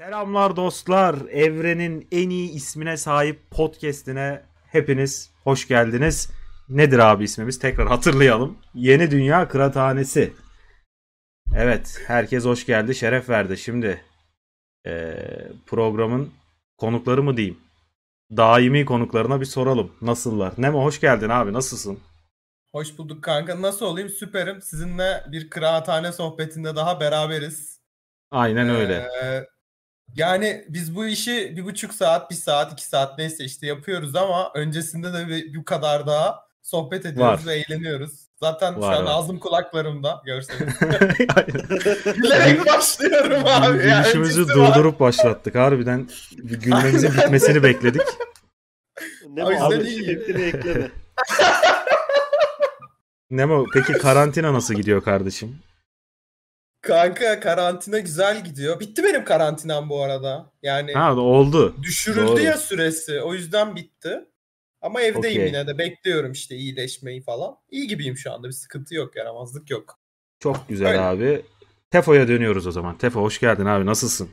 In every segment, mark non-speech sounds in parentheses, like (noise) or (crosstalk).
Selamlar dostlar. Evrenin en iyi ismine sahip podcast'ine hepiniz hoş geldiniz. Nedir abi ismimiz? Tekrar hatırlayalım. Yeni Dünya Kıraathanesi. Evet, herkes hoş geldi, şeref verdi. Şimdi e, programın konukları mı diyeyim? Daimi konuklarına bir soralım. Nasıllar? Nemo hoş geldin abi, nasılsın? Hoş bulduk kanka. Nasıl olayım? Süperim. Sizinle bir kıraathane sohbetinde daha beraberiz. Aynen öyle. Ee, yani biz bu işi bir buçuk saat, bir saat, iki saat neyse işte yapıyoruz ama öncesinde de bir, bir kadar daha sohbet ediyoruz Var. ve eğleniyoruz. Zaten Var, şu an var. ağzım kulaklarımda görseniz. Bilerek (laughs) başlıyorum abi. Yani. Gülüşümüzü ciddi durdurup başlattık. Harbiden bir gülmemizin bitmesini bekledik. Ne bu Abi abi? iyi. Nemo peki karantina nasıl gidiyor kardeşim? Kanka karantina güzel gidiyor. Bitti benim karantinam bu arada. Yani ha, oldu. Düşürüldü Doğru. ya süresi. O yüzden bitti. Ama evdeyim okay. yine de bekliyorum işte iyileşmeyi falan. İyi gibiyim şu anda bir sıkıntı yok yaramazlık yok. Çok güzel Öyle. abi. Tefo'ya dönüyoruz o zaman. Tefo hoş geldin abi nasılsın?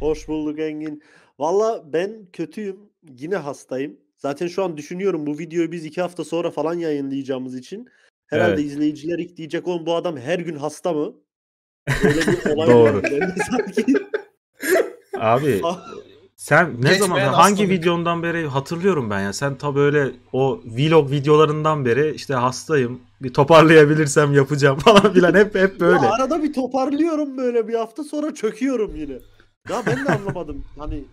Hoş bulduk Engin. Valla ben kötüyüm. Yine hastayım. Zaten şu an düşünüyorum bu videoyu biz iki hafta sonra falan yayınlayacağımız için. Herhalde evet. izleyiciler ilk diyecek oğlum bu adam her gün hasta mı? (laughs) Doğru. Abi ah. sen ne Geçmeyen zaman hangi hastalık. videondan beri hatırlıyorum ben ya. Sen ta böyle o vlog videolarından beri işte hastayım. Bir toparlayabilirsem yapacağım (laughs) falan filan hep hep böyle. Ya arada bir toparlıyorum böyle bir hafta sonra çöküyorum yine. Ya ben de anlamadım. (laughs) hani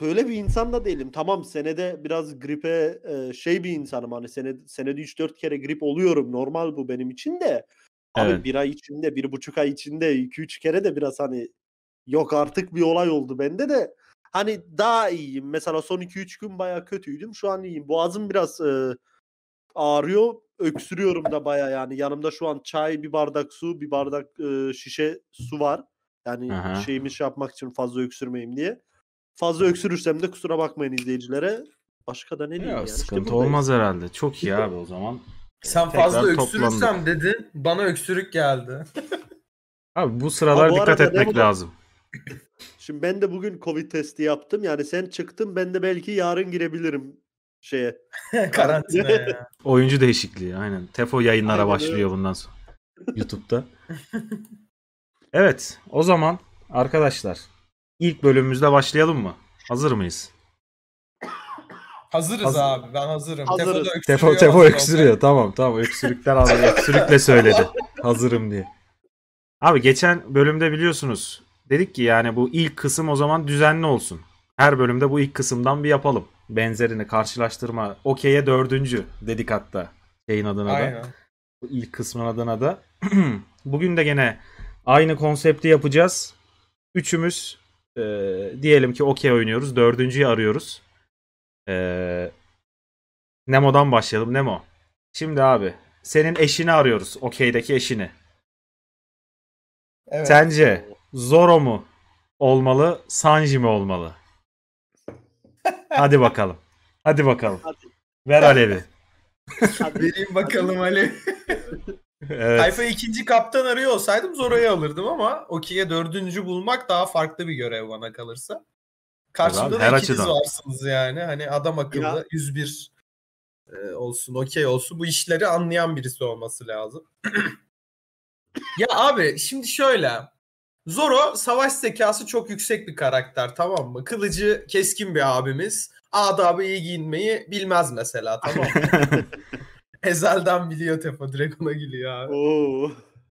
böyle bir insan da değilim. Tamam senede biraz gripe e, şey bir insanım hani senede, senede 3-4 kere grip oluyorum. Normal bu benim için de. Abi evet. bir ay içinde, bir buçuk ay içinde, iki üç kere de biraz hani yok artık bir olay oldu bende de. Hani daha iyiyim. Mesela son iki üç gün baya kötüydüm. Şu an iyiyim. Boğazım biraz e, ağrıyor. Öksürüyorum da baya yani. Yanımda şu an çay, bir bardak su, bir bardak e, şişe su var. Yani Aha. şeyimi şey yapmak için fazla öksürmeyeyim diye. Fazla öksürürsem de kusura bakmayın izleyicilere. Başka da ne diyeyim ya, yani. Sıkıntı işte olmaz herhalde. Çok iyi abi o zaman. Sen fazla öksürürsem dedi, Bana öksürük geldi. Abi bu sıralar Ama bu dikkat etmek Nemo'da- lazım. (laughs) Şimdi ben de bugün Covid testi yaptım. Yani sen çıktın ben de belki yarın girebilirim şeye. (laughs) Karantina (laughs) Oyuncu değişikliği aynen. Tefo yayınlara Aynen öyle. başlıyor bundan sonra. YouTube'da. evet o zaman arkadaşlar ilk bölümümüzde başlayalım mı? Hazır mıyız? Hazırız Hazır. abi ben hazırım. Hazırız. Tefo, da öksürüyor, Tefo, tefo öksürüyor tamam tamam öksürükler anladım. Öksürükle söyledi hazırım diye. Abi geçen bölümde biliyorsunuz dedik ki yani bu ilk kısım o zaman düzenli olsun. Her bölümde bu ilk kısımdan bir yapalım. Benzerini karşılaştırma. Okey'e dördüncü dedik hatta şeyin adına Aynen. da. Bu ilk kısmın adına da. (clears throat) Bugün de gene aynı konsepti yapacağız. Üçümüz e, diyelim ki okey oynuyoruz. Dördüncüyü arıyoruz. Ee, Nemo'dan başlayalım. Nemo. Şimdi abi senin eşini arıyoruz. Okey'deki eşini. Evet. Sence Zoro mu olmalı, Sanji mi olmalı? (laughs) Hadi bakalım. Hadi bakalım. Hadi. Ver Alev'i. Vereyim bakalım Alev. evet. Tayfa ikinci kaptan arıyor olsaydım Zoro'yu alırdım ama Oki'ye dördüncü bulmak daha farklı bir görev bana kalırsa. Karşımda Tabii, her da ikiniz açıdan. varsınız yani. Hani adam akıllı ya. 101 e, olsun, okey olsun. Bu işleri anlayan birisi olması lazım. (clears throat) ya abi şimdi şöyle. Zoro savaş zekası çok yüksek bir karakter tamam mı? Kılıcı keskin bir abimiz. Adabı iyi giyinmeyi bilmez mesela tamam mı? (laughs) Ezel'den biliyor Tefa Dragon'a gülüyor abi. Oo.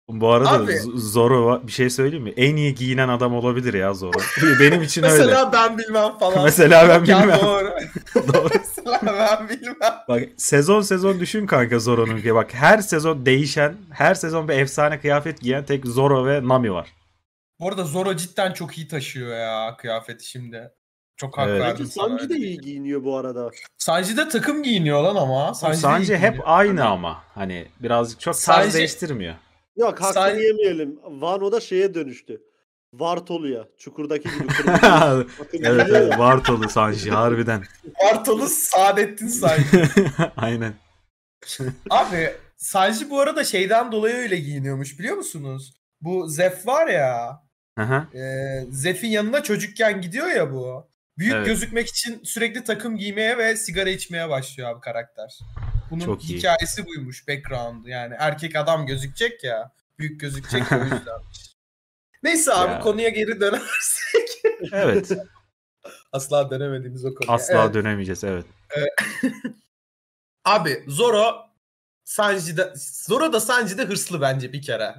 Bu arada Abi, Zoro bir şey söyleyeyim mi? En iyi giyinen adam olabilir ya Zoro. (laughs) Benim için mesela öyle. Mesela ben bilmem falan. mesela ben bilmem. Ya doğru. (laughs) (laughs) doğru. mesela ben bilmem. Bak sezon sezon düşün kanka Zoro'nun ki. Bak her sezon değişen, her sezon bir efsane kıyafet giyen tek Zoro ve Nami var. Bu arada Zoro cidden çok iyi taşıyor ya kıyafeti şimdi. Çok hak evet. verdim Sanji de iyi giyiniyor bu arada. Sanji de takım giyiniyor lan ama. Sanji, Sanji hep giyiniyor. aynı hani ama. Hani birazcık çok tarz Sanji... değiştirmiyor. Yok hakkını Saniye- yemeyelim. Vano da şeye dönüştü. Vartolu'ya. Çukur'daki gibi. (laughs) kırmızı. Bakın evet, evet ya. Sanji harbiden. Vartolu Saadettin Sanji. (laughs) Aynen. Abi Sanji bu arada şeyden dolayı öyle giyiniyormuş biliyor musunuz? Bu Zef var ya. E, Zef'in yanına çocukken gidiyor ya bu. Büyük Evet. gözükmek için sürekli takım giymeye ve sigara içmeye başlıyor abi karakter. Bunun Çok hikayesi iyi. buymuş background. Yani erkek adam gözükecek ya. Büyük gözükecek o (laughs) yüzden. Neyse abi ya. konuya geri dönersek. (laughs) evet. Asla dönemediğimiz o konuya. Asla evet. dönemeyeceğiz evet. Ee, (laughs) abi Zoro Sanji'de Zoro da Sanji'de hırslı bence bir kere.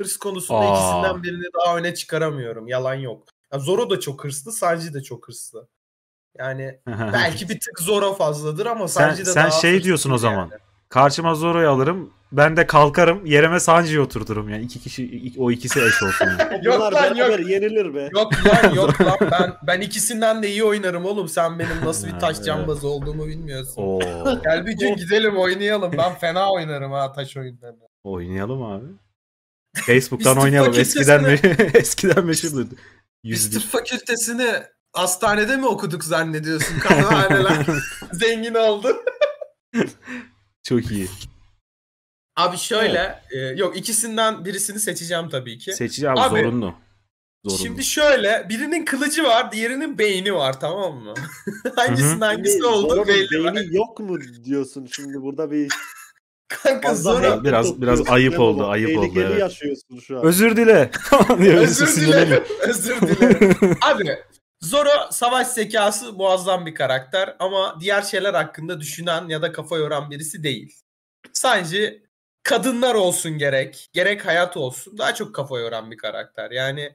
Hırs konusunda Aa. ikisinden birini daha öne çıkaramıyorum. Yalan yok. Yani Zoro da çok hırslı, Sanji de çok hırslı. Yani (laughs) belki bir tık Zoro fazladır ama Sanji sen, de sen daha şey diyorsun o zaman. Yani. Karşıma Zoro'yu alırım. Ben de kalkarım yerime Sanji'yi oturturum yani. iki kişi o ikisi eş olsun. Yani. (laughs) yok lan yok. Yenilir be. Yok lan (laughs) yok lan ben ben ikisinden de iyi oynarım oğlum. Sen benim nasıl bir taş cambazı olduğumu bilmiyorsun. Oo. Gel bir gün gidelim oynayalım. Ben fena oynarım ha taş oyunlarını. Oynayalım abi. Facebook'tan oynayalım. Eskiden me eskiden meşhurdu. Üstüf fakültesini hastanede mi okuduk zannediyorsun? Kahvehaneler (laughs) zengin oldu. Çok iyi. Abi şöyle, evet. e, yok ikisinden birisini seçeceğim tabii ki. Seçeceğim abi, abi zorunlu. Zorunlu. Şimdi şöyle birinin kılıcı var diğerinin beyni var tamam mı? (laughs) Hangisinin hangisi oldu belli. Beyni var. yok mu diyorsun şimdi burada bir Kanka Zora biraz biraz ayıp oldu, ayıp oldu evet. yaşıyorsun şu an. Özür dile. (laughs) özür dilerim. özür dile. Abi Zoro savaş zekası muazzam bir karakter ama diğer şeyler hakkında düşünen ya da kafa yoran birisi değil. Sanji kadınlar olsun gerek, gerek hayat olsun daha çok kafa yoran bir karakter. Yani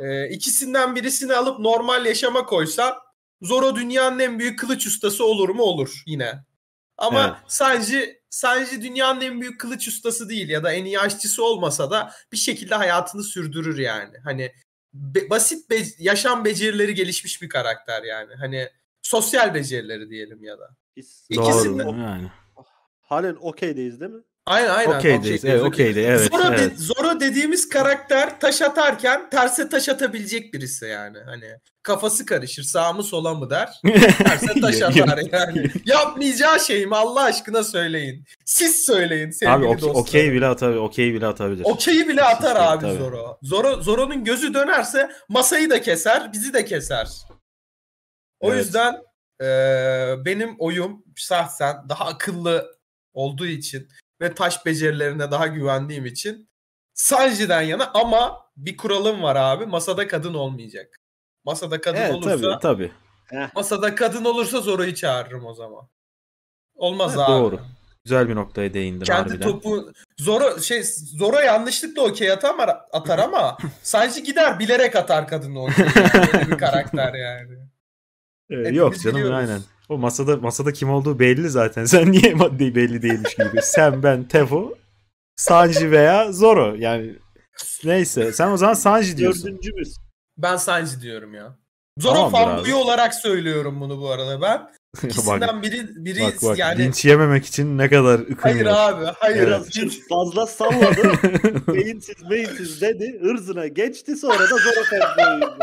e, ikisinden birisini alıp normal yaşama koysa Zoro dünyanın en büyük kılıç ustası olur mu? Olur yine. Ama evet. Sanji Sanji dünyanın en büyük kılıç ustası değil ya da en iyi aşçısı olmasa da bir şekilde hayatını sürdürür yani. Hani be, basit be, yaşam becerileri gelişmiş bir karakter yani. Hani sosyal becerileri diyelim ya da. İkisinde. Doğru, yani. Halen okeydeyiz değil mi? Aynen aynen. Okeydi. Şey, evet, okeydi. Evet, Zoro, evet. De, Zoro dediğimiz karakter taş atarken terse taş atabilecek birisi yani. Hani kafası karışır. Sağ mı sola mı der. (laughs) Terse taş atar yani. Yapmayacağı şey mi Allah aşkına söyleyin. Siz söyleyin sevgili abi, dostlar. okey bile atabilir. Okey bile atabilir. Okey bile atar abi Tabii. Zoro. Zoro Zoro'nun gözü dönerse masayı da keser, bizi de keser. O evet. yüzden e, benim oyum şahsen daha akıllı olduğu için ve taş becerilerine daha güvendiğim için Sanji'den yana ama bir kuralım var abi. Masada kadın olmayacak. Masada kadın evet, olursa tabii, tabii. Masada kadın olursa Zoro'yu çağırırım o zaman. Olmaz evet, abi. Doğru. Güzel bir noktaya değindin Kendi harbiden. topu Zoro şey Zoro yanlışlıkla okey atar, ama atar ama (laughs) Sanji gider bilerek atar kadını (laughs) okey. bir karakter yani. Ee, yok canım biliyoruz. aynen. O masada masada kim olduğu belli zaten. (laughs) Sen niye maddeyi belli değilmiş gibi. Sen ben Tefo Sanji veya Zoro yani neyse sen o zaman Sanji diyorsun. Dördüncü biz. Ben Sanji diyorum ya. Zoro tamam, olarak söylüyorum bunu bu arada ben. (laughs) İkisinden biri, biri bak, bak, yani... Linç yememek için ne kadar ıkınıyor. Hayır abi hayır. Evet. Linç fazla salladı. (laughs) beyinsiz beyinsiz dedi. Hırzına geçti sonra da Zoro fanboyu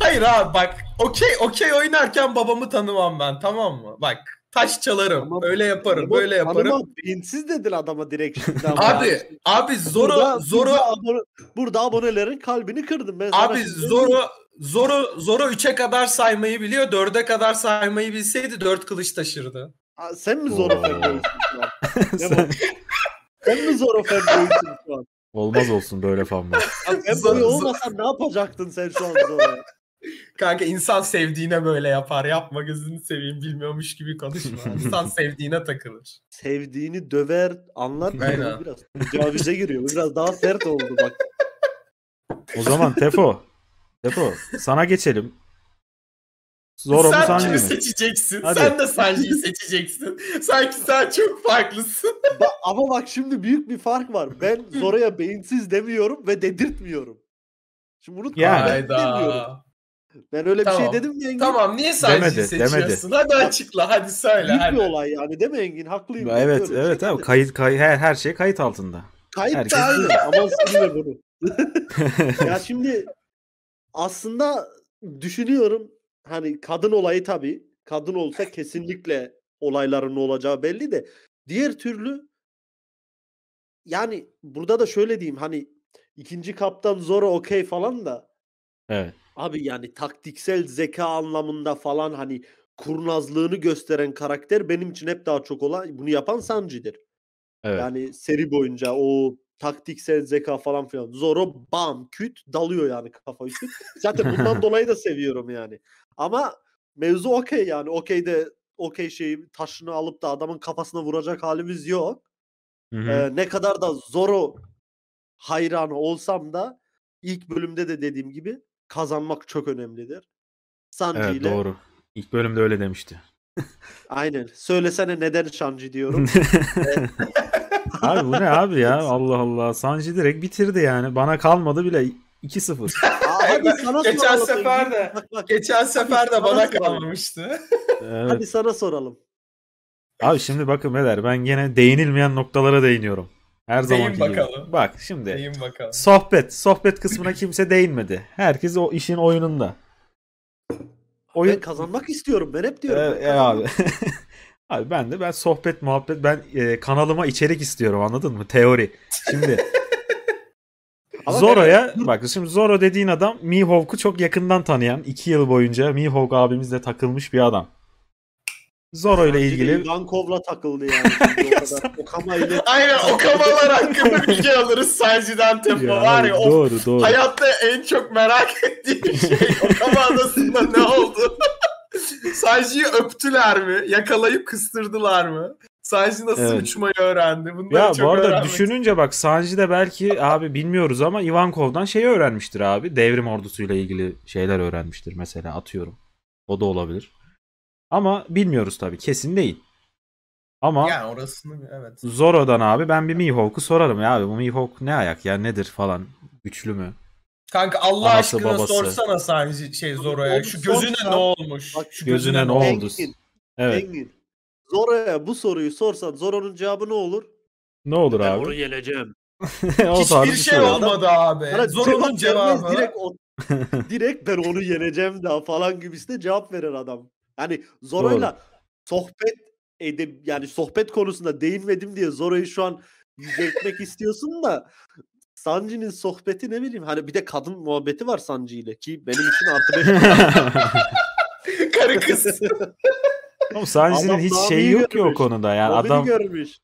Hayır abi bak okey okey oynarken babamı tanımam ben tamam mı? Bak taş çalarım. Tamam. Öyle yaparım, tamam. böyle yaparım. Ama beyinsiz dedin adama direkt (laughs) abi, ya. abi Zoro burada, Zoro burada, abonelerin kalbini kırdım ben. Abi Zoro Zoro Zoro 3'e kadar saymayı biliyor. 4'e kadar saymayı bilseydi 4 kılıç taşırdı. Aa, sen mi Zoro fanboysun şu an? (laughs) sen... sen mi Zoro fanboysun şu an? Olmaz olsun böyle fanlar. (laughs) Sen olmasa ne yapacaktın sen şu anda? Zora'ya? (laughs) Kanka insan sevdiğine böyle yapar. Yapma gözünü seveyim bilmiyormuş gibi konuşma. (laughs) İnsan sevdiğine takılır. Sevdiğini döver anlat. Aynen. Biraz cavize giriyor. Biraz daha sert oldu bak. O zaman Tefo. Tefo sana geçelim. Zor sen Sancı kimi mi? seçeceksin? Hadi. Sen de Sancı'yı seçeceksin. Sanki sen çok farklısın. (laughs) ba- ama bak şimdi büyük bir fark var. Ben Zora'ya beyinsiz demiyorum ve dedirtmiyorum. Şimdi unutma yani. ben Hayda. demiyorum. Ben öyle tamam. bir şey dedim mi Engin? Tamam niye Sancı'yı demedi, seçiyorsun? Demedi. Hadi açıkla hadi söyle. Büyük hadi. bir olay yani değil mi Engin? Haklıyım. Evet evet şey dedi. abi kayıt, kayıt her, her şey kayıt altında. Kayıt Herkes aynı ama silme bunu. (laughs) ya şimdi aslında düşünüyorum hani kadın olayı tabi kadın olsa kesinlikle olayların ne olacağı belli de diğer türlü yani burada da şöyle diyeyim hani ikinci kaptan zora okey falan da evet. abi yani taktiksel zeka anlamında falan hani kurnazlığını gösteren karakter benim için hep daha çok olan bunu yapan Sancı'dır. Evet. Yani seri boyunca o taktiksel zeka falan filan. Zoro bam küt dalıyor yani kafa üstü. Zaten bundan (laughs) dolayı da seviyorum yani. Ama mevzu okey yani. Okey de okey şey taşını alıp da adamın kafasına vuracak halimiz yok. Ee, ne kadar da Zoro hayranı olsam da ilk bölümde de dediğim gibi kazanmak çok önemlidir. Sanji evet, ile doğru. İlk bölümde öyle demişti. Aynen. Söylesene neden Sanji diyorum. (laughs) Abi bu ne abi ya? Allah Allah. Sanji direkt bitirdi yani. Bana kalmadı bile 2-0. (laughs) Abi sana geçen sefer de geçen sefer de bana kalmamıştı. evet. Hadi sana soralım. Abi şimdi bakın beyler ben gene değinilmeyen noktalara değiniyorum. Her Değin zaman bakalım. Gibi. Bak şimdi. Değin bakalım. Sohbet. Sohbet kısmına kimse değinmedi. Herkes o işin oyununda. Oyun... Ben kazanmak istiyorum. Ben hep diyorum. Ee, ben e, abi. (laughs) Abi ben de ben sohbet muhabbet ben e, kanalıma içerik istiyorum anladın mı? Teori. Şimdi (laughs) Zoro'ya bak şimdi Zoro dediğin adam Mihawk'u çok yakından tanıyan 2 yıl boyunca Mihawk abimizle takılmış bir adam. Zoro ile ilgili. Yankov'la takıldı yani. (laughs) o kadar ile. Aynen Okamalar hakkında bir (laughs) bilgi alırız. Sancı'dan tempo var ya. Doğru doğru. Hayatta en çok merak ettiğim şey Okama adasında ne oldu? Sanji'yi öptüler mi? Yakalayıp kıstırdılar mı? Sanji nasıl evet. uçmayı öğrendi? Bunları ya çok bu arada düşününce için. bak Sanji de belki abi bilmiyoruz ama Ivankov'dan şeyi öğrenmiştir abi. Devrim ordusuyla ilgili şeyler öğrenmiştir mesela atıyorum. O da olabilir. Ama bilmiyoruz tabii kesin değil. Ama yani orasını evet. Zoro'dan abi ben bir Mihawk'u sorarım ya abi bu Mihawk ne ayak ya nedir falan güçlü mü? Kanka Allah Anası, aşkına babası. sorsana sadece şey Zoro'ya. Şu gözüne sorsan, ne olmuş? Bak, Şu gözüne, gözüne ne oldu? evet. Engin. Zoro'ya bu soruyu sorsan Zoro'nun cevabı ne olur? Ne olur ben abi? Onu geleceğim. (laughs) Hiçbir şey olmadı adam, abi. Zoro'nun cevabı. Direkt, o, (laughs) direkt ben onu yeneceğim daha falan gibisine cevap verir adam. Yani Zoro'yla sohbet edip yani sohbet konusunda değinmedim diye Zoro'yu şu an yüceltmek (laughs) istiyorsun da Sancı'nın sohbeti ne bileyim hani bir de kadın muhabbeti var Sancı ile ki benim için artı beş. (laughs) Karı kız. (laughs) Oğlum Sancı'nın hiç şeyi yok görmüş. ki o konuda yani adam görmüş.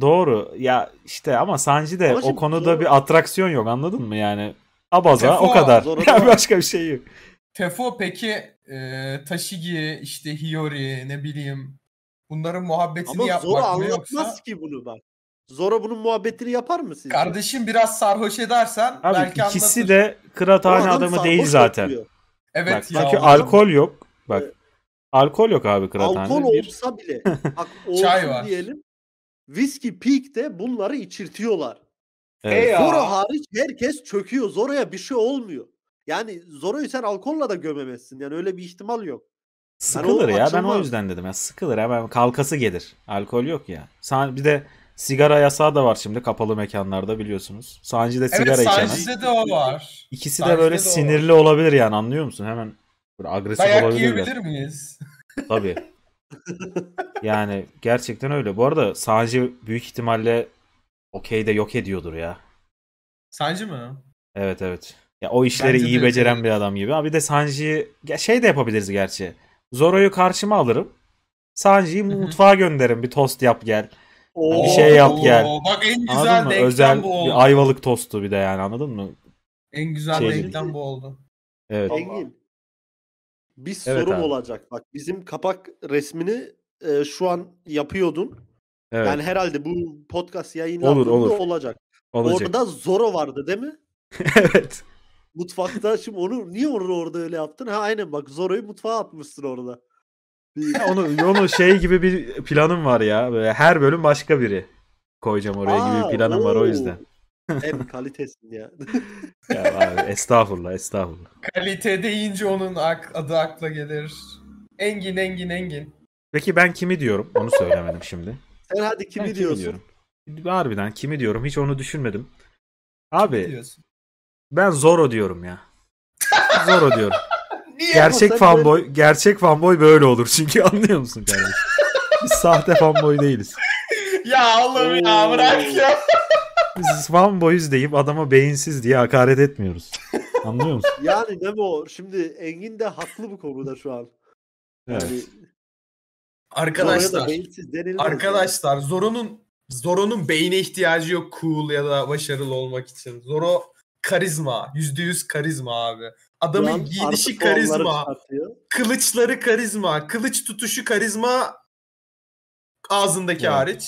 Doğru ya işte ama Sancı de o konuda zor... bir atraksiyon yok anladın mı yani? Abaza Tefo, o kadar. Ya başka bir şey yok. Tefo peki e, Taşigi işte Hiyori ne bileyim bunların muhabbetini ama yapmak mı yoksa? Ama zor anlatmaz ki bunu bak. Zora bunun muhabbetini yapar mı sizce? Kardeşim biraz sarhoş edersen Abi belki ikisi anlatır. de kıratane adam adamı değil zaten. Yapıyor. Evet Bak, ya. Çünkü hocam. alkol yok. Bak. Evet. Alkol yok abi kıratane. Alkol bir... olsa bile. (laughs) Bak, Çay var. diyelim. Whiskey de bunları içirtiyorlar. Evet. E Zora hariç herkes çöküyor. Zora'ya bir şey olmuyor. Yani Zora'yı sen alkolla da gömemezsin. Yani öyle bir ihtimal yok. Sıkılır yani ya. Açılmaz. Ben o yüzden dedim. Ya sıkılır ya. Ben kalkası gelir. Alkol yok ya. Sen bir de Sigara yasağı da var şimdi kapalı mekanlarda biliyorsunuz. Sancı'da evet, sigara içen. Evet Sancı'da de o var. İkisi Sancı'da de böyle de sinirli var. olabilir yani anlıyor musun? Hemen böyle agresif Dayak olabilir. Dayak yiyebilir miyiz? (laughs) Tabii. yani gerçekten öyle. Bu arada Sancı büyük ihtimalle okey de yok ediyordur ya. Sancı mı? Evet evet. Ya o işleri Bence iyi beceren öyle. bir adam gibi. Abi de Sanji'yi şey de yapabiliriz gerçi. Zoro'yu karşıma alırım. Sanji'yi mutfağa gönderirim. Bir tost yap gel. Oo, bir şey yap gel. bak en güzel anladın mı? Özel oldu. Bir ayvalık tostu bir de yani anladın mı? En güzel şey denklem bu oldu. Evet. Engin. Bir sorum evet sorum olacak. Bak bizim kapak resmini e, şu an yapıyordun. Evet. Yani herhalde bu podcast yayınlandığında olur, olur. olacak. olacak. Orada Zoro vardı değil mi? (laughs) evet. Mutfakta şimdi onu niye onu orada öyle yaptın? Ha aynen bak Zoro'yu mutfağa atmışsın orada onu onu şey gibi bir planım var ya. Böyle her bölüm başka biri koyacağım oraya Aa, gibi bir planım oo. var o yüzden. Hem ee, kalitesin ya. (laughs) ya abi estağfurullah estağfurullah. Kalite deyince onun ak adı akla gelir. Engin Engin Engin. Peki ben kimi diyorum? Onu söylemedim şimdi. Sen hadi kimi ben diyorsun? Kimi diyorum? Harbiden kimi diyorum? Hiç onu düşünmedim. Abi ben Zoro diyorum ya. Zoro diyorum gerçek fanboy, böyle? gerçek fanboy böyle olur çünkü (laughs) anlıyor musun kardeşim? Biz sahte fanboy değiliz. Ya Allah'ım, ya bırak ya. Biz fanboyuz deyip adama beyinsiz diye hakaret etmiyoruz. Anlıyor musun? Yani ne bu? Şimdi Engin de haklı bu konuda şu an. Evet. Yani... Arkadaşlar, arkadaşlar yani. Zoro'nun Zoro'nun beyne ihtiyacı yok cool ya da başarılı olmak için. Zoro karizma. Yüzde yüz karizma abi. Adamın Yan giyinişi karizma, kılıçları karizma, kılıç tutuşu karizma ağzındaki evet. hariç.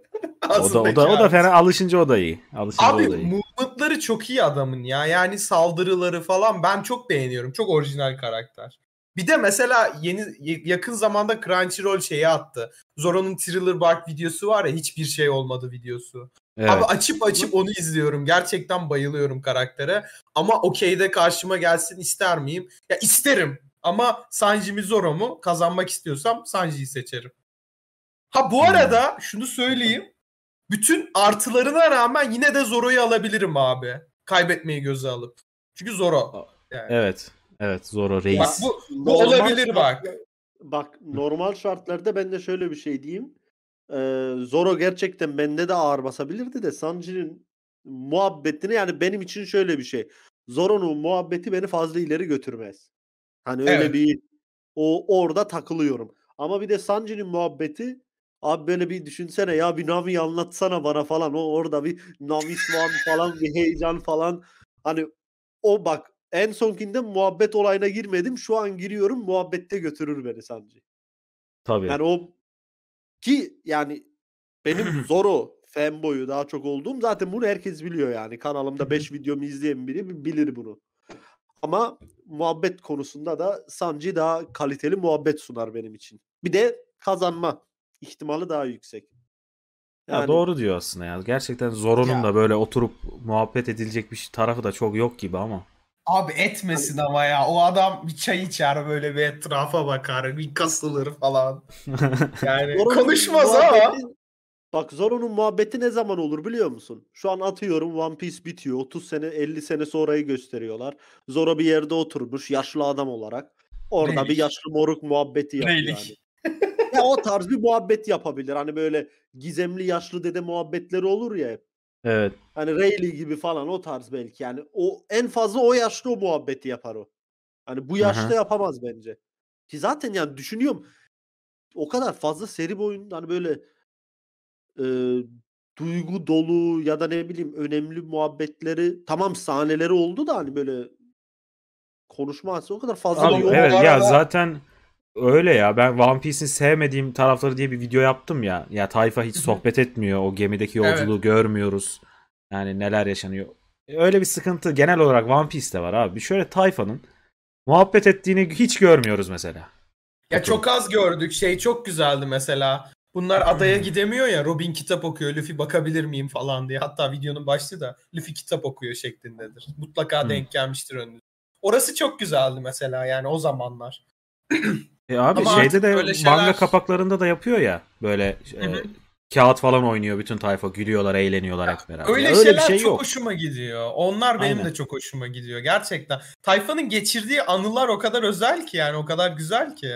(laughs) o da o da o da fena alışınca o da iyi. Alışınca Abi o movement'ları çok iyi adamın ya. Yani saldırıları falan ben çok beğeniyorum. Çok orijinal karakter. Bir de mesela yeni yakın zamanda Crunchyroll şeyi attı. Zoro'nun Thriller Bark videosu var ya hiçbir şey olmadı videosu. Evet. Abi açıp açıp onu izliyorum. Gerçekten bayılıyorum karaktere. Ama okeyde karşıma gelsin ister miyim? Ya isterim. Ama Sanji Mizoro mu? Kazanmak istiyorsam Sanji'yi seçerim. Ha bu hmm. arada şunu söyleyeyim. Bütün artılarına rağmen yine de Zoro'yu alabilirim abi. Kaybetmeyi göze alıp. Çünkü Zoro. Yani. Evet. Evet Zoro reis. Bak bu, bu olabilir bak. Bak normal şartlarda ben de şöyle bir şey diyeyim. Ee, Zoro gerçekten bende de ağır basabilirdi de Sanji'nin muhabbetini yani benim için şöyle bir şey. Zoro'nun muhabbeti beni fazla ileri götürmez. Hani öyle evet. bir o orada takılıyorum. Ama bir de Sanji'nin muhabbeti abi böyle bir düşünsene ya bir Nami anlatsana bana falan. O orada bir Nami Swan falan bir heyecan falan. Hani o bak en sonkinde muhabbet olayına girmedim. Şu an giriyorum muhabbette götürür beni Sanji. Tabii. Yani o ki yani benim (laughs) Zoro fanboyu daha çok olduğum zaten bunu herkes biliyor yani. Kanalımda 5 (laughs) videomu izleyen biri bilir bunu. Ama muhabbet konusunda da Sanji daha kaliteli muhabbet sunar benim için. Bir de kazanma ihtimali daha yüksek. Yani... Ya doğru diyor aslında ya. Gerçekten Zoro'nun da böyle oturup muhabbet edilecek bir tarafı da çok yok gibi ama. Abi etmesin hani- ama ya. O adam bir çay içer böyle bir etrafa bakar. Bir kasılır falan. (laughs) Yani konuşmaz ama. Bak Zoro'nun muhabbeti ne zaman olur biliyor musun? Şu an atıyorum One Piece bitiyor. 30 sene 50 sene sonrayı gösteriyorlar. Zoro bir yerde oturmuş yaşlı adam olarak. Orada Neylik. bir yaşlı moruk muhabbeti yapıyor. Neylik. Yani. ya o tarz bir muhabbet yapabilir. Hani böyle gizemli yaşlı dede muhabbetleri olur ya hep. Evet. Hani Rayleigh gibi falan o tarz belki yani. O en fazla o yaşta o muhabbeti yapar o. Hani bu yaşta Aha. yapamaz bence. Ki zaten yani düşünüyorum o kadar fazla seri boyun hani böyle e, duygu dolu ya da ne bileyim önemli muhabbetleri tamam sahneleri oldu da hani böyle konuşma o kadar fazla Abi, Evet ya zaten Öyle ya ben One Piece'in sevmediğim tarafları diye bir video yaptım ya. Ya tayfa hiç sohbet etmiyor. O gemideki yolculuğu evet. görmüyoruz. Yani neler yaşanıyor. Öyle bir sıkıntı genel olarak One Piece'te var abi. Şöyle tayfanın muhabbet ettiğini hiç görmüyoruz mesela. Ya çok az gördük. Şey çok güzeldi mesela. Bunlar hmm. adaya gidemiyor ya. Robin kitap okuyor. Luffy bakabilir miyim falan diye. Hatta videonun başlığı da Luffy kitap okuyor şeklindedir. Mutlaka hmm. denk gelmiştir önünüze. Orası çok güzeldi mesela yani o zamanlar. (clears throat) E abi Ama şeyde de manga şeyler... manga kapaklarında da yapıyor ya böyle e, kağıt falan oynuyor bütün tayfa gülüyorlar eğleniyorlar hep beraber. Öyle, öyle şeyler bir şey çok hoşuma gidiyor. Onlar benim Aynen. de çok hoşuma gidiyor gerçekten. Tayfanın geçirdiği anılar o kadar özel ki yani o kadar güzel ki.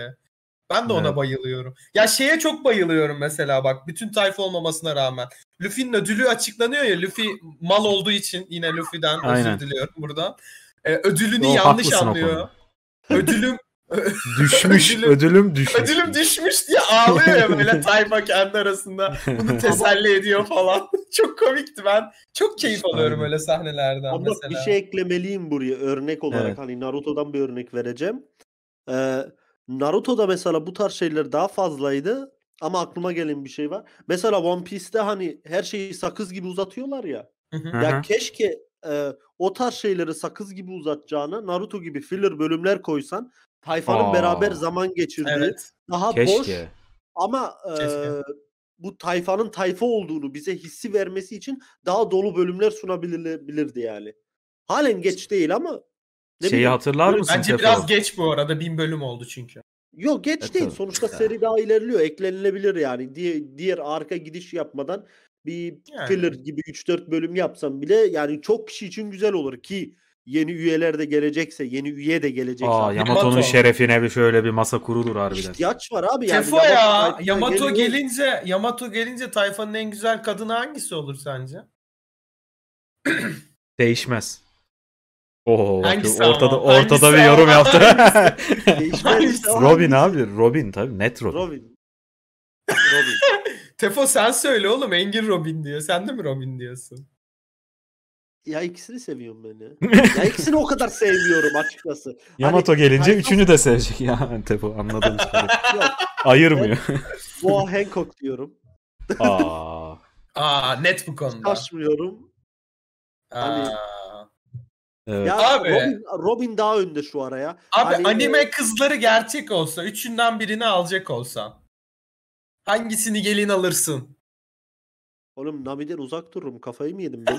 Ben de ona evet. bayılıyorum. Ya şeye çok bayılıyorum mesela bak bütün tayfa olmamasına rağmen. Luffy'nin ödülü açıklanıyor ya Luffy mal olduğu için yine Luffy'den Aynen. özür diliyorum burada. Ee, ödülünü o, yanlış anlıyor. Ödülüm (laughs) Düşmüş ödülüm, ödülüm düşmüş. Ödülüm düşmüş diye ağlıyor ya böyle (laughs) tayfa kendi arasında. Bunu (laughs) teselli ediyor falan. çok komikti ben. Çok keyif alıyorum öyle sahnelerden Ama mesela. bir şey eklemeliyim buraya örnek olarak. Evet. Hani Naruto'dan bir örnek vereceğim. Ee, Naruto'da mesela bu tarz şeyler daha fazlaydı. Ama aklıma gelen bir şey var. Mesela One Piece'te hani her şeyi sakız gibi uzatıyorlar ya. ya keşke e, o tarz şeyleri sakız gibi uzatacağına Naruto gibi filler bölümler koysan Tayfan'ın Aa. beraber zaman geçirdiği Evet. daha boş ama e, bu Tayfa'nın Tayfa olduğunu bize hissi vermesi için daha dolu bölümler sunabilirdi yani. Halen geç değil ama ne Şeyi bileyim. hatırlar mısın Bence Sefo? biraz geç bu arada. Bin bölüm oldu çünkü. Yok geç Evet, değil. tabii. Sonuçta seri daha ilerliyor. Eklenilebilir yani. Diğer, diğer arka gidiş yapmadan bir Yani. filler gibi 3-4 bölüm yapsam bile yani çok kişi için güzel olur ki yeni üyeler de gelecekse, yeni üye de gelecekse. Aa, Yamato'nun Yamato. şerefine bir şöyle bir masa kurulur harbiden. İhtiyaç var abi yani. Tefo ya. Yamato, gelince, Yamato gelince tayfanın en güzel kadını hangisi olur sence? (clears throat) Değişmez. Oo, hangisi ortada ama? ortada hangisi bir yorum ama? yaptı. (laughs) Değişmez. Robin abi, Robin tabii net Robin. Robin. (laughs) Robin. Tefo sen söyle oğlum Engin Robin diyor. Sen de mi Robin diyorsun? Ya ikisini seviyorum beni. (laughs) ya. ikisini o kadar sevmiyorum açıkçası. Hani Yamato hani, gelince hani, üçünü de sevecek ya Tepo anladım. (laughs) Ayırmıyor. Boa Hancock diyorum. Aa. (laughs) Aa net bu konuda. Kaçmıyorum. Hani, Evet. Ya abi, Robin, Robin daha önde şu araya. Abi hani, anime e, kızları gerçek olsa, üçünden birini alacak olsan hangisini gelin alırsın? Oğlum Nami'den uzak dururum. Kafayı mı yedim? Beni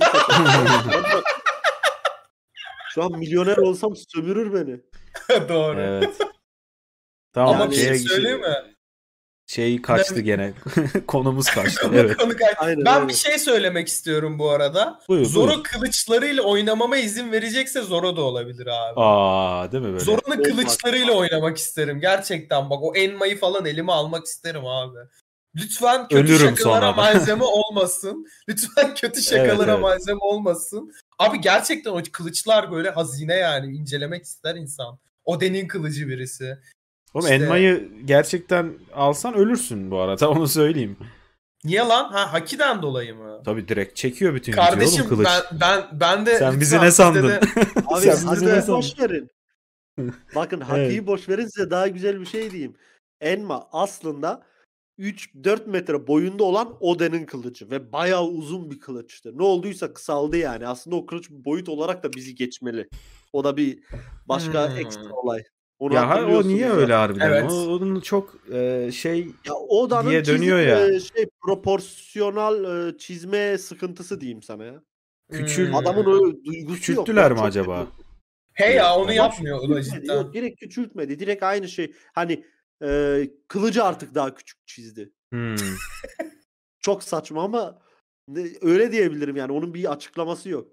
Şu an milyoner olsam sömürür beni. (laughs) Doğru. Evet. Tamam. Ama bir şey söyleyeyim mi? Şey kaçtı ben... gene. (laughs) Konumuz kaçtı. evet. Konu kaç... aynen, ben aynen. bir şey söylemek istiyorum bu arada. Buyur, Zoro buyur. kılıçlarıyla oynamama izin verecekse Zoro da olabilir abi. Aa, değil mi böyle? Zoro'nun kılıçlarıyla oynamak isterim gerçekten. Bak o enmayı falan elime almak isterim abi. Lütfen kötü Ölürüm şakalara sonra malzeme olmasın. (laughs) Lütfen kötü şakalara evet, evet. malzeme olmasın. Abi gerçekten o kılıçlar böyle hazine yani incelemek ister insan. O denin kılıcı birisi. Oğlum işte... elmayı gerçekten alsan ölürsün bu arada (laughs) onu söyleyeyim. Niye lan? Ha Haki'den dolayı mı? Tabii direkt çekiyor bütün Kardeşim, oğlum kılıç. Ben, ben, ben de... Sen bizi ne sandın? De... (laughs) Abi Sen bizi boş verin. Bakın Haki'yi evet. boş verin size daha güzel bir şey diyeyim. Enma aslında 3-4 metre boyunda olan Odin'in kılıcı ve bayağı uzun bir kılıçtı. Ne olduysa kısaldı yani. Aslında o kılıç boyut olarak da bizi geçmeli. O da bir başka hmm. ekstra olay. Onu ya ha, o niye ya. öyle harbiden? Evet. O, onun çok e, şey ya, Oda'nın diye dönüyor çizim, e, ya. E, şey proporsiyonel e, çizme sıkıntısı diyeyim sana ya. Küçül hmm. adamın o duygusu Küçülttüler yok. mi acaba? Hey ya onu yapmıyor direkt küçültmedi. Direkt aynı şey. Hani e, kılıcı artık daha küçük çizdi. Hmm. Çok saçma ama ne, öyle diyebilirim yani onun bir açıklaması yok.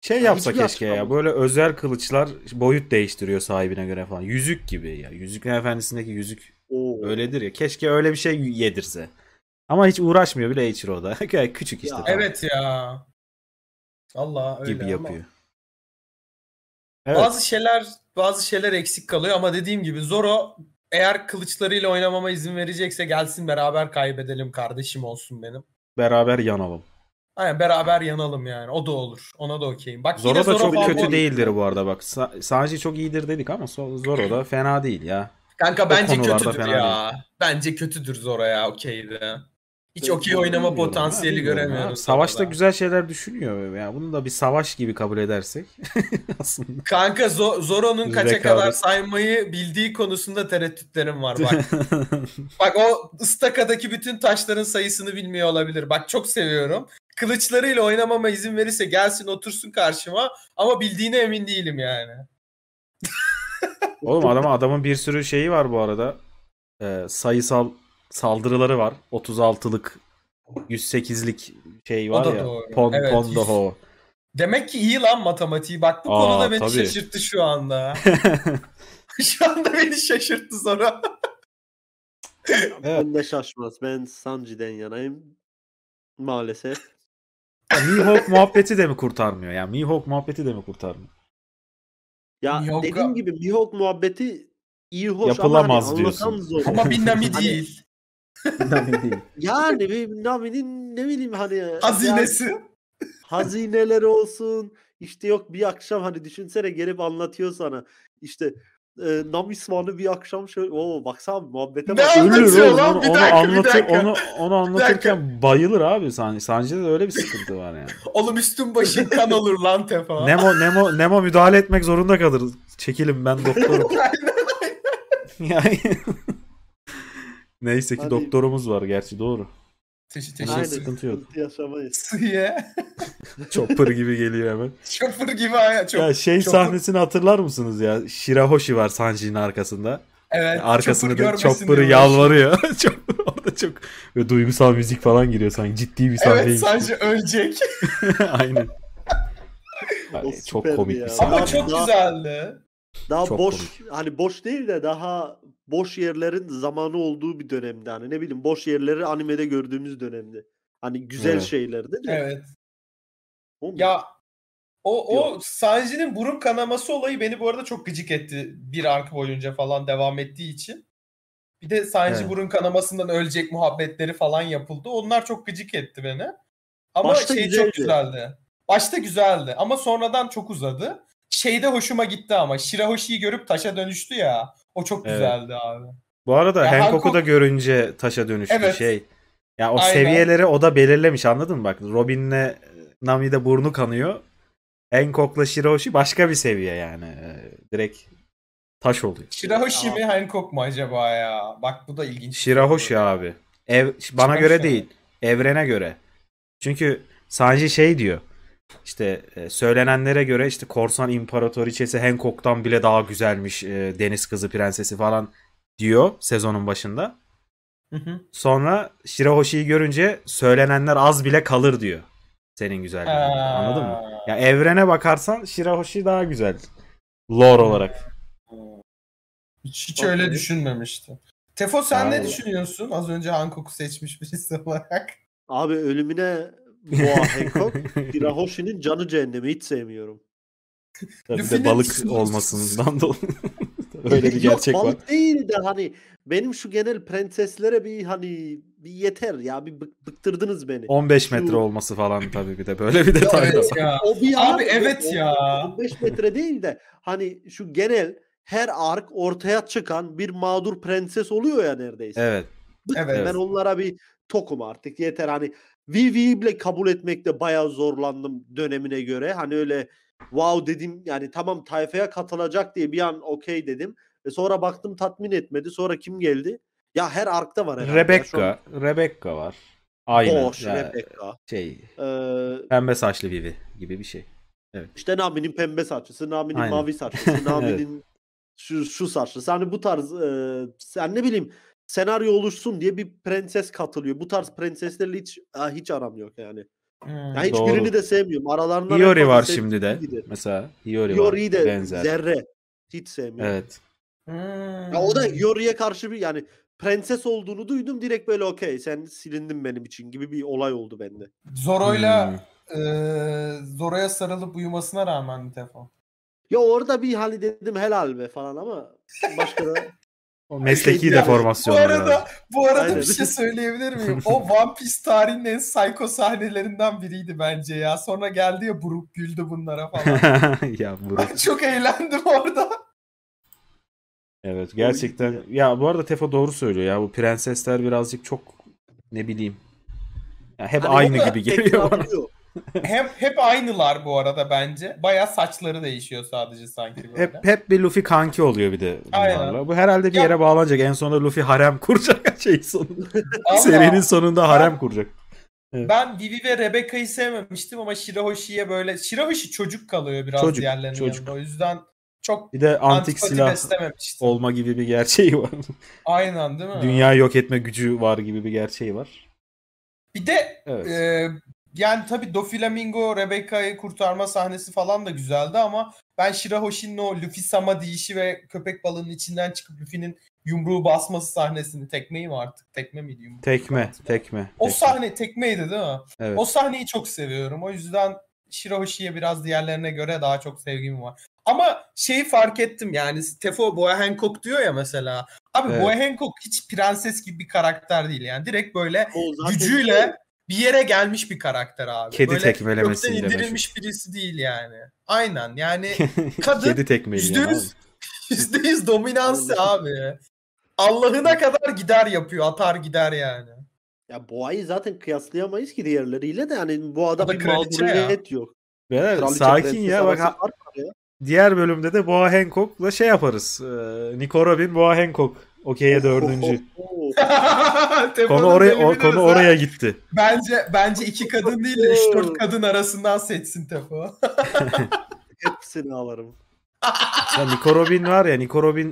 Şey yani yapsa keşke ya böyle özel kılıçlar boyut değiştiriyor sahibine göre falan. Yüzük gibi ya. Yüzükler Efendisi'ndeki yüzük Oo. öyledir ya. Keşke öyle bir şey yedirse. Ama hiç uğraşmıyor bile Ichiro'da. (laughs) Küçük işte. Ya, evet ya. Allah öyle gibi yapıyor. Ama... Evet. Bazı şeyler bazı şeyler eksik kalıyor ama dediğim gibi Zoro eğer kılıçlarıyla oynamama izin verecekse gelsin beraber kaybedelim kardeşim olsun benim. Beraber yanalım. Aynen beraber yanalım yani. O da olur. Ona da okeyim. Bak Zoro da Zoro çok kötü değildir bu arada bak. sadece çok iyidir dedik ama Zoro da fena değil ya. Kanka bence kötüdür ya. Değil. Bence kötüdür Zoro ya okeydi. Hiç okey oynama potansiyeli ha, göremiyorum. Ha. Savaşta güzel şeyler düşünüyor. Yani bunu da bir savaş gibi kabul edersek (laughs) aslında. Kanka Zoro'nun kaça kadar saymayı bildiği konusunda tereddütlerim var bak. (laughs) bak o ıstakadaki bütün taşların sayısını bilmiyor olabilir. Bak çok seviyorum. Kılıçlarıyla oynamama izin verirse gelsin otursun karşıma ama bildiğine emin değilim yani. Oğlum adama adamın bir sürü şeyi var bu arada. Ee, sayısal saldırıları var. 36'lık 108'lik şey var o da ya. Doğru. Pon, evet, Pondoho. 100... Demek ki iyi lan matematiği. Bak bu Aa, konuda beni tabii. şaşırttı şu anda. (laughs) şu anda beni şaşırttı sonra. evet. Ben de şaşmaz. Ben Sanji'den yanayım. Maalesef. Mihawk muhabbeti de mi kurtarmıyor? Yani Mihawk muhabbeti de mi kurtarmıyor? Ya Mihawk'a... dediğim gibi Mihawk muhabbeti iyi hoş Yapılamaz ama hani diyorsun. zor. Ama Binami hani değil. Nami değil. Yani bir Nami'nin ne bileyim hani. Hazinesi. Yani, hazineler olsun. işte yok bir akşam hani düşünsene gelip anlatıyor sana. işte e, Nam İsmail'i bir akşam şöyle o baksana muhabbete bak. Ne anlatıyor lan? Onu, bir dakika, anlatır, bir dakika. Onu, onu anlatırken bayılır abi. San, Sancı'da da öyle bir sıkıntı var yani. (laughs) Oğlum üstün başın kan olur lan Tefa. Nemo, Nemo, Nemo müdahale etmek zorunda kalır. Çekilin ben doktorum. (laughs) aynen aynen. yani... (laughs) Neyse ki Hadi. doktorumuz var gerçi doğru. Teşi teşi. Aynen. Sıkıntı yok. yaşamayız. Sıya. (laughs) Chopper gibi geliyor hemen. Chopper gibi aya çok. Ya şey Chopper. sahnesini hatırlar mısınız ya? Shirahoshi var Sanji'nin arkasında. Evet. Yani arkasını da Chopper'ı yalvarıyor. (laughs) Orada çok böyle duygusal müzik falan giriyor sanki. Ciddi bir sahne. Evet Sanji ölecek. (laughs) Aynen. Yani çok komik ya. bir sahne. Ama çok güzeldi. Daha çok boş komik. hani boş değil de daha boş yerlerin zamanı olduğu bir dönemde hani ne bileyim boş yerleri animede gördüğümüz dönemde. Hani güzel evet. şeyler değil mi? Evet. O ya o o Sanji'nin burun kanaması olayı beni bu arada çok gıcık etti. Bir arka boyunca falan devam ettiği için. Bir de Sanji evet. burun kanamasından ölecek muhabbetleri falan yapıldı. Onlar çok gıcık etti beni. Ama Başta şey güzeldi. çok güzeldi. Başta güzeldi ama sonradan çok uzadı. Şeyde hoşuma gitti ama Shirahoshi'yi görüp taşa dönüştü ya. O çok güzeldi abi. Bu arada ya Hancock'u Hancock... da görünce taşa dönüştü evet. şey. Ya o Aynen. seviyeleri o da belirlemiş anladın mı? Bak Robin'le Nami'de burnu kanıyor. Hancock'la Shirahoshi başka bir seviye yani. Ee, direkt taş oluyor. Shirahoshi mi Hancock mu acaba ya? Bak bu da ilginç. Shirahoshi abi. Ev, bana Shirahoshi göre değil. Evrene göre. Çünkü Sanji şey diyor işte e, söylenenlere göre işte Korsan İmparatoriçesi Hancock'tan bile daha güzelmiş e, Deniz Kızı Prensesi falan diyor sezonun başında. Hı hı. Sonra Shirahoshi'yi görünce söylenenler az bile kalır diyor. Senin güzelliğin. Ee... Anladın mı? Ya evrene bakarsan Shirahoshi daha güzel. Lore olarak. Hiç, hiç öyle düşünmemiştim. Tefo sen Aynen. ne düşünüyorsun? Az önce Hancock'u seçmiş birisi olarak. Abi ölümüne Boğa Hancock. (laughs) Hirahoshi'nin canı cehennemi hiç sevmiyorum. Tabii de balık olmasından dolayı. (laughs) Öyle bir (laughs) gerçek Yok, balık var. Balık değil de hani benim şu genel prenseslere bir hani bir yeter ya bir bıktırdınız beni. 15 şu... metre olması falan tabii bir de böyle bir detay evet da. Ya. O bir Abi evet ya. 15 metre değil de hani şu genel her ark ortaya çıkan bir mağdur prenses oluyor ya neredeyse. Evet. Bıktım evet. Ben onlara bir tokum artık yeter hani VV'yi bile kabul etmekte bayağı zorlandım dönemine göre. Hani öyle wow dedim yani tamam tayfaya katılacak diye bir an okey dedim. Ve sonra baktım tatmin etmedi. Sonra kim geldi? Ya her arkta var herhalde. Rebecca, an... Rebecca var. Aynen. Boş, yani, Rebecca. Şey, ee, pembe saçlı Vivi gibi bir şey. Evet. İşte Nami'nin pembe saçlısı, Nami'nin Aynen. mavi saçlısı, (laughs) Nami'nin evet. şu, şu saçlısı. Hani bu tarz e, sen ne bileyim senaryo oluşsun diye bir prenses katılıyor. Bu tarz prenseslerle hiç hiç aram yok yani. Hmm, yani hiçbirini de sevmiyorum. Aralarından Hiyori var şimdi de. Gidi. Mesela Hiyori, Hiyori de benzer. zerre. Hiç sevmiyorum. Evet. Hmm. Ya o da hmm. Hiyori'ye karşı bir yani prenses olduğunu duydum direkt böyle okey sen silindin benim için gibi bir olay oldu bende. Zoro'yla hmm. e, Zoro'ya sarılıp uyumasına rağmen bir defa. Ya orada bir hani dedim helal be falan ama başka da o mesleki yani, deformasyon. Bu arada bu arada Aynen. bir şey söyleyebilir miyim? (laughs) O One Piece tarihinin en psycho sahnelerinden biriydi bence ya. Sonra geldi ya Buruk güldü bunlara falan. (laughs) ya Buruk. Ben çok eğlendim orada. Evet gerçekten. Ya bu arada Tefa doğru söylüyor ya. Bu prensesler birazcık çok ne bileyim. Ya hep hani aynı gibi geliyor bana hep hep aynılar bu arada bence. Baya saçları değişiyor sadece sanki böyle. Hep, hep bir Luffy kanki oluyor bir de bunlarla. Aynen. Bu herhalde bir yere bağlanacak. En sonunda Luffy harem kuracak (laughs) şey sonunda. Serinin sonunda harem ben, kuracak. Evet. Ben Vivi ve Rebecca'yı sevmemiştim ama Shirahoshi'ye böyle Shirahoshi çocuk kalıyor biraz çocuk, diğerlerinin çocuk. yanında. O yüzden çok bir de antik silah olma gibi bir gerçeği var. Aynen değil mi? Dünya yok etme gücü var gibi bir gerçeği var. Bir de evet. e, yani tabii Doflamingo Rebecca'yı kurtarma sahnesi falan da güzeldi ama ben Shirahoshi'nin o Luffy sama deyişi ve köpek balığının içinden çıkıp Luffy'nin yumruğu basması sahnesini tekmeyi mi artık? Tekme mi yumruğu? Tekme, basması? tekme. O sahne tekmeydi değil mi? Evet. O sahneyi çok seviyorum. O yüzden Shirahoshi'ye biraz diğerlerine göre daha çok sevgim var. Ama şeyi fark ettim yani Tefo Boya Hancock diyor ya mesela. Abi evet. Boya Hancock hiç prenses gibi bir karakter değil yani. Direkt böyle gücüyle şey- bir yere gelmiş bir karakter abi. Kedi Böyle tekmelemesiyle indirilmiş meşhur. birisi değil yani. Aynen yani (laughs) kadın Kedi tekmeliyor %100, (laughs) dominansı abi. Allah'ına kadar gider yapıyor. Atar gider yani. Ya Boğa'yı zaten kıyaslayamayız ki diğerleriyle de yani bu adam bir mağduriyet yok. Beyler sakin ya bak diğer bölümde de boa Hancock'la şey yaparız. Ee, Nico Robin Boğa Hancock Okey'e dördüncü. (laughs) konu oraya o, konu oraya gitti. Bence bence iki kadın değil de üç dört kadın arasından seçsin Tefo. (laughs) Hepsini alırım. ya Nico Robin var ya Nico Robin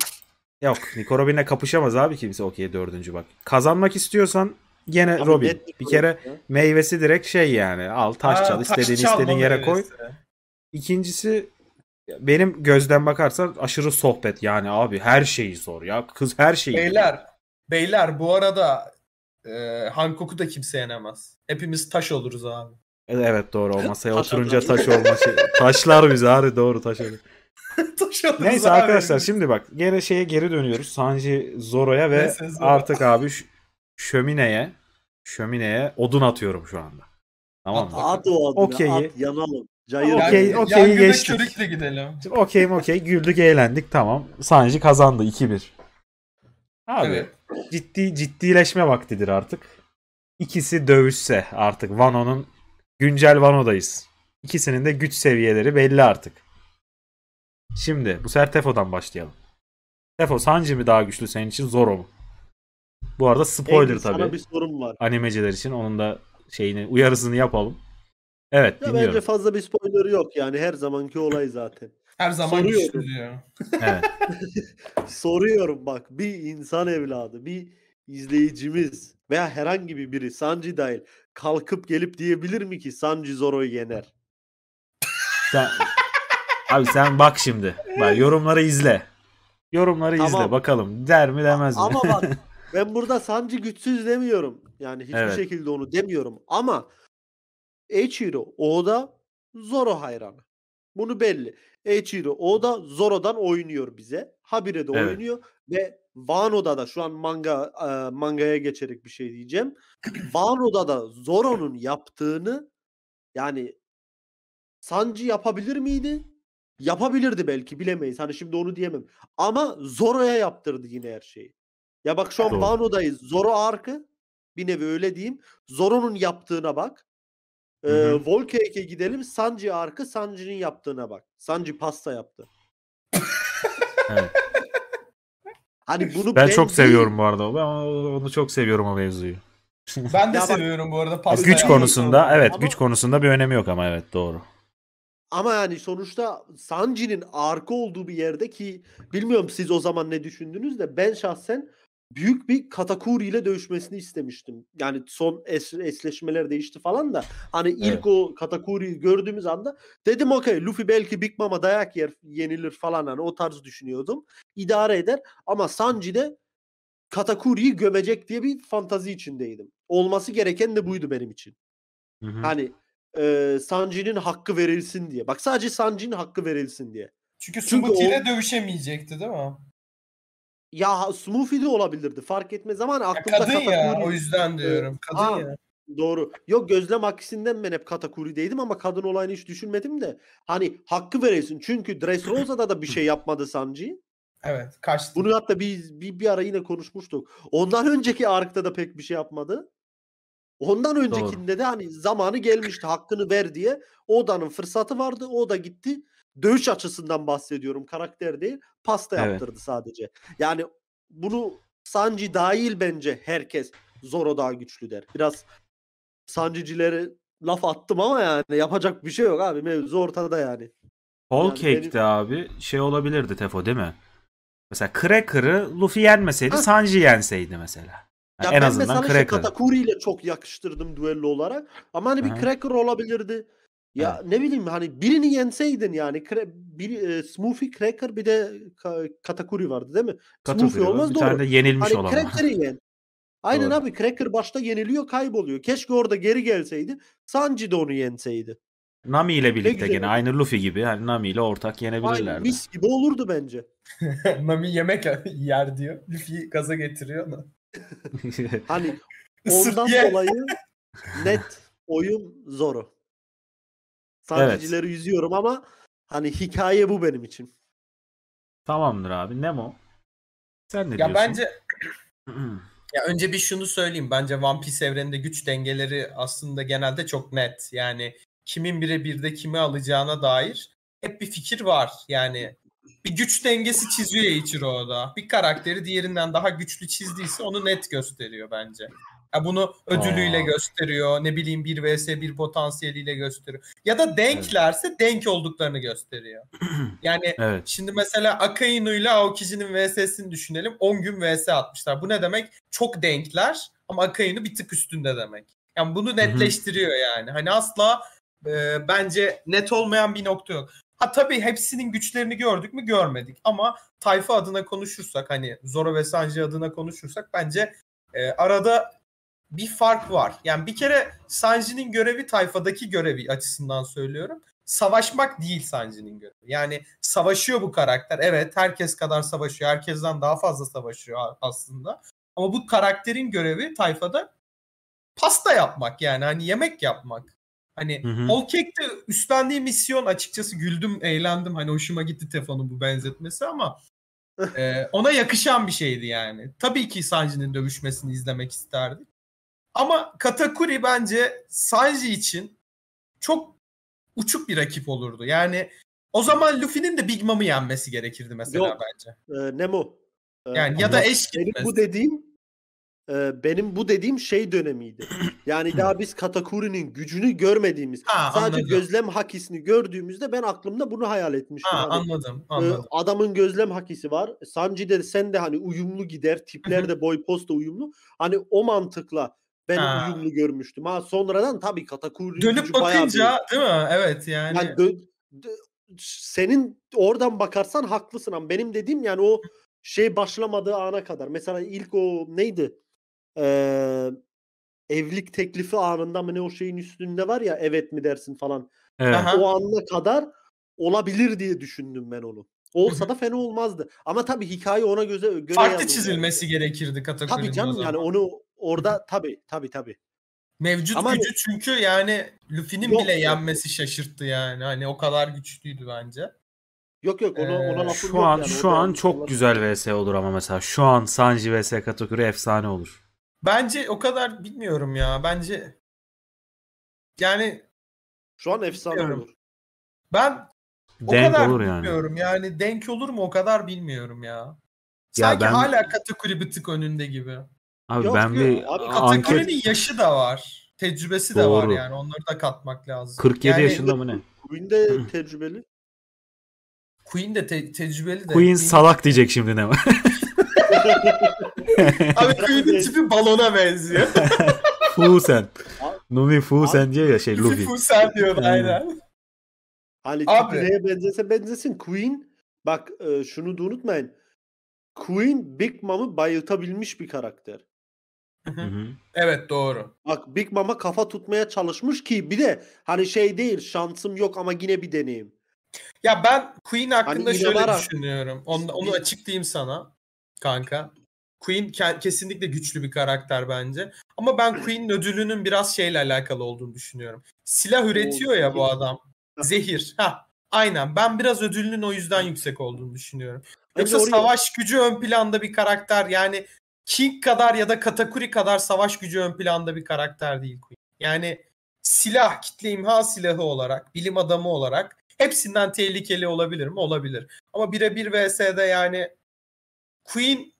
yok Nico Robin'le kapışamaz abi kimse okey dördüncü bak. Kazanmak istiyorsan gene abi Robin. Bir kere ya. meyvesi direkt şey yani al taş ha, çal taş istediğin istediğin yere meyvesi. koy. İkincisi benim gözden bakarsan aşırı sohbet yani abi her şeyi zor ya. Kız her şeyi. Beyler, zor. beyler bu arada e, Hankoku da kimse yenemez. Hepimiz taş oluruz abi. E, evet doğru o masaya oturunca taş olma şey- Taşlar bizi abi doğru taş olur. (laughs) Neyse abi. arkadaşlar şimdi bak gene şeye geri dönüyoruz. Sanji Zoro'ya ve Neyse, Zoro. artık abi şömineye şömineye odun atıyorum şu anda. Tamam mı? At, at o odunu. Okeyi, at yanalım. Cayır. Okey, okey geçtik. Körükle gidelim. Okey, okey. Güldük, eğlendik. Tamam. Sanji kazandı 2-1. Abi evet. ciddi ciddileşme vaktidir artık. İkisi dövüşse artık Vano'nun güncel Vano'dayız. İkisinin de güç seviyeleri belli artık. Şimdi bu sefer Tefo'dan başlayalım. Tefo Sanji mi daha güçlü senin için Zoro mu? Bu arada spoiler tabii. Sana bir sorum var. Animeciler için onun da şeyini uyarısını yapalım. Evet Ya dinliyorum. bence fazla bir spoiler yok yani her zamanki olay zaten. Her zaman Soruyorum. (laughs) Soruyorum bak bir insan evladı, bir izleyicimiz veya herhangi bir biri Sanji dahil kalkıp gelip diyebilir mi ki Sanji Zoro'yu yener? Sen, abi sen bak şimdi. Bak yorumları izle. Yorumları izle bakalım der mi demez mi? Ama bak (laughs) ben burada Sanji güçsüz demiyorum. Yani hiçbir Evet. şekilde onu demiyorum ama Eiichiro Oda Zoro hayranı. Bunu belli. Eiichiro Oda Zoro'dan oynuyor bize. Habire de evet. oynuyor ve Wano'da da şu an manga e, mangaya geçerek bir şey diyeceğim. (clears throat) Wano'da da Zoro'nun yaptığını yani Sanji yapabilir miydi? Yapabilirdi belki bilemeyiz. Hani şimdi onu diyemem. Ama Zoro'ya yaptırdı yine her şeyi. Ya bak şu an Doğru. Wano'dayız. Zoro arkı bir nevi öyle diyeyim. Zoro'nun yaptığına bak. Ee, Volcake'e gidelim. Sanji arkı Sanji'nin yaptığına bak. Sanji pasta yaptı. Evet. Hani bunu Ben çok seviyorum bu arada. Ben onu çok seviyorum o mevzuyu. Ben de Ya bak- seviyorum bu arada. pasta güç yapmayı. konusunda evet Ama- güç konusunda bir önemi yok ama evet doğru. Ama yani sonuçta Sanji'nin arka olduğu bir yerde ki bilmiyorum siz o zaman ne düşündünüz de ben şahsen büyük bir Katakuri ile dövüşmesini istemiştim. Yani son es, esleşmeler değişti falan da hani ilk evet. o Katakuri'yi gördüğümüz anda dedim okey Luffy belki Big Mama dayak yer yenilir falan hani o tarz düşünüyordum. İdare eder ama Sanji de Katakuri'yi gömecek diye bir fantazi içindeydim. Olması gereken de buydu benim için. Hı hı. Hani e, Sanji'nin hakkı verilsin diye. Bak sadece Sanji'nin hakkı verilsin diye. Çünkü Subuti'yle o... dövüşemeyecekti değil mi? ya smoothie de olabilirdi. Fark etme zaman hani aklımda ya kadın ya o yüzden diyorum. Kadın Aa, ya. Doğru. Yok gözlem aksisinden ben hep katakuri Katakuri'deydim ama kadın olayını hiç düşünmedim de. Hani hakkı veresin. Çünkü Dressrosa'da da bir şey yapmadı Sanji. Evet. Kaçtı. Bunu hatta biz bir, bir ara yine konuşmuştuk. Ondan önceki arkta da pek bir şey yapmadı. Ondan öncekinde Doğru. de hani zamanı gelmişti hakkını ver diye. Oda'nın fırsatı vardı. o da gitti dövüş açısından bahsediyorum karakter değil. Pasta evet. yaptırdı sadece. Yani bunu Sanji dahil bence herkes Zoro daha güçlü der. Biraz Sancicileri laf attım ama yani yapacak bir şey yok abi. Mevzu ortada yani. Whole yani Cake'de benim... abi şey olabilirdi Tefo değil mi? Mesela Cracker'ı Luffy yenmeseydi ha. Sanji yenseydi mesela. Yani ya en ben azından mesela şey Cracker. Katakuri ile çok yakıştırdım duello olarak. Ama hani bir Cracker olabilirdi. Ya evet. ne bileyim hani birini yenseydin yani bir e, Smoothie Cracker bir de ka, Katakuri vardı değil mi? Katakuri Smoothie olmaz bir doğru. Bir tane yenilmiş hani olan. Cracker'ı (laughs) yen. Aynen doğru. abi Cracker başta yeniliyor kayboluyor. Keşke orada geri gelseydi. Sanji de onu yenseydi. Nami ile birlikte gene aynı Luffy gibi yani Nami ile ortak yenebilirlerdi. Aynı mis gibi olurdu bence. (laughs) Nami yemek (laughs) yer diyor. Luffy gaza getiriyor ama. hani ondan dolayı net oyun zoru. Tanecileri evet. yüzüyorum ama hani hikaye bu benim için. Tamamdır abi. Nemo. Sen ne ya diyorsun? Ya bence (clears throat) ya önce bir şunu söyleyeyim. Bence One Piece evreninde güç dengeleri aslında genelde çok net. Yani kimin bire birde kimi alacağına dair hep bir fikir var. Yani bir güç dengesi çiziyor Ichiro da. Bir karakteri diğerinden daha güçlü çizdiyse onu net gösteriyor bence. Ya bunu ödülüyle Aa. gösteriyor. Ne bileyim 1 vs 1 potansiyeliyle gösteriyor. Ya da denklerse evet. denk olduklarını gösteriyor. (clears throat) yani evet. şimdi mesela Akainu ile Aokici'nin vs'sini düşünelim. 10 gün vs atmışlar. Bu ne demek? Çok denkler ama Akainu bir tık üstünde demek. Yani bunu netleştiriyor Hı-hı. yani. Hani asla e, bence net olmayan bir nokta yok. Ha tabii hepsinin güçlerini gördük mü görmedik ama tayfa adına konuşursak hani Zoro ve Sanji adına konuşursak bence e, arada bir fark var. Yani bir kere Sanji'nin görevi tayfadaki görevi açısından söylüyorum. Savaşmak değil Sanji'nin görevi. Yani savaşıyor bu karakter. Evet herkes kadar savaşıyor. Herkesten daha fazla savaşıyor aslında. Ama bu karakterin görevi tayfada pasta yapmak yani hani yemek yapmak. Hani hı hı. Whole Cake'de üstlendiği misyon açıkçası güldüm, eğlendim. Hani hoşuma gitti Tefan'ın bu benzetmesi ama (laughs) e, ona yakışan bir şeydi yani. Tabii ki Sanji'nin dövüşmesini izlemek isterdik. Ama Katakuri bence Sanji için çok uçuk bir rakip olurdu. Yani o zaman Luffy'nin de Big Mom'u yenmesi gerekirdi mesela Yok. bence. Ee, Nemo. Ee, yani ya da eş gitmesi. Benim bu dediğim e, benim bu dediğim şey dönemiydi. Yani daha biz Katakuri'nin gücünü görmediğimiz, ha, sadece anladım. gözlem hakisini gördüğümüzde ben aklımda bunu hayal etmiştim. Ha, abi. Hani, anladım, e, anladım. Ee, adamın gözlem hakisi var. Sanji de sen de hani uyumlu gider, tipler de boy posta uyumlu. Hani o mantıkla ben ha. uyumlu görmüştüm. Ha sonradan tabii Katakuri dönüp bakınca bir... değil mi? Evet yani. yani dö- dö- senin oradan bakarsan haklısın ama benim dediğim yani o şey başlamadığı ana kadar. Mesela ilk o neydi? Ee, evlilik teklifi anında mı ne o şeyin üstünde var ya evet mi dersin falan. Evet. O anına kadar olabilir diye düşündüm ben onu. Olsa da fena olmazdı. Ama tabii hikaye ona göze göre farklı çizilmesi gerekirdi kategorinin. Tabii canım yani onu Orada tabi tabi tabi. Mevcut Ama gücü çünkü yani Luffy'nin bile yok. yenmesi şaşırttı yani. Hani o kadar güçlüydü bence. Yok yok ona, ee, ona lafım şu yok an yani. şu an çok olur. güzel vs olur ama mesela şu an Sanji vs Katakuri efsane olur. Bence o kadar bilmiyorum ya. Bence yani şu an efsane bilmiyorum. olur. Ben o kadar olur yani. bilmiyorum yani denk olur mu o kadar bilmiyorum ya. Sanki ya ben... hala Katakuri bir tık önünde gibi. Abi Yok, ben bir abi, kategorinin anket... yaşı da var. Tecrübesi de Doğru. var yani. Onları da katmak lazım. 47 yani, yaşında mı ne? Queen de tecrübeli. Queen de te- tecrübeli de. Queen, Queen salak diyecek şimdi ne var? (laughs) abi Queen'in tipi balona benziyor. (laughs) Fusen. Numi sen diyor ya şey Luffy. Luffy sen diyor aynen. Hani abi. neye benzese benzesin. Queen bak e, şunu da unutmayın. Queen Big Mom'u bayıltabilmiş bir karakter. Evet doğru. Bak Big Mama kafa tutmaya çalışmış ki bir de hani şey değil şansım yok ama yine bir deneyim. Ya ben Queen hani hakkında Hani şöyle düşünüyorum. Onu, onu açıklayayım sana kanka. Queen ke- kesinlikle güçlü bir karakter bence. Ama ben Queen'in ödülünün biraz şeyle alakalı olduğunu düşünüyorum. Silah üretiyor ya bu adam. Zehir. Ha, aynen. Ben biraz ödülünün o yüzden yüksek olduğunu düşünüyorum. Yoksa savaş gücü ön planda bir karakter. Yani King kadar ya da Katakuri kadar savaş gücü ön planda bir karakter değil Queen. Yani silah, kitle imha silahı olarak, bilim adamı olarak hepsinden tehlikeli olabilir mi? Olabilir. Ama birebir VS'de yani Queen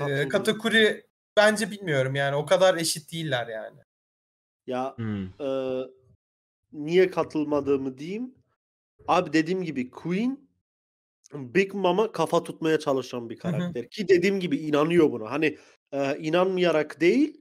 e, Katakuri bence bilmiyorum yani o kadar eşit değiller yani. Ya hmm. e, niye katılmadığımı diyeyim. Abi dediğim gibi Queen Big Mom'a kafa tutmaya çalışan bir karakter. Hı hı. Ki dediğim gibi inanıyor buna. Hani e, inanmayarak değil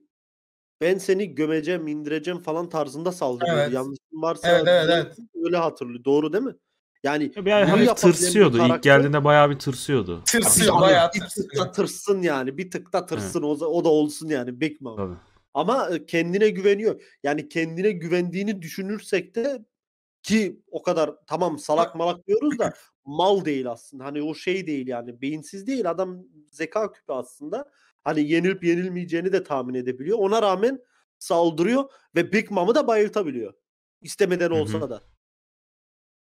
ben seni gömeceğim, indireceğim falan tarzında saldırıyor. Evet. Yanlışım varsa evet, evet, evet. öyle hatırlıyor. Doğru değil mi? Yani ya hani bir hani tırsıyordu. karakter... İlk geldiğinde bayağı bir tırsıyordu. Tırsıyor, Abi, bayağı tırsıyor. Bir tık da tırsın yani. Bir tık da tırsın. O, o da olsun yani Big Mom. Tabii. Ama e, kendine güveniyor. Yani kendine güvendiğini düşünürsek de ki o kadar tamam salak malak diyoruz da mal değil aslında. Hani o şey değil yani beyinsiz değil. Adam zeka küpü aslında. Hani yenilip yenilmeyeceğini de tahmin edebiliyor. Ona rağmen saldırıyor ve Big Mom'u da bayıltabiliyor. İstemeden olsa Hı-hı. da.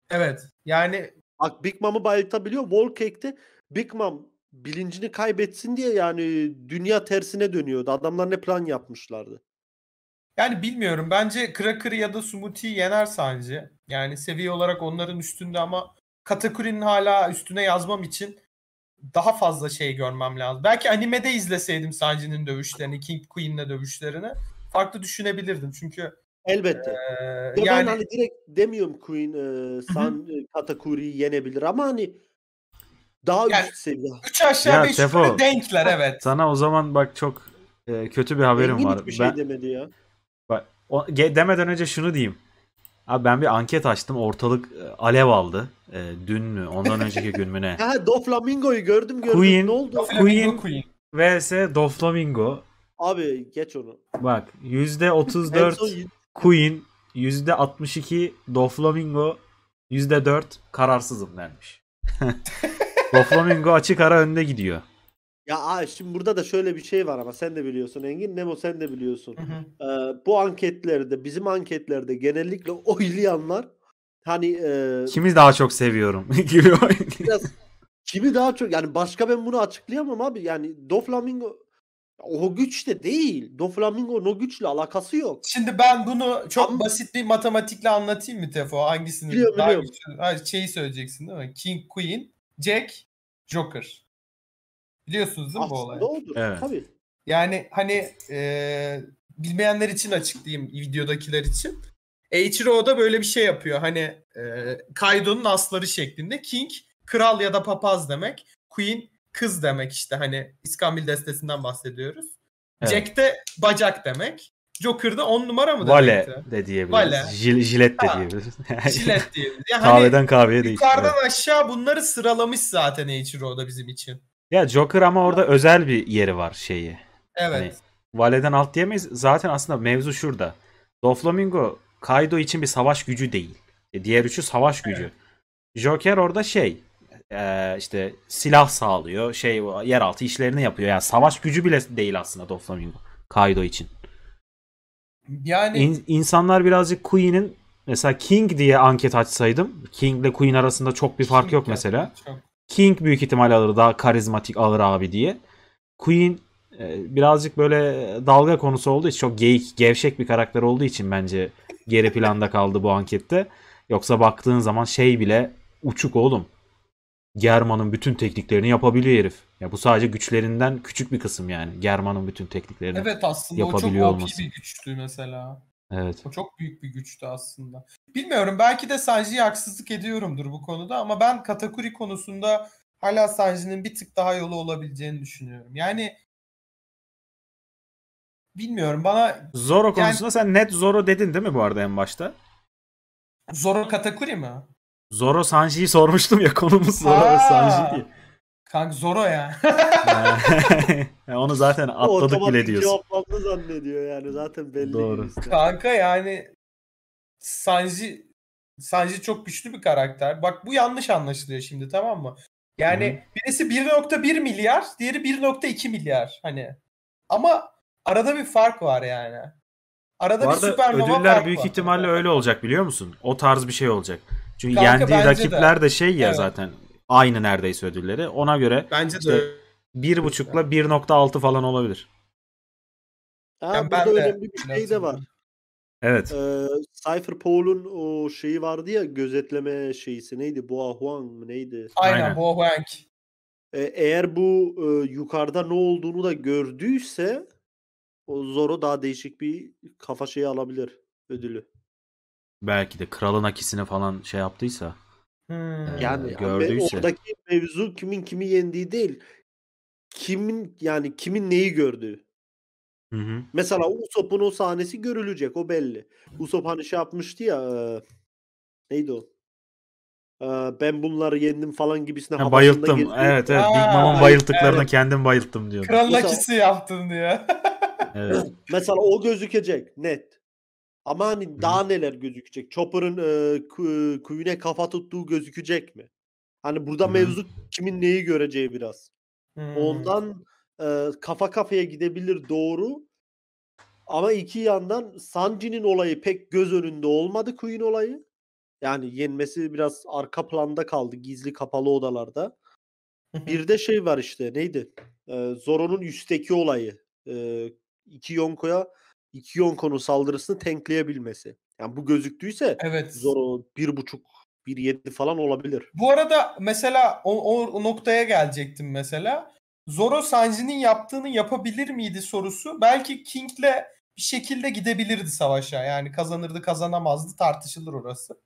Evet. Yani Bak Big Mom'u bayıltabiliyor. Wallcake'de Big Mom bilincini kaybetsin diye yani dünya tersine dönüyordu. Adamlar ne plan yapmışlardı? Yani bilmiyorum. Bence Cracker ya da Smoothie yener sence? Yani seviye olarak onların üstünde ama Katakuri'nin hala üstüne yazmam için daha fazla şey görmem lazım. Belki animede izleseydim Sanji'nin dövüşlerini, King Queen'le dövüşlerini farklı düşünebilirdim. Çünkü Elbette. Ee, yani... ben hani direkt demiyorum Queen e, San Katakuri'yi yenebilir ama hani daha yani, üst seviye. 3 aşağı 5 yukarı denkler evet. Sana o zaman bak çok e, kötü bir haberim Engin var. bir şey ben, demedi ya. Bak o, demeden önce şunu diyeyim. Abi ben bir anket açtım. Ortalık e, alev aldı. E, dün mü? Ondan önceki gün mü ne? (laughs) ha, Doflamingo'yu gördüm gördüm. Queen, ne oldu? Queen, Queen. vs Doflamingo. Abi geç onu. Bak yüzde %34 (laughs) Queen, %62 Doflamingo, %4 kararsızım vermiş. (laughs) Doflamingo açık ara önde gidiyor. Ya abi şimdi burada da şöyle bir şey var ama sen de biliyorsun Engin, Nemo sen de biliyorsun. Hı hı. Ee, bu anketlerde, bizim anketlerde genellikle oylayanlar hani e, Kimi daha çok seviyorum (laughs) gibi. biraz kimi daha çok yani başka ben bunu açıklayamam abi. Yani Doflamingo o güç de değil. Doflamingo o güçle alakası yok. Şimdi ben bunu çok Ama- basit bir matematikle anlatayım mı Tefo? Hangisini Biliyorum, biliyorum. güçlü- Hayır, şeyi söyleyeceksin değil mi? King, Queen, Jack, Joker. Biliyorsunuz değil mi Aslında bu olayı? Doğrudur. Evet. Tabii. Yani hani e, bilmeyenler için açıklayayım videodakiler için. Eiichiro da böyle bir şey yapıyor. Hani e, Kaido'nun asları şeklinde. King kral ya da papaz demek. Queen kız demek işte hani İskambil destesinden bahsediyoruz. Evet. Jack de bacak demek. Joker da on numara mı Vale demekti? de diyebiliriz. Vale. Jil, jilet de ha. diyebiliriz. (laughs) jilet diyebiliriz. Yani hani Kahveden kahveye değişiyor. Yukarıdan evet. aşağı bunları sıralamış zaten Eiichiro'da bizim için. Ya Joker ama orada özel bir yeri var şeyi. Evet. Hani, Vale'den alt diyemeyiz. Zaten aslında mevzu şurada. Doflamingo Kaido için bir savaş gücü değil. E, diğer üçü savaş gücü. Evet. Joker orada şey e, işte silah sağlıyor. Şey yeraltı işlerini yapıyor. Yani savaş gücü bile değil aslında Doflamingo Kaido için. Yani İn, insanlar birazcık Queen'in mesela King diye anket açsaydım Kingle ile Queen arasında çok bir fark Kesinlikle. yok mesela. Çok. King büyük ihtimal alır daha karizmatik alır abi diye. Queen e, birazcık böyle dalga konusu olduğu için çok geyik, gevşek bir karakter olduğu için bence geri planda kaldı bu ankette. Yoksa baktığın zaman şey bile uçuk oğlum. German'ın bütün tekniklerini yapabiliyor herif. Ya bu sadece güçlerinden küçük bir kısım yani. German'ın bütün tekniklerini evet, aslında yapabiliyor o çok olması. bir güçtü mesela. Evet. O çok büyük bir güçtü aslında. Bilmiyorum belki de Sanji'ye haksızlık ediyorumdur bu konuda ama ben Katakuri konusunda hala Sanji'nin bir tık daha yolu olabileceğini düşünüyorum. Yani bilmiyorum bana Zoro yani... konusunda sen net Zoro dedin değil mi bu arada en başta? Zoro Katakuri mi? Zoro Sanji'yi sormuştum ya konumuz Zoro ha. Sanji diye. Kanka zor o ya. (laughs) (laughs) yani onu zaten atladık bile diyorsun. Cevaplandı zannediyor yani zaten belli. Doğru. Işte. Kanka yani Sanji Sanji çok güçlü bir karakter. Bak bu yanlış anlaşılıyor şimdi tamam mı? Yani Hı-hı. birisi 1.1 milyar, diğeri 1.2 milyar hani. Ama arada bir fark var yani. Arada Bu bir süpernova ödüller fark büyük var. ihtimalle öyle olacak biliyor musun? O tarz bir şey olacak. Çünkü Kanka, yendiği rakipler de. de şey ya evet. zaten Aynı neredeyse ödülleri. Ona göre Bence işte de bir buçukla 1.6 falan olabilir. Ha, Yani ben de- önemli bir şey de var. Evet. Ee, Cypher Paul'un o şeyi vardı ya gözetleme şeyisi neydi? Boa Huang mı neydi? Aynen. Aynen, Bo Bohank. Ee, eğer bu e, yukarıda ne olduğunu da gördüyse o Zoro daha değişik bir kafa şeyi alabilir ödülü. Belki de kralın akisini falan şey yaptıysa. Yani Gördüyse. oradaki mevzu kimin kimi yendiği değil. Kimin yani kimin neyi gördüğü. Hı hı. Mesela Usopp'un o sahnesi görülecek o belli. Usopp hani şey yapmıştı ya e, neydi o? E, ben bunları yendim falan gibisine ha, bayılttım. Evet evet. Aa, Big Mom'un bayılttıklarını evet. kendim bayılttım diyor. Kralın akisi yaptın diye. (laughs) evet. Mesela o gözükecek net. Ama hani Hı. daha neler gözükecek? Chopper'ın e, kuyune kafa tuttuğu gözükecek mi? Hani burada Hı. mevzu kimin neyi göreceği biraz. Hı. Ondan e, kafa kafaya gidebilir doğru. Ama iki yandan Sanji'nin olayı pek göz önünde olmadı Queen olayı. Yani yenmesi biraz arka planda kaldı gizli kapalı odalarda. Bir de şey var işte neydi? Ee, Zoro'nun üstteki olayı. Ee, iki Yonko'ya yon konu saldırısını tankleyebilmesi. Yani bu gözüktüyse evet. zor bir buçuk bir yedi falan olabilir. Bu arada mesela o, o noktaya gelecektim mesela. Zoro Sanji'nin yaptığını yapabilir miydi sorusu. Belki King'le bir şekilde gidebilirdi savaşa. Yani kazanırdı kazanamazdı tartışılır orası.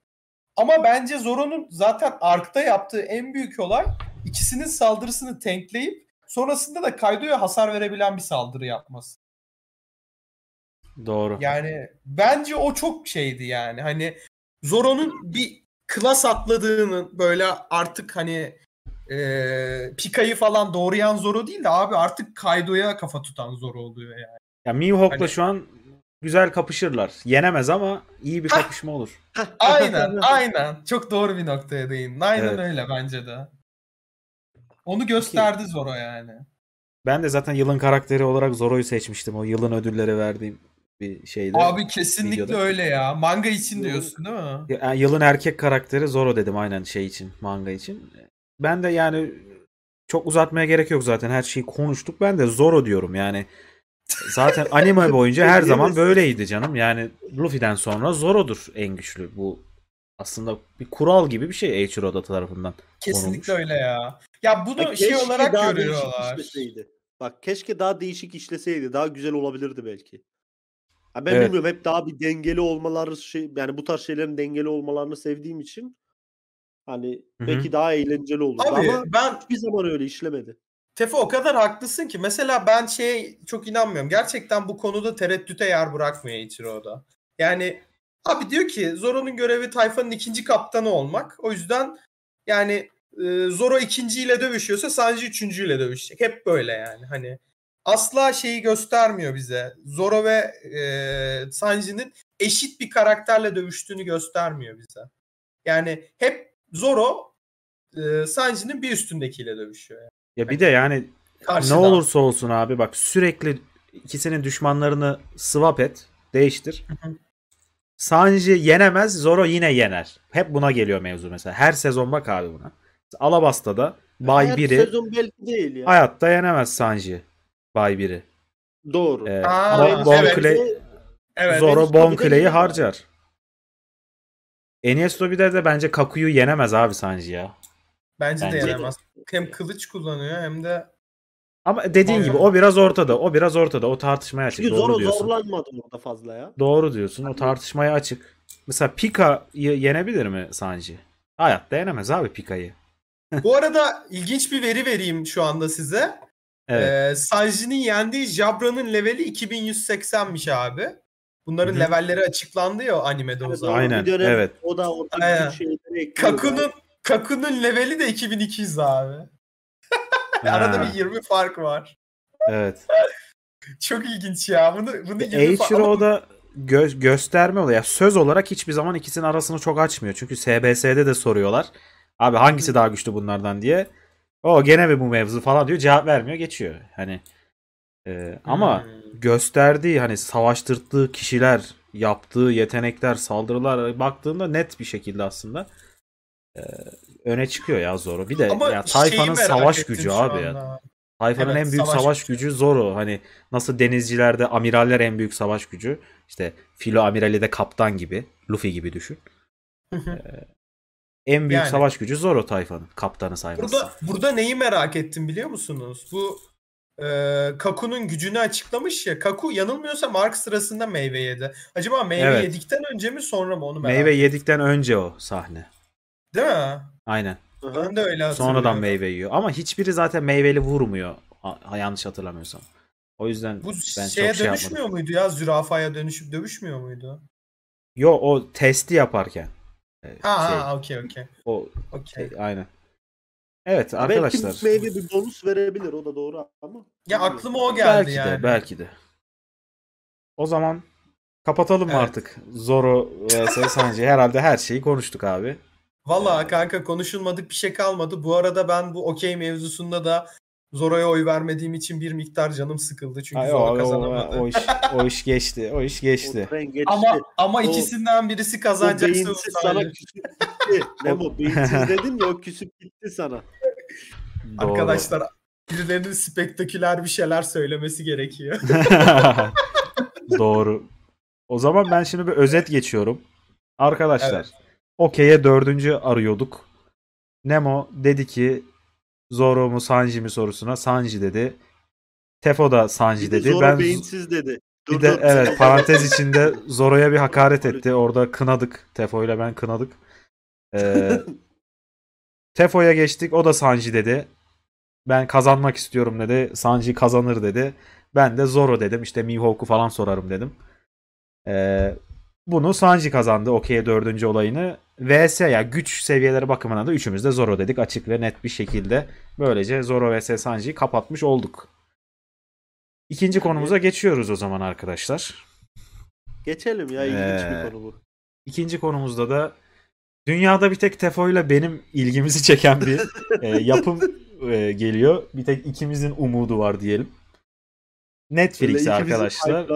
Ama bence Zoro'nun zaten Ark'ta yaptığı en büyük olay ikisinin saldırısını tankleyip sonrasında da Kaido'ya hasar verebilen bir saldırı yapması. Doğru. Yani bence o çok şeydi yani. Hani Zoro'nun bir klas atladığını böyle artık hani e, Pika'yı falan doğrayan Zoro değil de abi artık Kaido'ya kafa tutan Zoro oluyor yani. Ya Mihawk'la hani... şu an güzel kapışırlar. Yenemez ama iyi bir kapışma ha, olur. Ha, aynen, aynen. Çok doğru bir noktaya değin. Aynen evet. öyle bence de. Onu gösterdi Zoro yani. Ben de zaten yılın karakteri olarak Zoro'yu seçmiştim. O yılın ödülleri verdiğim bir şeyde. Abi kesinlikle videoda. öyle ya. Manga için diyorsun değil mi? Yani yılın erkek karakteri Zoro dedim aynen şey için, manga için. Ben de yani çok uzatmaya gerek yok zaten. Her şeyi konuştuk. Ben de Zoro diyorum yani. Zaten (laughs) anime boyunca her zaman böyleydi canım. Yani Luffy'den sonra Zoro'dur en güçlü bu aslında bir kural gibi bir şey Eiichiro tarafından. Kesinlikle konulmuş. öyle ya. Ya bunu ya şey olarak daha görüyorlar. Bak keşke daha değişik işleseydi. Daha güzel olabilirdi belki. Ha ben evet. bilmiyorum hep daha bir dengeli olmaları şey yani bu tarz şeylerin dengeli olmalarını sevdiğim için hani Hı-hı. belki daha eğlenceli olur ama ben bir zaman öyle işlemedi. Tefe o kadar haklısın ki mesela ben şeye çok inanmıyorum. Gerçekten bu konuda tereddüte yer bırakmıyor Ichiro'da. Yani abi diyor ki Zoro'nun görevi tayfanın ikinci kaptanı olmak. O yüzden yani Zoro ikinciyle dövüşüyorsa Sanji üçüncüyle dövüşecek. Hep böyle yani. Hani asla şeyi göstermiyor bize. Zoro ve e, Sanji'nin eşit bir karakterle dövüştüğünü göstermiyor bize. Yani hep Zoro e, Sanji'nin bir üstündekiyle dövüşüyor. Yani. Ya bir de yani Karşıdan. ne olursa olsun abi bak sürekli ikisinin düşmanlarını swap et, değiştir. Sanji yenemez, Zoro yine yener. Hep buna geliyor mevzu mesela. Her sezon bak abi buna. Alabasta'da Bay 1'i hayatta yenemez Sanji. Bay biri. Doğru. Ee, Aa, bon Clay, evet, Zoro Bonclay'i harcar. Enes Lobby'de de bence Kaku'yu yenemez abi Sanji ya. Bence, bence de yenemez. De. Hem kılıç kullanıyor hem de ama dediğin gibi o biraz ortada. O biraz ortada. O tartışmaya açık. Çünkü Doğru Zoro diyorsun. zorlanmadı orada fazla ya. Doğru diyorsun. O tartışmaya açık. Mesela Pika'yı yenebilir mi Sanji? Hayatta yenemez abi Pika'yı. Bu arada ilginç bir veri vereyim şu anda size. Evet. Ee, Sanji'nin yendiği Jabra'nın leveli 2180'miş abi. Bunların Hı-hı. levelleri açıklandı ya animede evet, o zaman. Aynen. Dönem, evet. O da orada bir Kaku'nun Kaku'nun leveli de 2200 abi. Arada bir 20 fark var. Evet. (laughs) Çok ilginç ya. Bunu bunu Eiichiro da gö- gösterme oluyor. Yani söz olarak hiçbir zaman ikisinin arasını çok açmıyor. Çünkü SBS'de de soruyorlar. Abi hangisi daha güçlü bunlardan diye. O gene mi bu mevzu falan diyor. Cevap vermiyor geçiyor. Hani e, ama hmm. gösterdiği hani savaştırdığı kişiler yaptığı yetenekler saldırılar baktığında net bir şekilde aslında e, öne çıkıyor ya Zoro. Bir de ama ya, Tayfa'nın savaş gücü abi ya. Tayfa'nın evet, en büyük savaş, savaş gücü Zoro. Hani nasıl denizcilerde amiraller en büyük savaş gücü. İşte Filo amirali de kaptan gibi. Luffy gibi düşün. E, en büyük yani, savaş gücü Zoro tayfanın. Kaptanı sayfası. Burada, burada neyi merak ettim biliyor musunuz? Bu e, Kaku'nun gücünü açıklamış ya. Kaku yanılmıyorsa Mark sırasında meyve yedi. Acaba meyve evet. yedikten önce mi sonra mı onu merak Meyve ettim. yedikten önce o sahne. Değil mi? Aynen. Ben de öyle Sonradan meyve yiyor. Ama hiçbiri zaten meyveli vurmuyor. Ha, yanlış hatırlamıyorsam. O yüzden Bu ben şeye çok şey dönüşmüyor yapmadım. muydu ya? Zürafaya dönüşüp dövüşmüyor muydu? Yo o testi yaparken. Ha, şey, ha okey okey. O okay. şey, e, aynen. Evet arkadaşlar. Belki meyve bir bonus verebilir o da doğru ama. Ya aklıma o geldi belki yani. De, belki de. O zaman kapatalım evet. artık. Zoro vs sence herhalde her şeyi konuştuk abi. Valla kanka konuşulmadık bir şey kalmadı. Bu arada ben bu okey mevzusunda da Zora'ya oy vermediğim için bir miktar canım sıkıldı çünkü Hayır, Zora o, kazanamadı. O, o, iş, o iş geçti. O iş geçti. O geçti. Ama ama o, ikisinden birisi kazanacak o sana küsüp gitti. Nemo (laughs) beyinsiz dedim ya o küsüp gitti sana. Arkadaşlar birilerinin spektaküler bir şeyler söylemesi gerekiyor. (laughs) Doğru. O zaman ben şimdi bir özet geçiyorum. Arkadaşlar evet. okey'e dördüncü arıyorduk. Nemo dedi ki Zoro mu Sanji mi sorusuna Sanji dedi. Tefo da Sanji bir dedi. De Zoro ben beyinsiz dedi. Dur, bir de dur. evet (laughs) parantez içinde Zoro'ya bir hakaret etti. Orada kınadık. Tefo ile ben kınadık. Ee, Tefo'ya geçtik. O da Sanji dedi. Ben kazanmak istiyorum dedi. Sanji kazanır dedi. Ben de Zoro dedim. İşte Mihawk'u falan sorarım dedim. Ee, bunu Sanji kazandı okey dördüncü olayını. VS ya yani güç seviyeleri bakımından da üçümüz de Zoro dedik açık ve net bir şekilde. Böylece Zoro vs Sanji'yi kapatmış olduk. İkinci konumuza geçiyoruz o zaman arkadaşlar. Geçelim ya ilginç ee, bir konu bu. İkinci konumuzda da dünyada bir tek Tefo ile benim ilgimizi çeken bir e, yapım e, geliyor. Bir tek ikimizin umudu var diyelim. Netflix arkadaşlar.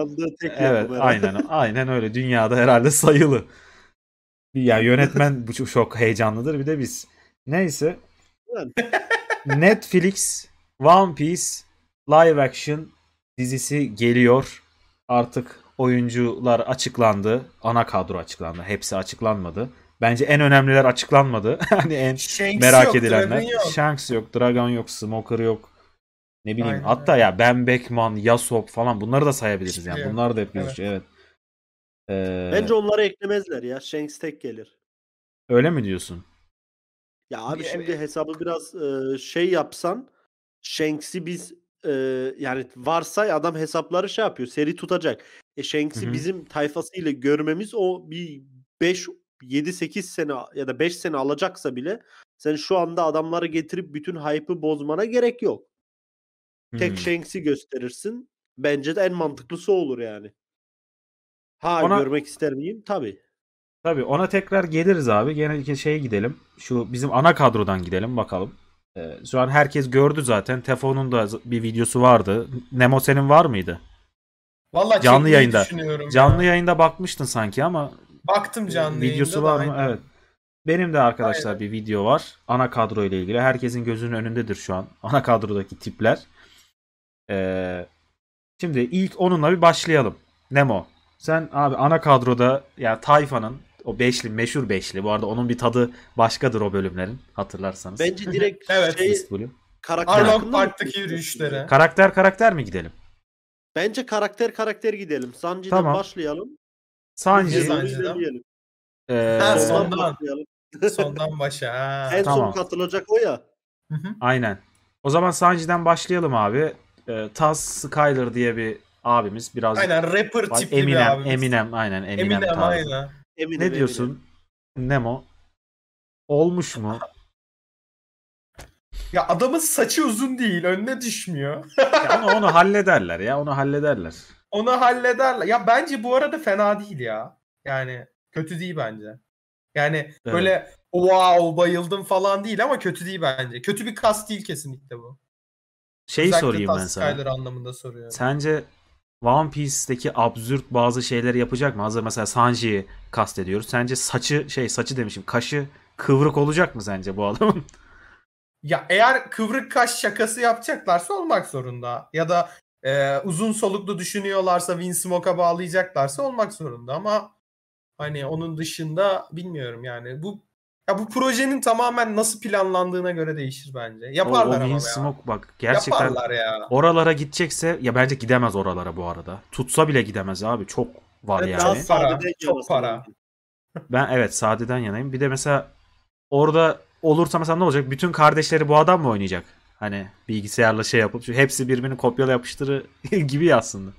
Evet aynen aynen öyle dünyada herhalde sayılı. Ya yani yönetmen bu çok heyecanlıdır bir de biz. Neyse. (laughs) Netflix One Piece live action dizisi geliyor. Artık oyuncular açıklandı. Ana kadro açıklandı. Hepsi açıklanmadı. Bence en önemliler açıklanmadı. (laughs) hani en Shanks merak yok, edilenler. Yok. Shanks yok, Dragon yok, Smoker yok. Ne bileyim Aynen. hatta ya Ben Beckman, Yasop falan bunları da sayabiliriz yani. Ya. Bunlar da hep evet. gözüküyor evet. Ee... Bence onları eklemezler ya. Shanks tek gelir. Öyle mi diyorsun? Ya abi evet. şimdi hesabı biraz e, şey yapsan Shanks'i biz e, yani varsay adam hesapları şey yapıyor. Seri tutacak. E Shanks'i Hı-hı. bizim tayfasıyla görmemiz o bir 5 7 8 sene ya da 5 sene alacaksa bile sen şu anda adamları getirip bütün hype'ı bozmana gerek yok. Tek hmm. Shanks'i gösterirsin. Bence de en mantıklısı olur yani. Ha ona, görmek ister miyim? Tabii. Tabii ona tekrar geliriz abi. Gene şeye gidelim. Şu bizim ana kadrodan gidelim bakalım. Ee, şu an herkes gördü zaten. Tefon'un da bir videosu vardı. Nemo senin var mıydı? Vallahi canlı yayında. Canlı ya. yayında bakmıştın sanki ama baktım canlı yayında. videosu var mı? Aynen. Evet. Benim de arkadaşlar aynen. bir video var. Ana kadro ile ilgili. Herkesin gözünün önündedir şu an ana kadrodaki tipler. Ee, şimdi ilk onunla bir başlayalım. Nemo. Sen abi ana kadroda yani Tayfa'nın o beşli meşhur beşli. Bu arada onun bir tadı başkadır o bölümlerin hatırlarsanız. Bence direkt (laughs) evet. şey, karakter Park'taki yürüyüşlere. Karakter karakter mi gidelim? Bence karakter karakter gidelim. Sancı'dan tamam. başlayalım. Sancı. Sancı'dan. Ee, sondan. Başlayalım. (laughs) Sondan başa. Ha. En tamam. son katılacak o ya. Aynen. O zaman Sancı'dan başlayalım abi e, Taz Skyler diye bir abimiz. Biraz aynen rapper tipi Eminem, bir abimiz. Eminem aynen Eminem, Eminem tarzı. aynen. Eminem, ne diyorsun Eminem. Nemo? Olmuş mu? Ya adamın saçı uzun değil. Önüne düşmüyor. ya onu, onu hallederler ya. Onu hallederler. Onu hallederler. Ya bence bu arada fena değil ya. Yani kötü değil bence. Yani evet. böyle wow bayıldım falan değil ama kötü değil bence. Kötü bir kas değil kesinlikle bu. Şey sorayım ben sana. anlamında soruyorum. Sence One Piece'deki absürt bazı şeyler yapacak mı? Hazır mesela Sanji'yi kastediyoruz. Sence saçı şey saçı demişim kaşı kıvrık olacak mı sence bu adamın? (laughs) Ya eğer kıvrık kaş şakası yapacaklarsa olmak zorunda. Ya da e, uzun soluklu düşünüyorlarsa Winsmoke'a bağlayacaklarsa olmak zorunda ama hani onun dışında bilmiyorum yani bu ya bu projenin tamamen nasıl planlandığına göre değişir bence. Yaparlar o, o ama ya. Smoke bak gerçekten Yaparlar ya. oralara gidecekse ya bence gidemez oralara bu arada. Tutsa bile gidemez abi. Çok var evet, yani. Çok para. Çok para. Ben evet Sade'den yanayım. Bir de mesela orada olursa mesela ne olacak? Bütün kardeşleri bu adam mı oynayacak? Hani bilgisayarla şey yapıp hepsi birbirini kopyala yapıştırı (laughs) gibi aslında.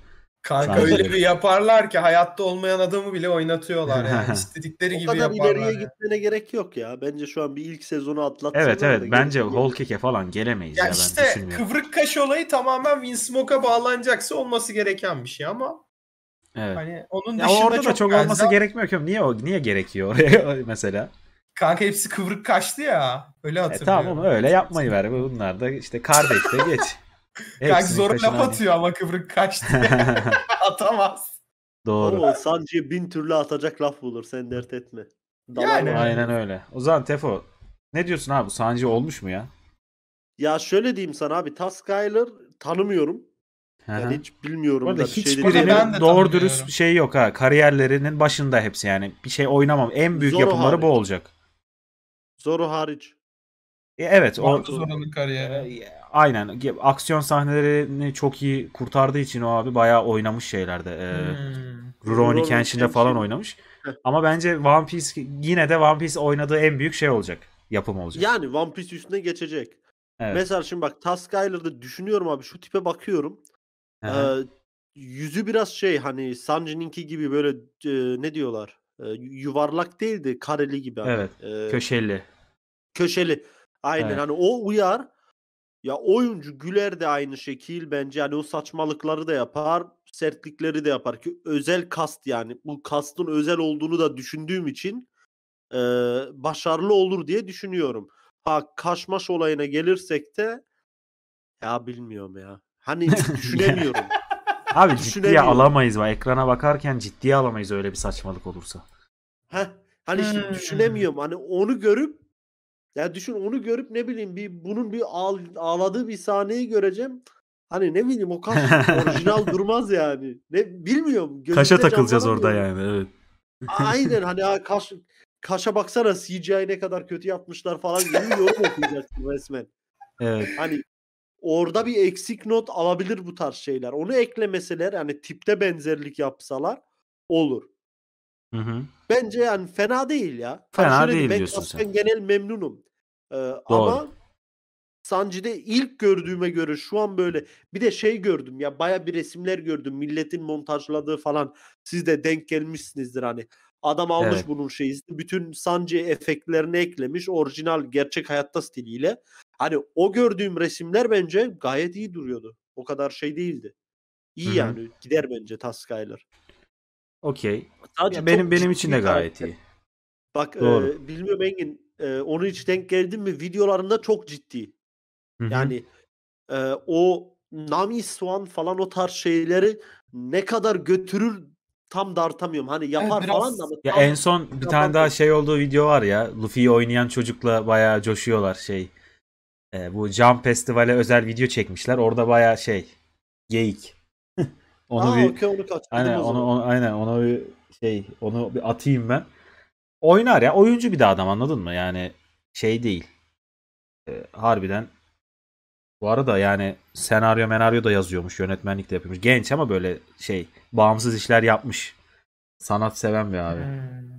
Kanka Sadece. öyle bir yaparlar ki hayatta olmayan adamı bile oynatıyorlar yani. (laughs) İstedikleri gibi yaparlar. O kadar ileriye yani. gitmene gerek yok ya. Bence şu an bir ilk sezonu atlatsalar. Evet evet bence Holkeke falan gelemeyiz ya, ya işte, ben düşünmüyorum. Kıvrık kaş olayı tamamen Winsmoke'a bağlanacaksa olması gereken bir şey ama Evet. Hani onun ya dışında orada çok da çok benzer... olması gerekmiyor ki. Niye o niye gerekiyor (laughs) mesela? Kanka hepsi kıvrık kaçtı ya. Öyle hatırlıyorum. E, tamam öyle yapmayı ver. Bunlar da işte kardeş de geç. (laughs) Kanka zora laf atıyor ama Kıvrık kaçtı. (laughs) Atamaz. Doğru. Ama Sancı'ya bin türlü atacak laf bulur. Sen dert etme. Dalar yani. Aynen öyle. O zaman Tefo ne diyorsun abi? Sancı olmuş mu ya? Ya şöyle diyeyim sana abi. Taskayler tanımıyorum. Yani hiç bilmiyorum. Orada hiçbirinin şey doğru dürüst şey yok ha. Kariyerlerinin başında hepsi yani. Bir şey oynamam. En büyük Zoro yapımları hariç. bu olacak. Zoro hariç. E, evet. Marcus Oran'ın kariyeri. aynen. Aksiyon sahnelerini çok iyi kurtardığı için o abi bayağı oynamış şeylerde. E, hmm. Rurouni Kenshin'de falan oynamış. Ama bence One Piece yine de One Piece oynadığı en büyük şey olacak. Yapım olacak. Yani One Piece üstüne geçecek. Evet. Mesela şimdi bak Taskailer'da düşünüyorum abi şu tipe bakıyorum. Ee, yüzü biraz şey hani Sanji'ninki gibi böyle e, ne diyorlar? E, yuvarlak değildi kareli gibi. Hani. Evet. E, köşeli. Köşeli. Aynen evet. hani o uyar. Ya oyuncu Güler de aynı şekil bence yani o saçmalıkları da yapar, sertlikleri de yapar ki özel kast yani bu kastın özel olduğunu da düşündüğüm için e, başarılı olur diye düşünüyorum. Ha kaşmaş olayına gelirsek de ya bilmiyorum ya. Hani (laughs) düşünemiyorum. Abi ciddiye alamayız. Bak. Ekrana bakarken ciddiye alamayız öyle bir saçmalık olursa. Heh, hani işte düşünemiyorum. Hani onu görüp ya düşün onu görüp ne bileyim bir bunun bir ağ, ağladığı bir sahneyi göreceğim. Hani ne bileyim o kaş orijinal (laughs) durmaz yani. Ne bilmiyorum. Kaşa takılacağız orada yani evet. Aynen hani kaş kaşa baksana CGI ne kadar kötü yapmışlar falan gibi yorum okuyacaksın resmen. Evet. Hani orada bir eksik not alabilir bu tarz şeyler. Onu eklemeseler yani tipte benzerlik yapsalar olur. Hı hı. Bence yani fena değil ya. Hani fena yani değil diyorsun sen. genel memnunum. Ee, Doğru. ama Sancı'da ilk gördüğüme göre şu an böyle bir de şey gördüm ya baya bir resimler gördüm milletin montajladığı falan siz de denk gelmişsinizdir hani adam almış evet. bunun şeyi bütün Sancı efektlerini eklemiş orijinal gerçek hayatta stiliyle hani o gördüğüm resimler bence gayet iyi duruyordu o kadar şey değildi iyi Hı-hı. yani gider bence Taskaylar. Okey. Sadece benim benim için de gayet iyi. Bak e, bilmiyorum Engin e, onu hiç denk geldin mi? Videolarında çok ciddi. Hı-hı. Yani e, o Nami Swan falan o tarz şeyleri ne kadar götürür tam dartamıyorum. Hani yapar evet, falan da. Ya en son bir tane daha şey olduğu video var ya. Luffy'yi oynayan çocukla bayağı coşuyorlar şey. E, bu Jump Festival'e özel video çekmişler. Orada bayağı şey geyik. Onu Aa, bir okay, onu aynen onu, onu aynen onu bir şey onu bir atayım ben. Oynar ya oyuncu bir de adam anladın mı? Yani şey değil. E, harbiden bu arada yani senaryo menaryo da yazıyormuş, yönetmenlik de yapıyormuş. Genç ama böyle şey bağımsız işler yapmış. Sanat seven bir abi. Hmm.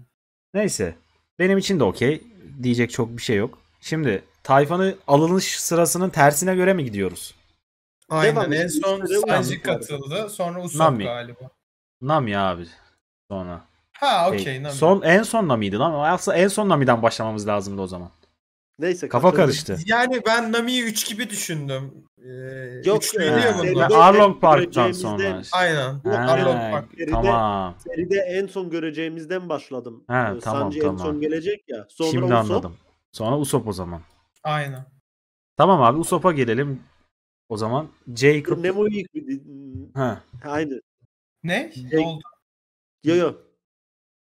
Neyse. Benim için de okey. Diyecek çok bir şey yok. Şimdi Tayfan'ı alınış sırasının tersine göre mi gidiyoruz? Aynen en son Sancı katıldı. Sonra Usopp Nami. galiba. Nami abi. Sonra. Ha şey, okey şey, Nami. Son, en son Nami'ydi lan. Aslında en son Nami'den başlamamız lazımdı o zaman. Neyse. Kafa katıldım. karıştı. Yani ben Nami'yi 3 gibi düşündüm. Ee, Yok üç ya. Arlong Park'tan sonra. Aynen. bu Arlong Park. Seride, tamam. Seride en son göreceğimizden başladım. He, Sancı ee, tamam, Sancı tamam. en son gelecek ya. Sonra Şimdi Usopp. anladım. Sonra Usopp o zaman. Aynen. Tamam abi Usopp'a gelelim. O zaman Jacob. yıkıp... Nemo'yu yıktı. Ha. Aynı. Ne? Ne oldu? Yok yok.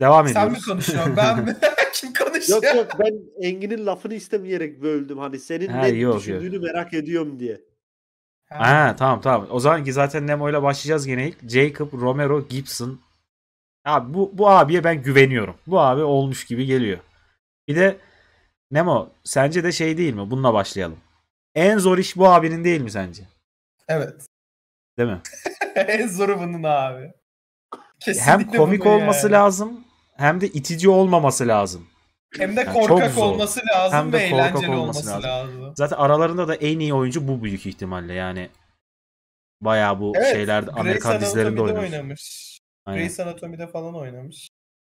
Devam ediyoruz. Sen mi konuşuyorsun? Ben mi? (laughs) (laughs) Kim konuşuyor? Yok yok ben Engin'in lafını istemeyerek böldüm. Hani senin ha, ne yok, düşündüğünü yok. merak ediyorum diye. Ha. ha tamam tamam. O zaman ki zaten Nemo ile başlayacağız gene ilk. Jacob, Romero, Gibson. Abi bu, bu abiye ben güveniyorum. Bu abi olmuş gibi geliyor. Bir de Nemo sence de şey değil mi? Bununla başlayalım. En zor iş bu abinin değil mi sence? Evet. Değil mi? (laughs) en zoru bunun abi. Kesinlikle hem komik olması yani. lazım hem de itici olmaması lazım. Hem de korkak olması lazım hem de ve eğlenceli olması, lazım. lazım. Zaten aralarında da en iyi oyuncu bu büyük ihtimalle yani. Bayağı bu evet, şeylerde Grey's Amerikan Anatomy'de dizilerinde oynamış. oynamış. Aynen. Grey's Anatomy'de falan oynamış.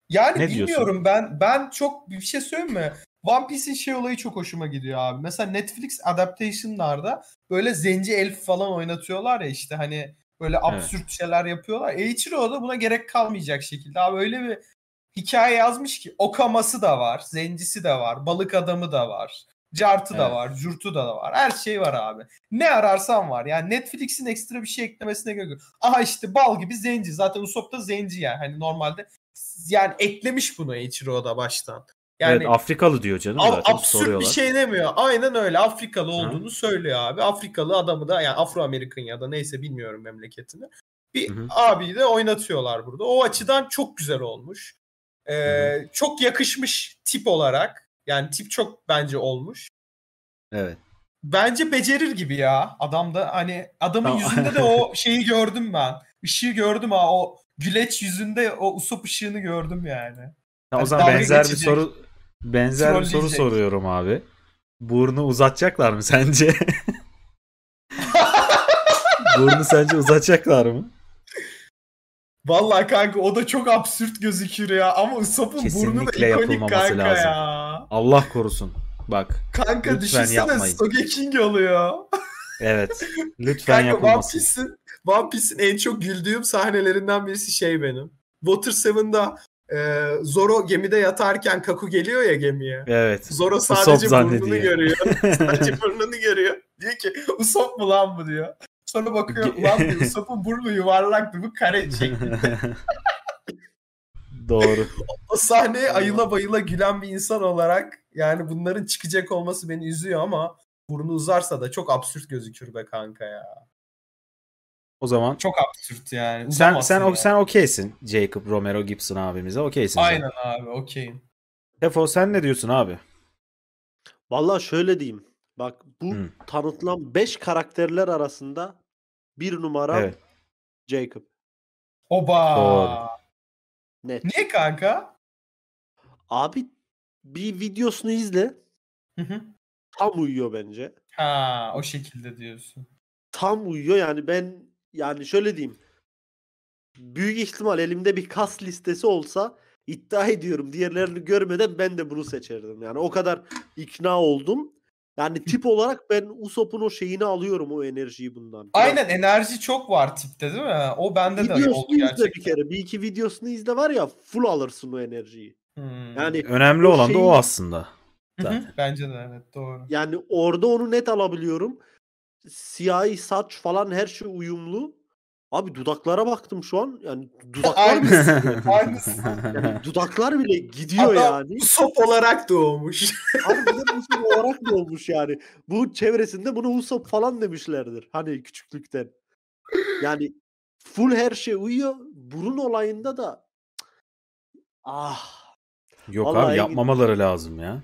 Yani ne bilmiyorum diyorsun? ben ben çok bir şey söyleyeyim mi? One Piece'in şey olayı çok hoşuma gidiyor abi. Mesela Netflix adaptation'larda böyle zenci elf falan oynatıyorlar ya işte hani böyle absürt evet. şeyler yapıyorlar. Eiichiro da buna gerek kalmayacak şekilde abi öyle bir hikaye yazmış ki okaması da var, zencisi de var, balık adamı da var. Cartı evet. da var, curtu da var. Her şey var abi. Ne ararsan var. Yani Netflix'in ekstra bir şey eklemesine gerek yok. Aha işte bal gibi zenci. Zaten Usopp da zenci yani. Hani normalde yani eklemiş bunu Ichiro'da baştan. Yani evet, Afrikalı diyor canım ab- zaten absürt soruyorlar. bir şey demiyor. Aynen öyle Afrikalı olduğunu Hı. söylüyor abi. Afrikalı adamı da yani Afro Amerikan ya da neyse bilmiyorum memleketini. Bir Hı-hı. abiyi de oynatıyorlar burada. O açıdan çok güzel olmuş. Ee, çok yakışmış tip olarak. Yani tip çok bence olmuş. Evet. Bence becerir gibi ya. Adam da hani adamın tamam. yüzünde de (laughs) o şeyi gördüm ben. Işığı gördüm ha o güleç yüzünde o usop ışığını gördüm yani. Ya o zaman benzer geçecek. bir soru benzer bir soru soruyorum abi. Burnu uzatacaklar mı sence? (laughs) Burnu sence uzatacaklar mı? Vallahi kanka o da çok absürt gözükür ya ama Isop'un burnu da ikonik kanka lazım. ya. Allah korusun. Bak. Kanka lütfen düşünsene yapmayın. Sogeking oluyor. Evet. (laughs) Lütfen kanka, yapılmasın. One Piece'in One Piece'in en çok güldüğüm sahnelerinden birisi şey benim. Water 7'da e, Zoro gemide yatarken Kaku geliyor ya gemiye. Evet. Zoro sadece Usopp burnunu görüyor. (laughs) sadece burnunu görüyor. Diyor ki Usopp mu lan bu diyor. Sonra bakıyor ulan diyor Usopp'un burnu yuvarlaktı bu kare şeklinde. (laughs) Doğru. o sahneye ayıla bayıla gülen bir insan olarak yani bunların çıkacak olması beni üzüyor ama burnu uzarsa da çok absürt gözükür be kanka ya. O zaman çok absürt yani. Sen sen yani. sen okeysin Jacob Romero Gibson abimize. Okeysin. Aynen sen. abi, okeyim. Efo sen ne diyorsun abi? Vallahi şöyle diyeyim. Bak bu hmm. tanıtılan 5 karakterler arasında bir numara evet. Jacob. Oba. Ne? Ne kanka? Abi bir videosunu izle. Hı hı. Tam uyuyor bence. Ha o şekilde diyorsun. Tam uyuyor yani ben yani şöyle diyeyim. Büyük ihtimal elimde bir kas listesi olsa iddia ediyorum diğerlerini görmeden ben de bunu seçerdim. Yani o kadar ikna oldum. Yani tip olarak ben Usopp'un o şeyini alıyorum o enerjiyi bundan. Aynen enerji çok var tipte değil mi? O bende videosunu de oldu gerçekten. bir kere. Bir iki videosunu izle var ya full alırsın o enerjiyi. Hmm. Yani önemli olan şeyi... da o aslında. Zaten. Bence de evet doğru. Yani orada onu net alabiliyorum siyahi saç falan her şey uyumlu. Abi dudaklara baktım şu an. Yani dudaklar (laughs) aynısı, Yani dudaklar bile gidiyor Adam yani. Usop olarak doğmuş. Abi bir de Usop (laughs) olarak doğmuş yani. Bu çevresinde bunu Usop falan demişlerdir. Hani küçüklükten. Yani full her şey uyuyor. Burun olayında da ah. Yok Vallahi abi yapmamaları gidip... lazım ya.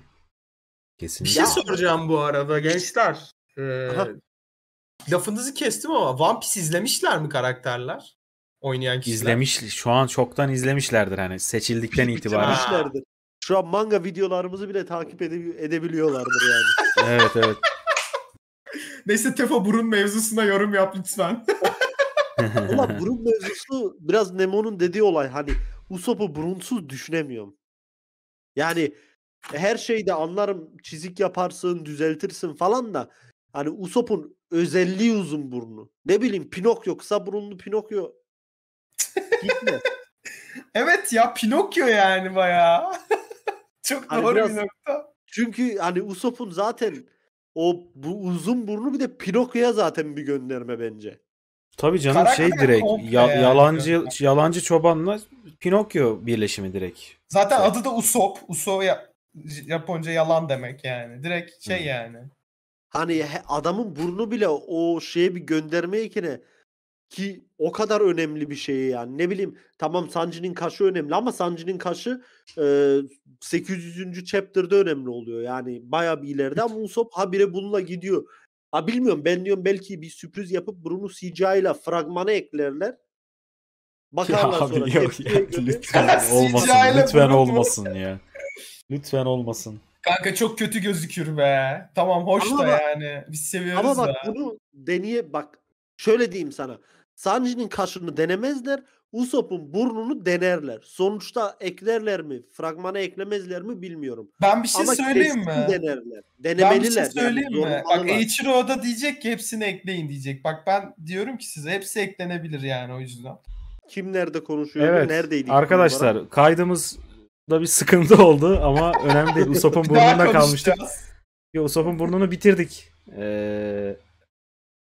Kesinlikle. Şey bir şey soracağım bu arada şey gençler. Ee, Lafınızı kestim ama One Piece izlemişler mi karakterler? Oynayan kişiler. İzlemiş. Şu an çoktan izlemişlerdir hani seçildikten itibaren. İzlemişlerdir. Şu an manga videolarımızı bile takip edebi- edebiliyorlardır yani. (laughs) evet evet. (laughs) Neyse Tefo burun mevzusuna yorum yap lütfen. (laughs) Ulan burun mevzusu biraz Nemo'nun dediği olay hani Usopp'u burunsuz düşünemiyorum. Yani her şeyde anlarım çizik yaparsın düzeltirsin falan da hani Usopp'un özelliği uzun burnu. Ne bileyim Pinokyo kısa burunlu Pinokyo. Gitme. (laughs) evet ya Pinokyo yani bayağı. (laughs) Çok hani doğru biraz, bir nokta. Çünkü hani Usopp'un zaten o bu uzun burnu bir de Pinokyo'ya zaten bir gönderme bence. Tabi canım Karakter şey direkt ya, yani. yalancı yalancı çobanla Pinokyo birleşimi direkt. Zaten evet. adı da Usopp. Usopp ya, Japonca yalan demek yani. Direkt şey Hı. yani. Hani adamın burnu bile o şeye bir gönderme ekine ki o kadar önemli bir şey yani. Ne bileyim tamam Sancı'nın kaşı önemli ama Sancı'nın kaşı e, 800. chapter'da önemli oluyor. Yani baya bir ileride ama Usopp habire bununla gidiyor. Ha bilmiyorum ben diyorum belki bir sürpriz yapıp Bruno ile fragmana eklerler. Bakarlar ya sonra. Abi, yok, ya, lütfen (laughs) olmasın. lütfen olmasın ya. Lütfen olmasın. Kanka çok kötü gözükür be. Tamam hoş ama da bak, yani. Biz seviyoruz ama da. Ama bak bunu deneye bak. Şöyle diyeyim sana. Sanji'nin kaşını denemezler. Usopp'un burnunu denerler. Sonuçta eklerler mi, fragmana eklemezler mi bilmiyorum. Ben bir şey Ama söyleyeyim mi? Denerler. Denemeliler. Ben bir şey söyleyeyim yani, mi? Bak Eiichiro da diyecek ki hepsini ekleyin diyecek. Bak ben diyorum ki size hepsi eklenebilir yani o yüzden. Kim nerede konuşuyor? Evet. Neredeydik? Arkadaşlar kaydımız da bir sıkıntı oldu ama önemli değil. Usopp'un (laughs) burnunda kalmıştık. Yo, Usopp'un burnunu bitirdik. Ee,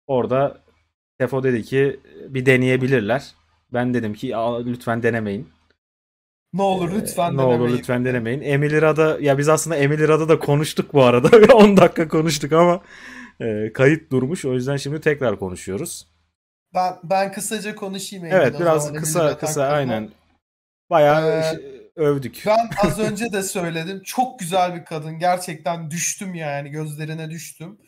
orada Tefo dedi ki bir deneyebilirler. Ben dedim ki lütfen denemeyin. Ne olur ee, lütfen ee, denemeyin. Ne olur lütfen denemeyin. Emirada ya biz aslında Emirada da konuştuk bu arada. 10 (laughs) dakika konuştuk ama e, kayıt durmuş. O yüzden şimdi tekrar konuşuyoruz. Ben ben kısaca konuşayım. Emin evet biraz kısa kısa aynen. Bayağı ee, övdük. Ben az önce de söyledim. Çok güzel bir kadın. Gerçekten düştüm yani. Gözlerine düştüm.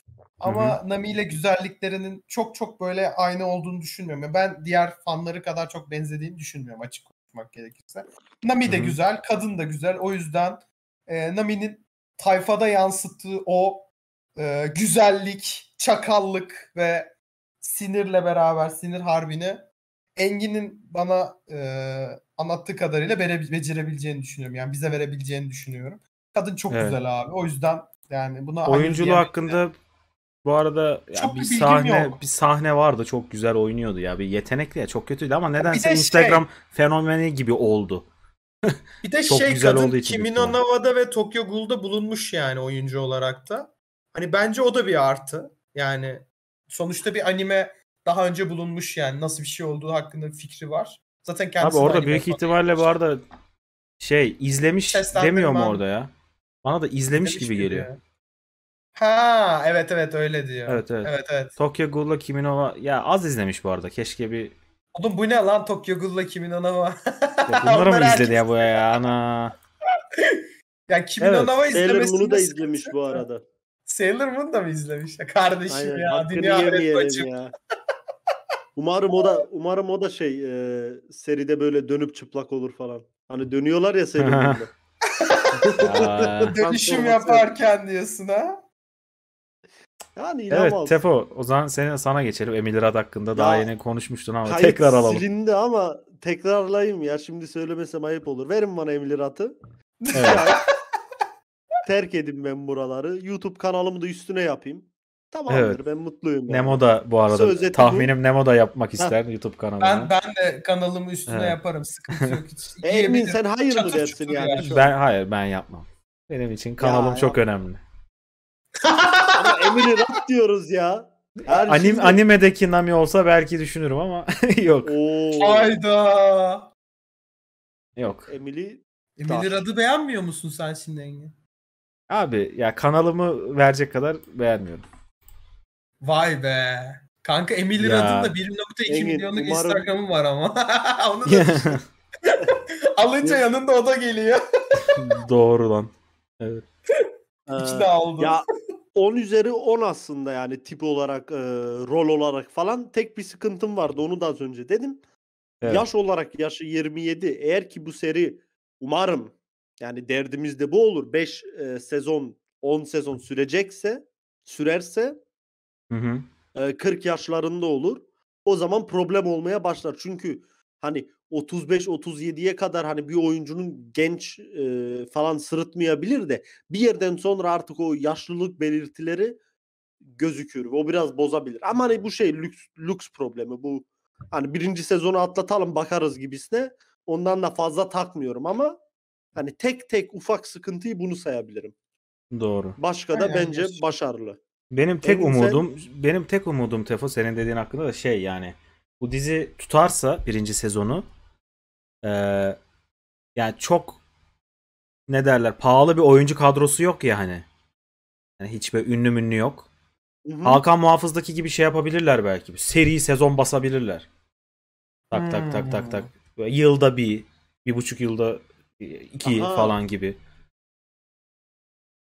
Ama Hı-hı. Nami ile güzelliklerinin çok çok böyle aynı olduğunu düşünmüyorum. Ben diğer fanları kadar çok benzediğini düşünmüyorum açık konuşmak gerekirse. Nami de Hı-hı. güzel, kadın da güzel. O yüzden e, Nami'nin tayfada yansıttığı o e, güzellik, çakallık ve sinirle beraber sinir harbini Engin'in bana e, anlattığı kadarıyla bere, becerebileceğini düşünüyorum. Yani bize verebileceğini düşünüyorum. Kadın çok evet. güzel abi. O yüzden yani buna hani oyunculuğu hakkında bu arada ya bir, bir sahne yok. bir sahne vardı çok güzel oynuyordu ya. Bir yetenekli ya çok kötüydü ama nedense şey- Instagram şey... fenomeni gibi oldu. (laughs) bir de çok şey güzel kadın Kimino Nava'da ve Tokyo Ghoul'da bulunmuş yani oyuncu olarak da. Hani bence o da bir artı. Yani sonuçta bir anime daha önce bulunmuş yani nasıl bir şey olduğu hakkında bir fikri var. Zaten kendisi Abi orada büyük ihtimalle bu arada şey izlemiş demiyor mu orada ya? Bana da izlemiş, izlemiş gibi geliyor. Ha evet evet öyle diyor. Evet evet. evet, evet. Tokyo Ghoul'la Kiminova ya az izlemiş bu arada. Keşke bir Oğlum bu ne lan Tokyo Ghoul'la Kiminova? (laughs) bunları mı izledi ya bu ya ana? (laughs) ya Kiminova evet. izlemesi. Sailor da izlemiş bu arada. Sailor Moon da mı izlemiş? Ya kardeşim Aynen, ya dünya ya. (laughs) Umarım o da umarım o da şey e, seride böyle dönüp çıplak olur falan. Hani dönüyorlar ya seride. (laughs) (laughs) Dönüşüm yaparken diyorsun ha. Yani evet aldım. Tefo o zaman senin sana geçelim Emil Rad hakkında ya, daha yeni konuşmuştun ama tekrar alalım. silindi ama tekrarlayayım ya şimdi söylemesem ayıp olur. Verin bana Emil Rad'ı. Evet. (laughs) terk edin ben buraları. YouTube kanalımı da üstüne yapayım. Tamamdır evet. ben mutluyum. Nemo da bu arada Söz tahminim Nemo da yapmak ister ha. YouTube kanalına. Ben ben de kanalımı üstüne evet. yaparım sıkıntı yok hiç. (laughs) Emin sen hayır mı dersin yani? yani. Ben hayır ben yapmam. Benim için kanalım ya, çok ya. önemli. ama Emin'i rap diyoruz ya. Her Anim, şeyde... Animedeki Nami olsa belki düşünürüm ama (laughs) yok. Oo. Hayda. Yok. Emily Emily Rad'ı beğenmiyor musun sen şimdi Engin? Abi ya kanalımı verecek kadar beğenmiyorum. Vay be. Kanka Emily Rudd'ın da 1.2 milyonluk umarım... Instagram'ı var ama. (laughs) Onu da (laughs) Alınca yanında o da geliyor. (laughs) Doğru lan. Evet. İçine ee, aldım. Ya 10 üzeri 10 aslında yani tip olarak, e, rol olarak falan. Tek bir sıkıntım vardı onu da az önce dedim. Evet. Yaş olarak yaşı 27. Eğer ki bu seri umarım yani derdimiz de bu olur. 5 e, sezon, 10 sezon sürecekse, sürerse Hı hı. 40 yaşlarında olur. O zaman problem olmaya başlar. Çünkü hani 35-37'ye kadar hani bir oyuncunun genç e, falan sırıtmayabilir de bir yerden sonra artık o yaşlılık belirtileri gözükür. O biraz bozabilir. Ama hani bu şey lüks, lüks problemi. Bu hani birinci sezonu atlatalım bakarız gibisine. Ondan da fazla takmıyorum ama hani tek tek ufak sıkıntıyı bunu sayabilirim. Doğru. Başka da Aynen. bence başarılı. Benim tek Evin umudum sen... benim tek umudum Tefo senin dediğin hakkında da şey yani bu dizi tutarsa birinci sezonu e, yani çok ne derler pahalı bir oyuncu kadrosu yok ya hani. Yani hiç böyle ünlü münlü yok. Hı-hı. Hakan Muhafız'daki gibi şey yapabilirler belki. seri sezon basabilirler. Tak tak tak tak tak. Hmm. yılda bir, bir buçuk yılda iki Aha. falan gibi.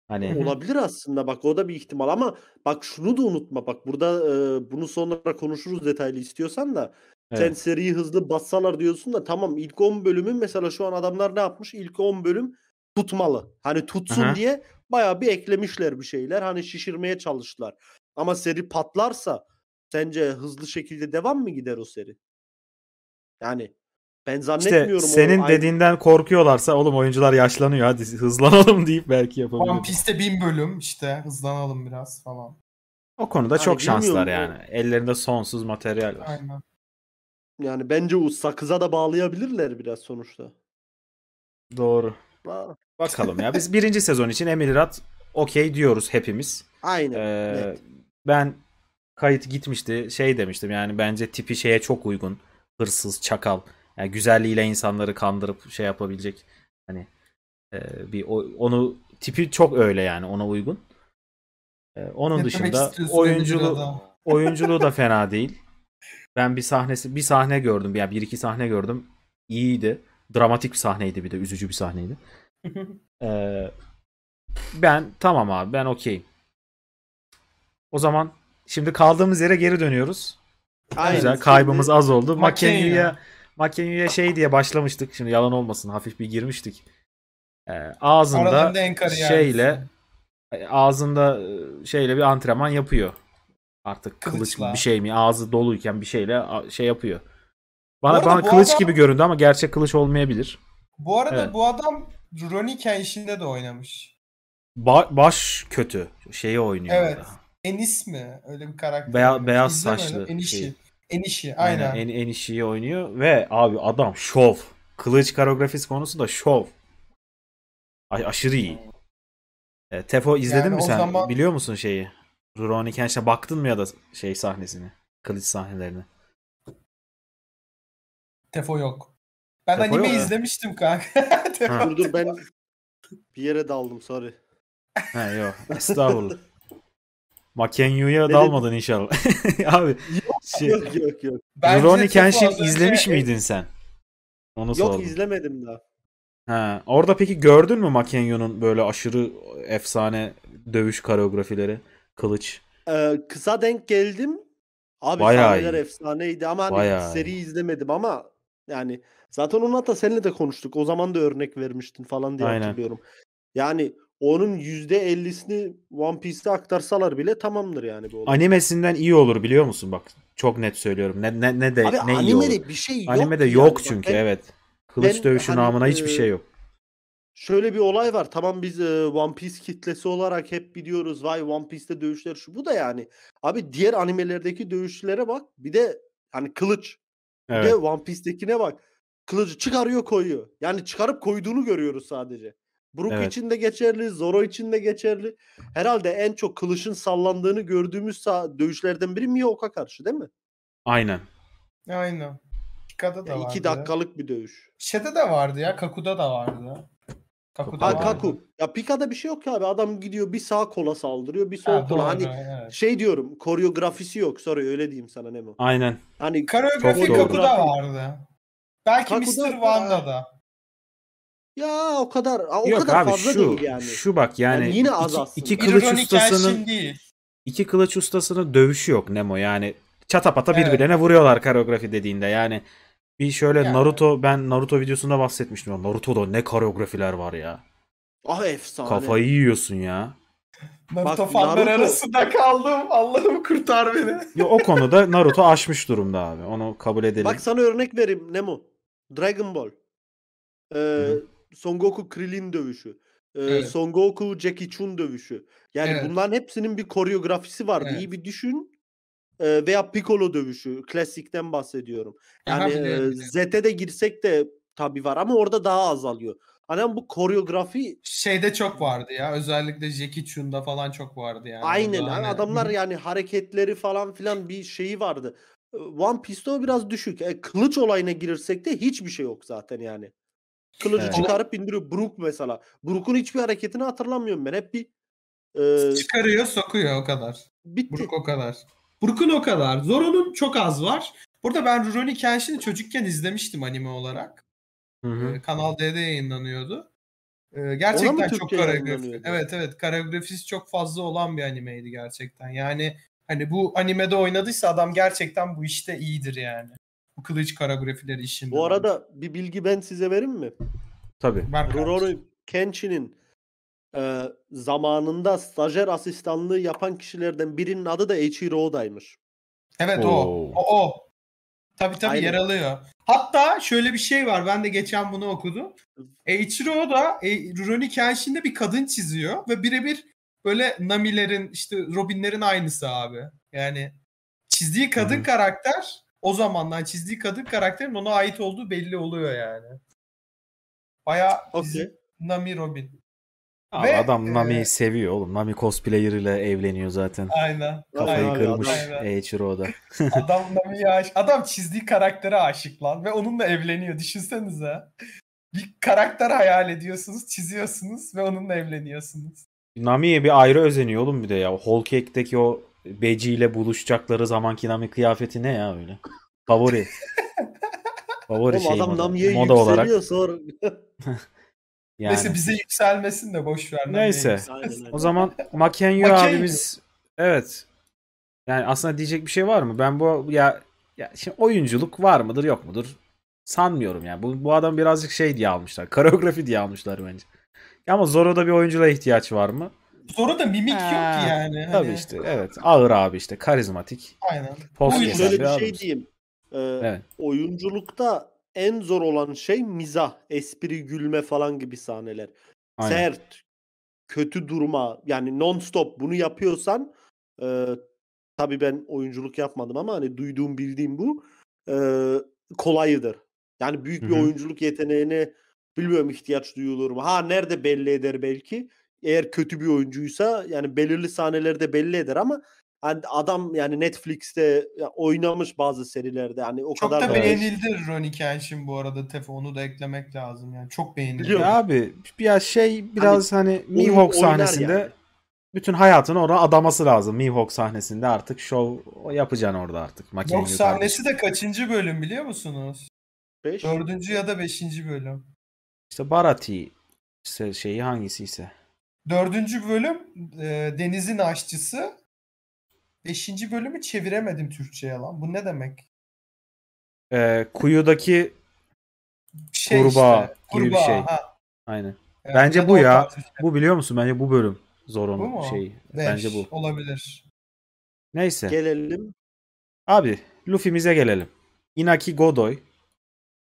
Hani olabilir aslında bak o da bir ihtimal ama bak şunu da unutma bak burada e, bunu sonra konuşuruz detaylı istiyorsan da evet. sen seriyi hızlı bassalar diyorsun da tamam ilk 10 bölümün mesela şu an adamlar ne yapmış ilk 10 bölüm tutmalı. Hani tutsun Aha. diye bayağı bir eklemişler bir şeyler hani şişirmeye çalıştılar. Ama seri patlarsa sence hızlı şekilde devam mı gider o seri? Yani ben zannetmiyorum. İşte senin oğlum, dediğinden aynı... korkuyorlarsa oğlum oyuncular yaşlanıyor hadi (laughs) hızlanalım deyip belki yapabilir. One Piece'te bin bölüm işte hızlanalım biraz falan. O konuda yani çok şanslar yani. yani. Ellerinde sonsuz materyal var. Aynen. Yani bence o sakıza da bağlayabilirler biraz sonuçta. Doğru. Ba Bakalım ya. Biz birinci sezon için Emirat okey diyoruz hepimiz. Aynen. Ee, Ben kayıt gitmişti şey demiştim yani bence tipi şeye çok uygun. Hırsız, çakal yani güzelliğiyle insanları kandırıp şey yapabilecek hani e, bir onu tipi çok öyle yani ona uygun. E, onun ne dışında oyunculuğu (laughs) oyunculuğu da fena değil. Ben bir sahnesi bir sahne gördüm. Yani bir iki sahne gördüm. iyiydi Dramatik bir sahneydi bir de. Üzücü bir sahneydi. ee, (laughs) ben tamam abi ben okeyim. O zaman şimdi kaldığımız yere geri dönüyoruz. Aynen. Güzel kaybımız az oldu. Makedonya makineye şey diye başlamıştık. Şimdi yalan olmasın hafif bir girmiştik. Ee, e, ağzında şeyle yani. ağzında şeyle bir antrenman yapıyor. Artık kılıç Kılıçla. bir şey mi ağzı doluyken bir şeyle şey yapıyor. Bana bana kılıç adam, gibi göründü ama gerçek kılıç olmayabilir. Bu arada evet. bu adam Ronnie Kenshin'de de oynamış. Ba- baş kötü şeyi oynuyor. Evet. Orada. Enis mi? Öyle bir karakter. Beya- beyaz İzleme saçlı. Enişi. Şey. Enişi aynen. aynen en, Enişi'yi oynuyor ve abi adam şov. Kılıç koreografisi konusu da şov. A- aşırı iyi. E, Tefo izledin yani mi sen? Zaman... Biliyor musun şeyi? Rurouni Kenshin'e baktın mı ya da şey sahnesini? Kılıç sahnelerini. Tefo yok. Ben Tefo anime yok izlemiştim kanka. (laughs) dur dur ben bir yere daldım sorry. He yok. Estağfurullah. (laughs) Makenyu'ya dalmadın inşallah. (laughs) Abi. Yok şey, yok yok yok. Bence Rurouni Kenshin önce... izlemiş şey- miydin sen? Onu yok sordum. izlemedim daha. Ha, orada peki gördün mü Makenyo'nun böyle aşırı efsane dövüş koreografileri, kılıç? Ee, kısa denk geldim. Abi Bayağı iyi. efsaneydi ama hani seri izlemedim ama yani zaten onu hatta seninle de konuştuk. O zaman da örnek vermiştin falan diye Aynen. hatırlıyorum. Yani onun %50'sini One Piece'te aktarsalar bile tamamdır yani bu olay. Animesinden iyi olur biliyor musun bak. Çok net söylüyorum. Ne ne ne de Abi, ne iyi olur. animede bir şey yok. Animede yani. yok çünkü Ben- evet. Kılıç ben dövüşü hani, namına hiçbir e, şey yok. Şöyle bir olay var. Tamam biz e, One Piece kitlesi olarak hep biliyoruz. Vay One Piece'te dövüşler şu bu da yani. Abi diğer animelerdeki dövüşlere bak. Bir de hani kılıç. Bir Evet. de One Piece'tekine bak. Kılıcı çıkarıyor koyuyor. Yani çıkarıp koyduğunu görüyoruz sadece. Brook evet. için de geçerli, Zoro için de geçerli. Herhalde en çok kılıçın sallandığını gördüğümüz sağ, dövüşlerden biri Miyoka karşı değil mi? Aynen. Aynen. Kika'da da yani vardı. dakikalık bir dövüş. Şeyde de vardı ya. Kaku'da da vardı. Kaku'da ha, vardı. Kaku. Ya Pika'da bir şey yok ki abi. Adam gidiyor bir sağ kola saldırıyor bir sol ha, kola. Doğru, hani evet. şey diyorum koreografisi yok. Sorry öyle diyeyim sana Nemo. Aynen. Hani koreografi Kaku'da vardı. Belki Kaku'da, Mr. Van'da da. Ya o kadar o Yok kadar abi, fazla şu, değil yani. Şu bak yani, yani yine az iki, aslında. iki kılıç İronik ustasının iki kılıç ustasının dövüşü yok Nemo yani çatapata evet. birbirlerine vuruyorlar koreografi dediğinde yani bir şöyle yani. Naruto ben Naruto videosunda bahsetmiştim. Naruto'da ne koreografiler var ya. Ah efsane. Kafayı yiyorsun ya. Naruto Bak, fanlar Naruto... arasında kaldım. Allah'ım kurtar beni. Yo, o konuda Naruto aşmış durumda abi. Onu kabul edelim. Bak sana örnek vereyim Nemo. Dragon Ball. Ee, Son Goku Krillin dövüşü. Ee, evet. Son Goku Jackie Chun dövüşü. Yani evet. bunların hepsinin bir koreografisi vardı. Evet. İyi bir düşün. Ee, veya Piccolo dövüşü. Klasikten bahsediyorum. E, yani e, Z'te de girsek de tabi var ama orada daha azalıyor. Hani bu koreografi şeyde çok vardı ya. Özellikle Jackie Chun'da falan çok vardı yani. Aynen. hani adamlar (laughs) yani hareketleri falan filan bir şeyi vardı. One Piece'de o biraz düşük. E, kılıç olayına girirsek de hiçbir şey yok zaten yani. Kılıcı evet. çıkarıp indiriyor. Brook mesela. Brook'un hiçbir hareketini hatırlamıyorum ben. Hep bir e... çıkarıyor, sokuyor o kadar. Bitti. Brook o kadar. Brook'un o kadar. Zoro'nun çok az var. Burada ben Rurouni Kenshin'i çocukken izlemiştim anime olarak. Hı hı. Ee, Kanal D'de yayınlanıyordu. Ee, gerçekten çok koreografi. Evet evet koreografisi çok fazla olan bir animeydi gerçekten. Yani hani bu animede oynadıysa adam gerçekten bu işte iyidir yani. Bu kılıç karagrafileri işim. Bu arada var. bir bilgi ben size vereyim mi? Tabii. Ver Rurouni Kenshin'in e, zamanında stajyer asistanlığı yapan kişilerden birinin adı da Eiichiro Oda'ymış. Evet Oo. o. O o. Tabii tabii Aynen. yer alıyor. Hatta şöyle bir şey var. Ben de geçen bunu okudum. Eiichiro Oda e, Rurouni Kenshin'de bir kadın çiziyor ve birebir böyle Nami'lerin işte Robin'lerin aynısı abi. Yani çizdiği kadın Hı-hı. karakter o zamandan çizdiği kadın karakterin ona ait olduğu belli oluyor yani. Baya okay. Nami Robin. Abi Ve, adam e, Nami'yi e... seviyor oğlum. Nami cosplayer ile evleniyor zaten. Aynen. Kafayı aynen, kırmış Eiichiro'da. adam (laughs) Nami'ye aşık. Adam çizdiği karaktere aşık lan. Ve onunla evleniyor. Düşünsenize. Bir karakter hayal ediyorsunuz, çiziyorsunuz ve onunla evleniyorsunuz. Nami'ye bir ayrı özeniyor oğlum bir de ya. Whole Cake'deki o Beci ile buluşacakları zamanki Nami kıyafeti ne ya öyle? Favori. (laughs) Favori şey. Adam Nami'ye moda olarak. sonra. (laughs) yani. Neyse bize yükselmesin de boş ver. Neyse. o zaman Makenyu abimiz evet. Yani aslında diyecek bir şey var mı? Ben bu ya, ya şimdi oyunculuk var mıdır yok mudur? Sanmıyorum yani. Bu, bu adam birazcık şey diye almışlar. Koreografi diye almışlar bence. Ama Zoro'da bir oyunculuğa ihtiyaç var mı? Soru da mimik ha, yok ki yani. Hani... Tabii işte evet. Ağır abi işte karizmatik. Aynen. Post Hayır, şöyle bir şey diyeyim. Ee, evet. Oyunculukta en zor olan şey mizah, espri, gülme falan gibi sahneler. Aynen. Sert, kötü durma yani non-stop bunu yapıyorsan e, tabii ben oyunculuk yapmadım ama hani duyduğum bildiğim bu e, kolayıdır. Yani büyük Hı-hı. bir oyunculuk yeteneğine bilmiyorum ihtiyaç duyulur mu? Ha nerede belli eder belki eğer kötü bir oyuncuysa yani belirli sahnelerde belli eder ama yani adam yani Netflix'te oynamış bazı serilerde yani o çok kadar da beğenildi evet. Ronnie Kenshin bu arada Tef onu da eklemek lazım yani çok beğenildi. Ya abi biraz şey hani biraz hani, hani Mihawk sahnesinde yani. bütün hayatını orada adaması lazım. Mihawk sahnesinde artık show yapacaksın orada artık. Mihawk sahnesi de kaçıncı bölüm biliyor musunuz? 5. Dördüncü ya da beşinci bölüm. İşte Barati şeyi hangisiyse. Dördüncü bölüm e, Deniz'in aşçısı. Beşinci bölümü çeviremedim Türkçe'ye lan. Bu ne demek? Ee, kuyudaki şey kurbağa işte, gibi kurbağa, bir şey. Ha. Aynen. Evet, Bence bu ya. Işte. Bu biliyor musun? Bence bu bölüm zor onun bu mu? şeyi. Beş, Bence bu. Olabilir. Neyse. Gelelim. Abi Luffy'mize gelelim. Inaki Godoy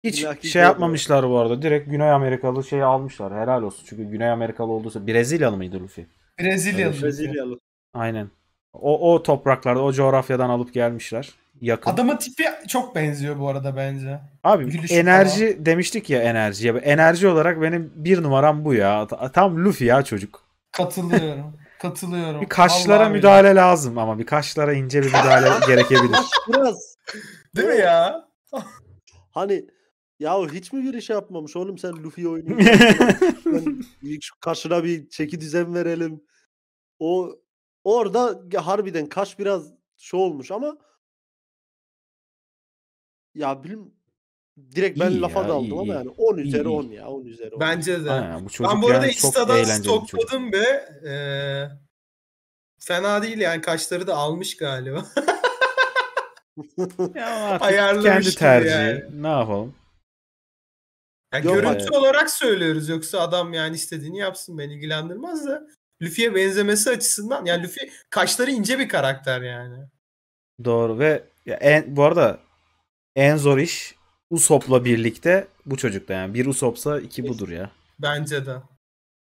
hiç Bilakis şey yapmamışlar bu arada. Direkt Güney Amerikalı şeyi almışlar. Helal olsun. Çünkü Güney Amerikalı olduysa Brezilyalı mıydı Luffy? Brezilyalı. Brezilyalı. Aynen. O, o topraklarda, o coğrafyadan alıp gelmişler. Yakın. Adama tipi çok benziyor bu arada bence. Abi Gülüşü enerji falan. demiştik ya enerji. enerji olarak benim bir numaram bu ya. Tam Luffy ya çocuk. Katılıyorum. (laughs) Katılıyorum. Bir kaşlara Vallahi müdahale öyle. lazım ama bir kaşlara ince bir müdahale (laughs) gerekebilir. Biraz. Değil mi ya? hani ya hiç mi giriş yapmamış oğlum sen Luffy oynuyorsun. (laughs) Kaşına bir çeki düzen verelim. O orada harbiden kaş biraz şu şey olmuş ama ya bilim direkt ben iyi lafa daldım iyi, ama yani 10 üzeri iyi. 10 ya 10 üzeri 10. Bence de. Aynen, bu ben bu arada yani Insta'dan stokladım be. Ee, fena değil yani kaşları da almış galiba. ya (laughs) Ayarlamış kendi tercihi. Yani. Ne yapalım? Yani Yok görüntü yani. olarak söylüyoruz yoksa adam yani istediğini yapsın beni ilgilendirmez de Luffy'ye benzemesi açısından yani Luffy kaşları ince bir karakter yani. Doğru ve ya en, bu arada en zor iş Usopp'la birlikte bu çocukta yani. Bir Usopp'sa iki budur ya. Bence de.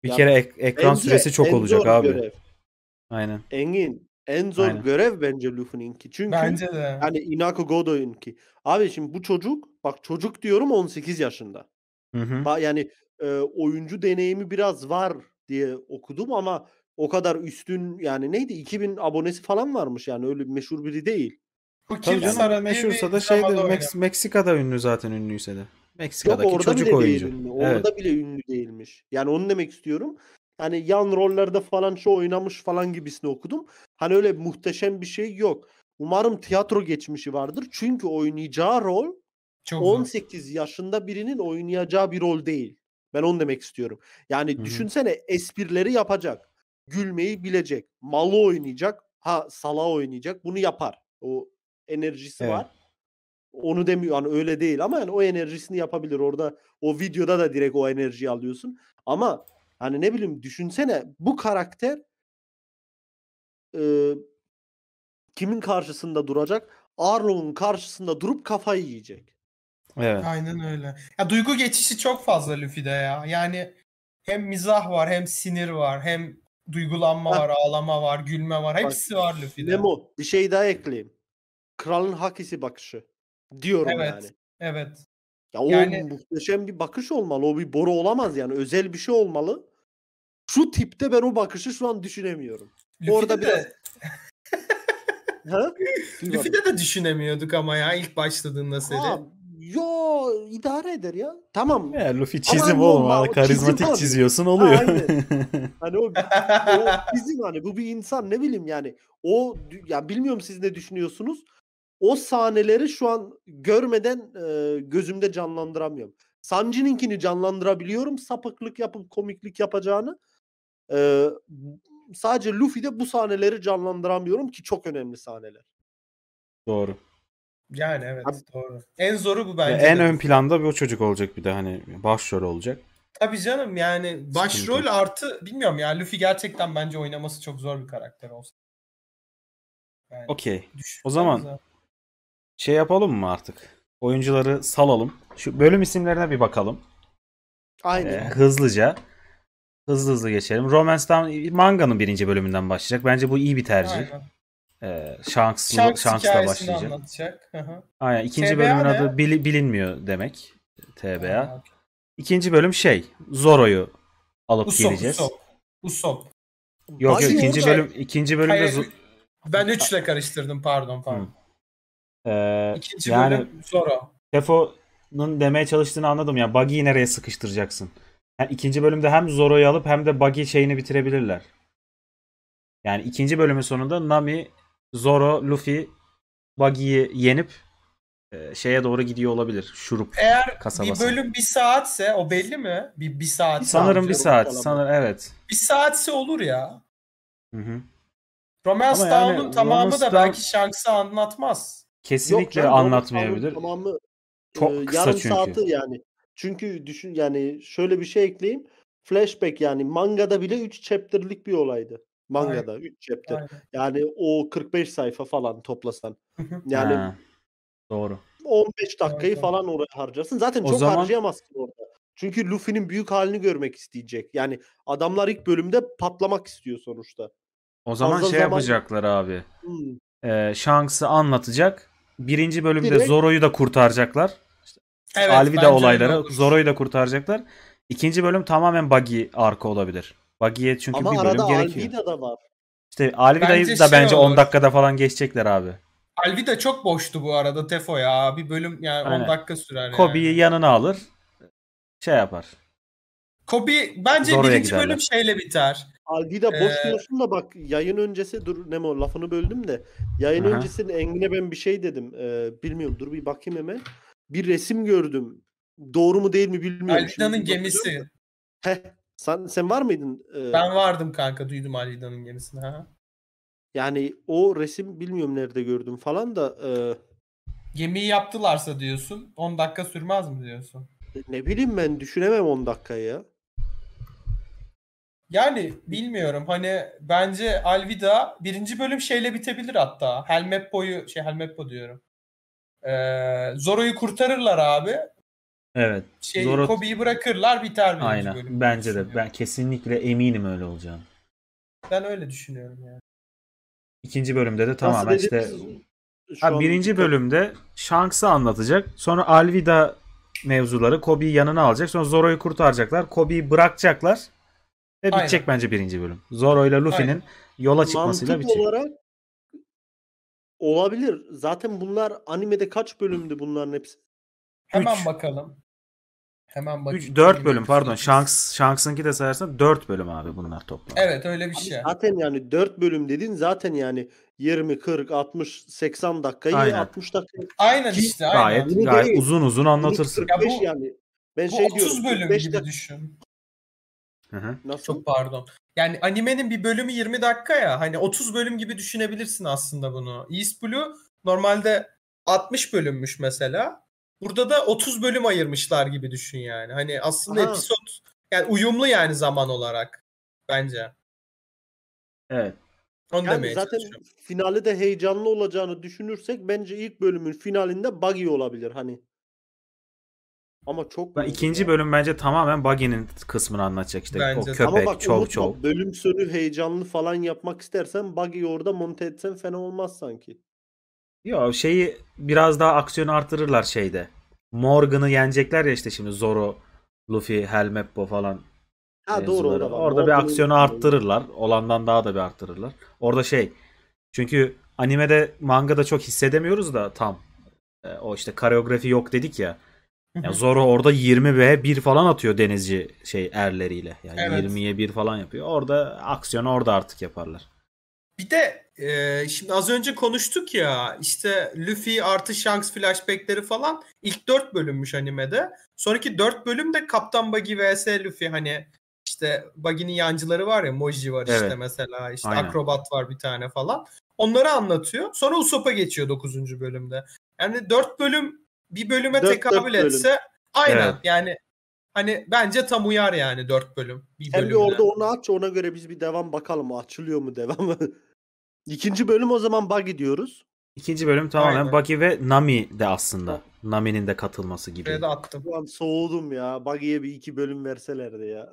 Bir ya, kere ek, ekran bence, süresi çok en olacak zor abi. Görev. Aynen. Engin en zor Aynen. görev bence Luffy'ninki. Çünkü bence de. hani Inako Godoy'unki. Abi şimdi bu çocuk bak çocuk diyorum 18 yaşında. Hı hı. yani, eee, oyuncu deneyimi biraz var diye okudum ama o kadar üstün yani neydi 2000 abonesi falan varmış yani öyle meşhur biri değil. Bu Tabii canım ara meşhursa da şeydir. dramada Mex Meksika'da ünlü zaten ünlüyse de. Yok Meksika'daki orada çocuk bile değil oyuncu. ünlü. Evet. Orada bile ünlü değilmiş. Yani onu demek istiyorum. Hani yan rollerde falan şu oynamış falan gibisini okudum. Hani öyle muhteşem bir şey yok. Umarım tiyatro geçmişi vardır. Çünkü oynayacağı rol çok 18 zor. yaşında birinin oynayacağı bir rol değil. Ben onu demek istiyorum. Yani Hı-hı. düşünsene esprileri yapacak. Gülmeyi bilecek. Malı oynayacak. Ha sala oynayacak. Bunu yapar. O enerjisi evet. var. Onu demiyor yani öyle değil ama yani o enerjisini yapabilir. Orada o videoda da direkt o enerjiyi alıyorsun. Ama hani ne bileyim düşünsene bu karakter e, kimin karşısında duracak? Arlo'nun karşısında durup kafayı yiyecek. Evet. Aynen öyle. Ya duygu geçişi çok fazla Luffy'de ya. Yani hem mizah var, hem sinir var, hem duygulanma ha. var, ağlama var, gülme var. Hepsi bak, var Luffy'de. Nemo bir şey daha ekleyeyim. Kralın hakisi bakışı diyorum evet, yani. Evet. Ya o yani... muhteşem bir bakış olmalı. O bir boru olamaz yani. Özel bir şey olmalı. Şu tipte ben o bakışı şu an düşünemiyorum. Luffy'de Orada de... biraz (laughs) Luffy'de de düşünemiyorduk ama ya ilk başladığında seri. Aa, Yo idare eder ya. Tamam. Ya Luffy çizim oğlum. Abi, karizmatik çizim çiziyorsun oluyor. Ha, (laughs) hani o, o çizim hani bu bir insan ne bileyim yani. O ya bilmiyorum siz ne düşünüyorsunuz. O sahneleri şu an görmeden e, gözümde canlandıramıyorum. Sancı'ninkini canlandırabiliyorum. Sapıklık yapıp komiklik yapacağını. E, sadece Luffy'de bu sahneleri canlandıramıyorum ki çok önemli sahneler. Doğru. Yani evet Abi, doğru. En zoru bu bence. En de. ön planda bir o çocuk olacak bir de hani başrol olacak. Tabii canım yani başrol Sıkıntı. artı bilmiyorum ya Luffy gerçekten bence oynaması çok zor bir karakter olsa. Yani Okey. O zaman güzel. şey yapalım mı artık? Oyuncuları salalım. Şu bölüm isimlerine bir bakalım. Aynen. Ee, hızlıca. Hızlı hızlı geçelim. Romance Down manga'nın birinci bölümünden başlayacak. Bence bu iyi bir tercih. Aynen. Ee, Shanks, Shanks Shanks'la başlayacak. Anlatacak. Aynen. İkinci TBA bölümün ne? adı bil, bilinmiyor demek. TBA. Ha, İkinci bölüm şey Zoro'yu alıp Usopp, geleceğiz. Usopp. Usopp. Yok yok İkinci Usopp. bölüm ikinci bölümde Hayır, Zor- ben üçle karıştırdım pardon pardon. Ee, ikinci yani, bölüm Zoro. Tefo'nun demeye çalıştığını anladım ya. Yani Buggy'yi nereye sıkıştıracaksın? Yani ikinci bölümde hem Zoro'yu alıp hem de Buggy şeyini bitirebilirler. Yani ikinci bölümün sonunda Nami Zoro, Luffy Buggy'yi yenip e, şeye doğru gidiyor olabilir. Şurup Eğer kasabası. bir bölüm bir saatse o belli mi? Bir, bir saat. Sanırım bir saat. Sanırım evet. Bir saatse olur ya. Hı hı. Romance Ama Down'un yani, tamamı Romance da Down... belki Shanks'ı anlatmaz. Kesinlikle Yok, anlatmayabilir. Tamamı e, çok e, kısa yarım çünkü. saati yani. Çünkü düşün yani şöyle bir şey ekleyeyim. Flashback yani mangada bile 3 chapter'lık bir olaydı. Mangada 3 chapter. Aynen. Yani o 45 sayfa falan toplasan. Yani doğru. 15 dakikayı Aynen. falan oraya harcarsın. Zaten o çok zaman... harcayamazsın orada. Çünkü Luffy'nin büyük halini görmek isteyecek. Yani adamlar ilk bölümde patlamak istiyor sonuçta. O zaman Fazla şey zaman... yapacaklar abi. Hmm. Ee, Shanks'ı anlatacak. Birinci bölümde Direkt... Zoro'yu da kurtaracaklar. İşte evet, Alvida olayları Zoro'yu da kurtaracaklar. İkinci bölüm tamamen Buggy arka olabilir. Bagiye çünkü Ama bir bölüm arada gerekiyor. Alvida da var. İşte Alvida'yı bence da şey bence olur. 10 dakikada falan geçecekler abi. Alvida çok boştu bu arada Tefo ya. Bir bölüm yani Aynen. 10 dakika sürer Kobe'yi yani. yanına alır. Şey yapar. Kobe bence Zoraya birinci giderler. bölüm şeyle biter. Alvida boş ee, diyorsun da bak yayın öncesi dur Nemo lafını böldüm de yayın Aha. öncesinde Engin'e ben bir şey dedim. Ee, bilmiyorum dur bir bakayım hemen. Bir resim gördüm. Doğru mu değil mi bilmiyorum. Alvida'nın gemisi. Heh, sen sen var mıydın? Ee, ben vardım kanka duydum Alida'nın gemisini ha. Yani o resim bilmiyorum nerede gördüm falan da e, Gemiyi yaptılarsa diyorsun 10 dakika sürmez mi diyorsun? ne bileyim ben düşünemem 10 dakikayı Yani bilmiyorum hani bence Alvida birinci bölüm şeyle bitebilir hatta. Helmeppo'yu şey Helmeppo diyorum. Ee, Zoro'yu kurtarırlar abi. Evet. Şey, Zorot... Kobe'yi bırakırlar biter mi? Aynen. Bölüm Bence de. Ben kesinlikle eminim öyle olacağını. Ben öyle düşünüyorum yani. İkinci bölümde de tamamen işte ha, birinci bölümde Shanks'ı anlatacak. Sonra Alvida mevzuları Kobe'yi yanına alacak. Sonra Zoro'yu kurtaracaklar. Kobe'yi bırakacaklar. Ve Aynen. bitecek bence birinci bölüm. Zoro ile Luffy'nin yola çıkmasıyla Mantık bitecek. olarak olabilir. Zaten bunlar animede kaç bölümdü bunların hepsi? Hemen Üç. bakalım. Hemen bakayım. 4 bölüm pardon. Şans, Shanks'ınki de sayarsan 4 bölüm abi bunlar toplam. Evet öyle bir şey. Zaten yani 4 bölüm dedin zaten yani 20, 40, 60, 80 dakikayı aynen. 60 dakika. Aynen işte gayet, aynen. Gayet, gayet uzun uzun anlatırsın. Ya bu, yani. Ben bu şey 30 diyorum, bölüm gibi dakika. düşün. hı. Nasıl? Çok pardon. Yani animenin bir bölümü 20 dakika ya. Hani 30 bölüm gibi düşünebilirsin aslında bunu. East Blue normalde 60 bölümmüş mesela. Burada da 30 bölüm ayırmışlar gibi düşün yani. Hani aslında Aha. episod yani uyumlu yani zaman olarak bence. Evet. Onu yani zaten finali de heyecanlı olacağını düşünürsek bence ilk bölümün finalinde buggy olabilir hani. Ama çok ben ikinci ya. bölüm bence tamamen Buggy'nin kısmını anlatacak işte bence. o köpek çok çok. Bölüm sonu heyecanlı falan yapmak istersen Buggy'i orada monte etsen fena olmaz sanki. Yo şeyi biraz daha aksiyonu artırırlar şeyde. Morgan'ı yenecekler ya işte şimdi Zoro, Luffy, Helmeppo falan. Ha ee, doğru orada. Orada Morgan'ı... bir aksiyonu arttırırlar. Olandan daha da bir arttırırlar. Orada şey çünkü animede mangada çok hissedemiyoruz da tam. Ee, o işte kareografi yok dedik ya. Yani Zoro orada 20 ve 1 falan atıyor denizci şey erleriyle. Yani evet. 20'ye 1 falan yapıyor. Orada aksiyonu orada artık yaparlar. Bir de ee, şimdi az önce konuştuk ya işte Luffy artı Shanks flashbackleri falan ilk dört bölümmüş animede. Sonraki dört bölüm de Kaptan Buggy vs Luffy hani işte Buggy'nin yancıları var ya Moji var evet. işte mesela işte Aynen. Akrobat var bir tane falan. Onları anlatıyor. Sonra Usopp'a geçiyor dokuzuncu bölümde. Yani dört bölüm bir bölüme dört, tekabül dört etse aynen evet. yani hani bence tam uyar yani dört bölüm. Bir Hem bölümde. bir orada onu aç ona göre biz bir devam bakalım açılıyor mu devam (laughs) İkinci bölüm o zaman Buggy diyoruz. İkinci bölüm tamamen Aynen. Buggy ve Nami de aslında. Nami'nin de katılması gibi. Şuraya da attım. Ulan soğudum ya. Buggy'ye bir iki bölüm verselerdi ya.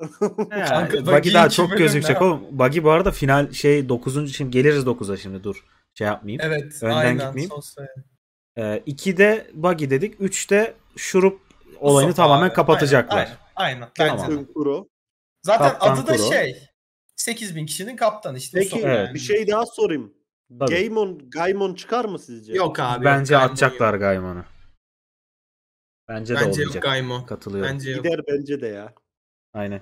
He, (laughs) Buggy daha çok gözükecek oğlum. Buggy bu arada final şey 9. şimdi geliriz 9'a şimdi dur. Şey yapmayayım. Evet. Önden aynen, gitmeyeyim. Ee, de Buggy dedik. 3'te şurup olayını Sopa tamamen kapatacaklar. Aynen. aynen. aynen. Tamam. Zaten Kaptan adı da Kuro. şey 8000 kişinin kaptanı işte. Peki yani. bir şey daha sorayım. Tabii. Gaimon, Gaimon çıkar mı sizce? Yok abi. Bence yok, atacaklar Gaimon'u. Bence, bence de olmayacak. Yok Katılıyorum. Bence yok. Gider bence de ya. Aynen.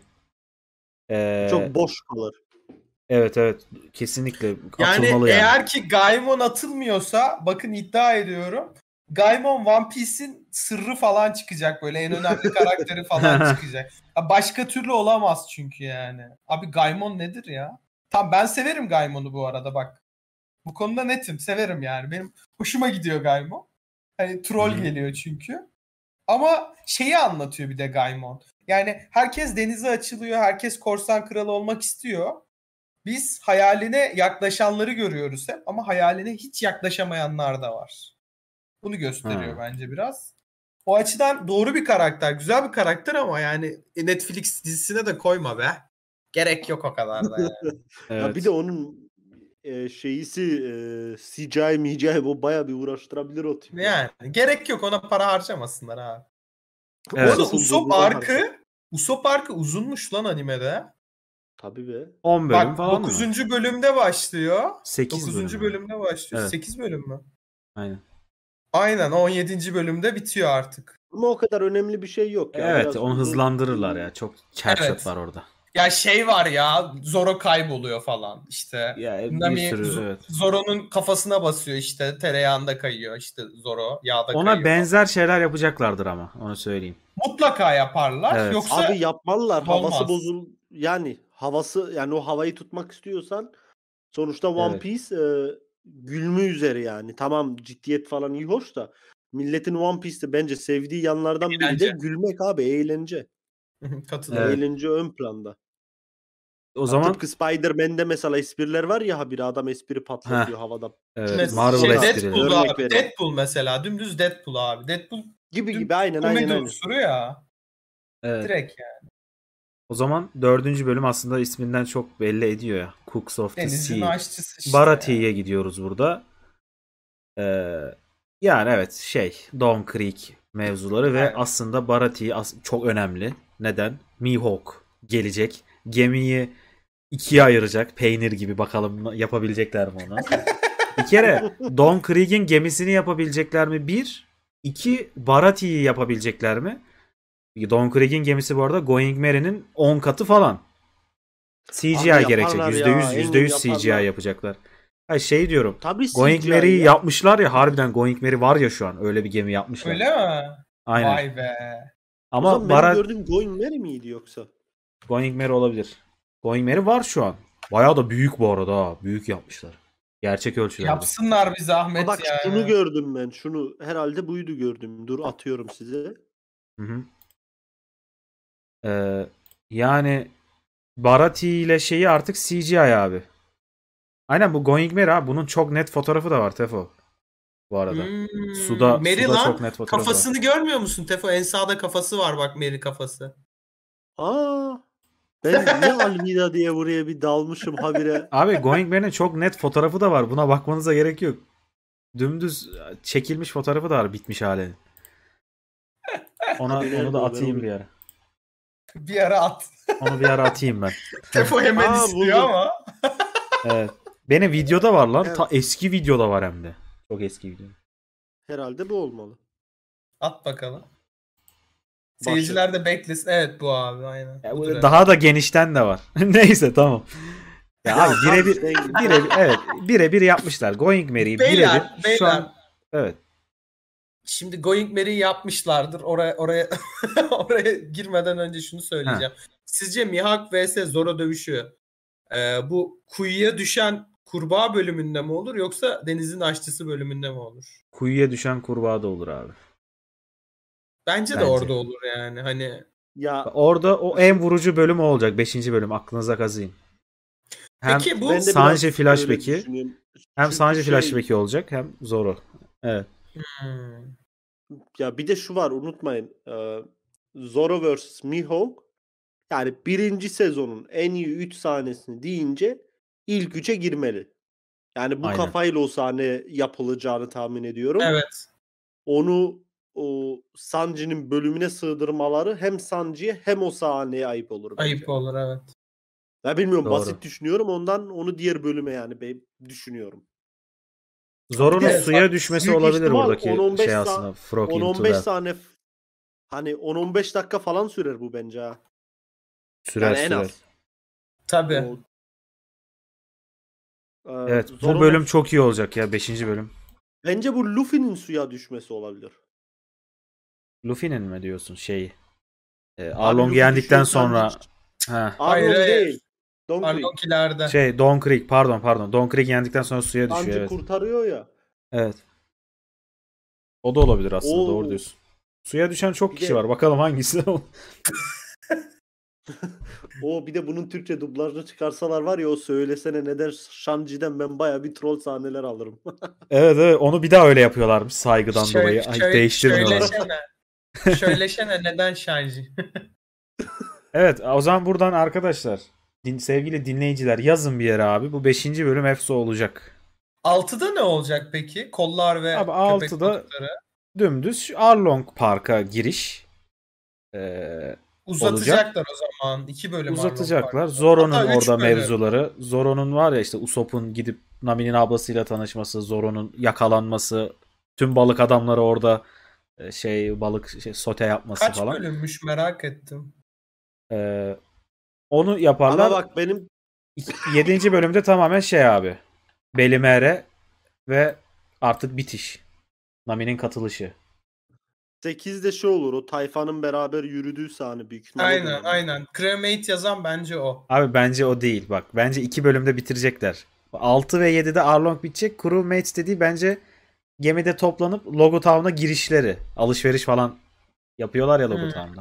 Ee, Çok boş kalır. Evet evet kesinlikle yani. Yani eğer ki Gaimon atılmıyorsa bakın iddia ediyorum Gaimon One Piece'in sırrı falan çıkacak böyle en önemli (laughs) karakteri falan (laughs) çıkacak. başka türlü olamaz çünkü yani. Abi Gaimon nedir ya? Tam ben severim Gaimon'u bu arada bak. Bu konuda netim severim yani. Benim hoşuma gidiyor Gaimon. Hani troll geliyor çünkü. Ama şeyi anlatıyor bir de Gaimon. Yani herkes denize açılıyor, herkes korsan kralı olmak istiyor. Biz hayaline yaklaşanları görüyoruz hep ama hayaline hiç yaklaşamayanlar da var. Bunu gösteriyor ha. bence biraz. O açıdan doğru bir karakter. Güzel bir karakter ama yani e, Netflix dizisine de koyma be. Gerek yok o kadar da yani. (laughs) evet. ya bir de onun e, şeyisi e, CGI, MCI bu baya bir uğraştırabilir o tip. Yani gerek yok ona para harcamasınlar ha. Evet. Orada Usop arkı Usop arkı uzunmuş lan animede. Tabii be. 10 bölüm Bak, falan 9. mı? 9. bölümde başlıyor. 8 9. Bölüm. bölümde başlıyor. Evet. 8 bölüm mü? Aynen. Aynen 17. bölümde bitiyor artık. Ama o kadar önemli bir şey yok. Ya. Evet Biraz onu hızlandırırlar ya. Çok çerçöp evet. var orada. Ya şey var ya Zoro kayboluyor falan işte. Ya, Nami sürü, evet. Zoro'nun kafasına basıyor işte tereyağında kayıyor işte Zoro yağda Ona kayıyor. benzer falan. şeyler yapacaklardır ama onu söyleyeyim. Mutlaka yaparlar evet. yoksa Abi yapmalılar olmaz. havası bozul yani havası yani o havayı tutmak istiyorsan sonuçta One evet. Piece e, gülme üzere yani. Tamam ciddiyet falan iyi hoş da milletin One Piece'te bence sevdiği yanlardan biri de gülmek abi eğlence. Katılıyorum. Eğlence ön planda. O ya zaman tıpkı Spider-Man'de mesela espriler var ya bir adam espri patlatıyor ha. havada. Evet, Marvel şey, esprileri. Deadpool, abi. Vereyim. Deadpool mesela dümdüz Deadpool abi. Deadpool gibi gibi aynen aynen. Komedi unsuru ya. Evet. Direkt yani. O zaman dördüncü bölüm aslında isminden çok belli ediyor ya. Cooks of the Denizin Sea. Işte Barathee'ye yani. gidiyoruz burada. Ee, yani evet şey Don Creek mevzuları ve aslında Barathee as- çok önemli. Neden? Mihawk gelecek. Gemiyi ikiye ayıracak. Peynir gibi bakalım yapabilecekler mi onu? (laughs) bir kere Don Krieg'in gemisini yapabilecekler mi? Bir. iki Barathee'yi yapabilecekler mi? Don Krieg'in gemisi bu arada Going Merry'nin 10 katı falan. CGI Abi gerekecek. Ya, %100 %100 yaparlar. CGI yapacaklar. Ay şey diyorum. Tabii Going Mary'i ya. yapmışlar ya harbiden Going Merry var ya şu an öyle bir gemi yapmışlar. Öyle mi? Aynen. Vay be. Ama o Mara... gördüğüm Going Merry miydi yoksa? Going Merry olabilir. Going Merry var şu an. Bayağı da büyük bu arada Büyük yapmışlar. Gerçek ölçülerde. Yapsınlar bir zahmet Bak, yani. Bak şunu gördüm ben. Şunu herhalde buydu gördüm. Dur atıyorum size. Hı hı. Ee, yani Barati ile şeyi artık CGI abi. Aynen bu Going Mare abi. Bunun çok net fotoğrafı da var Tefo. Bu arada. Hmm, suda, Mary suda lan, çok net fotoğrafı kafasını var. görmüyor musun Tefo? En sağda kafası var bak Mary kafası. Aa. Ben niye (laughs) Almida diye buraya bir dalmışım habire. Abi Going Mare'in çok net fotoğrafı da var. Buna bakmanıza gerek yok. Dümdüz çekilmiş fotoğrafı da var bitmiş hali. Ona, onu da atayım bir yere. Bir ara at. Onu bir ara atayım ben. (laughs) Tefo hemen Aa, istiyor ama. (laughs) evet. Benim videoda var lan. Evet. Ta eski videoda var hem de. Çok eski video. Herhalde bu olmalı. At bakalım. Seyirciler de beklesin. Evet bu abi aynen. Ya, bu daha da genişten de var. (laughs) Neyse tamam. Ya abi birebir birebir evet birebir yapmışlar. Going Mary birebir şu an evet Şimdi Going Merry yapmışlardır. Oraya oraya (laughs) oraya girmeden önce şunu söyleyeceğim. Ha. Sizce Mihawk vs Zoro dövüşü e, bu kuyuya düşen kurbağa bölümünde mi olur yoksa denizin aşçısı bölümünde mi olur? Kuyuya düşen kurbağa da olur abi. Bence, Bence. de orada olur yani. Hani ya orada o en vurucu bölüm olacak 5. bölüm aklınıza kazıyın. Hem Peki bu Sanji Flashback'i hem Sanji şey... Flashback'i olacak hem Zoro. Evet. Hmm ya bir de şu var unutmayın. Ee, Zoro vs. Mihawk yani birinci sezonun en iyi 3 sahnesini deyince ilk 3'e girmeli. Yani bu Aynen. kafayla o sahne yapılacağını tahmin ediyorum. Evet. Onu o Sanji'nin bölümüne sığdırmaları hem Sanji'ye hem o sahneye ayıp olur. Bence. Ayıp olur evet. Ya bilmiyorum Doğru. basit düşünüyorum ondan onu diğer bölüme yani düşünüyorum. Zoro'nun evet, suya düşmesi olabilir buradaki şey aslında. 10-15 saniye hani 10-15 dakika falan sürer bu bence ha. Sürer yani sürer. Tabi. Ee, evet bu bölüm çok iyi olacak ya 5. bölüm. Bence bu Luffy'nin suya düşmesi olabilir. Luffy'nin mi diyorsun şeyi? E, Arlong yendikten sonra... Ha. Arlong değil. Don Pardon Şey Don Creek pardon pardon. Don Creek yendikten sonra suya düşüyor. Amca evet. kurtarıyor ya. Evet. O da olabilir aslında Oo. doğru diyorsun. Suya düşen çok bir kişi de... var. Bakalım hangisi. o (laughs) O bir de bunun Türkçe dublajını çıkarsalar var ya o söylesene neden Şanci'den ben baya bir troll sahneler alırım. (laughs) evet evet onu bir daha öyle yapıyorlarmış saygıdan şöyle, dolayı. Şöyle, Ay, değiştirmiyorlar. Şöyleşene, şöyleşene (laughs) neden Şanji? evet o zaman buradan arkadaşlar din, sevgili dinleyiciler yazın bir yere abi. Bu 5. bölüm EFSO olacak. 6'da ne olacak peki? Kollar ve abi, köpek 6'da balıkları. dümdüz Arlong Park'a giriş. Ee, Uzatacaklar olacak. o zaman. iki bölüm Uzatacaklar. Zoro'nun orada bölüm. mevzuları. Zoro'nun var ya işte Usopp'un gidip Nami'nin ablasıyla tanışması, Zoro'nun yakalanması, tüm balık adamları orada e, şey balık şey sote yapması Kaç falan. Kaç bölümmüş merak ettim. Ee, onu yaparlar. Ama bak benim 7. bölümde tamamen şey abi. Belimere ve artık bitiş. Nami'nin katılışı. 8'de şey olur o tayfanın beraber yürüdüğü sahne hani büyük Aynen yani. aynen. Cremate yazan bence o. Abi bence o değil bak. Bence 2 bölümde bitirecekler. 6 ve 7'de Arlong bitecek. Crewmates dediği bence gemide toplanıp Logo Town'a girişleri. Alışveriş falan yapıyorlar ya Logo hmm.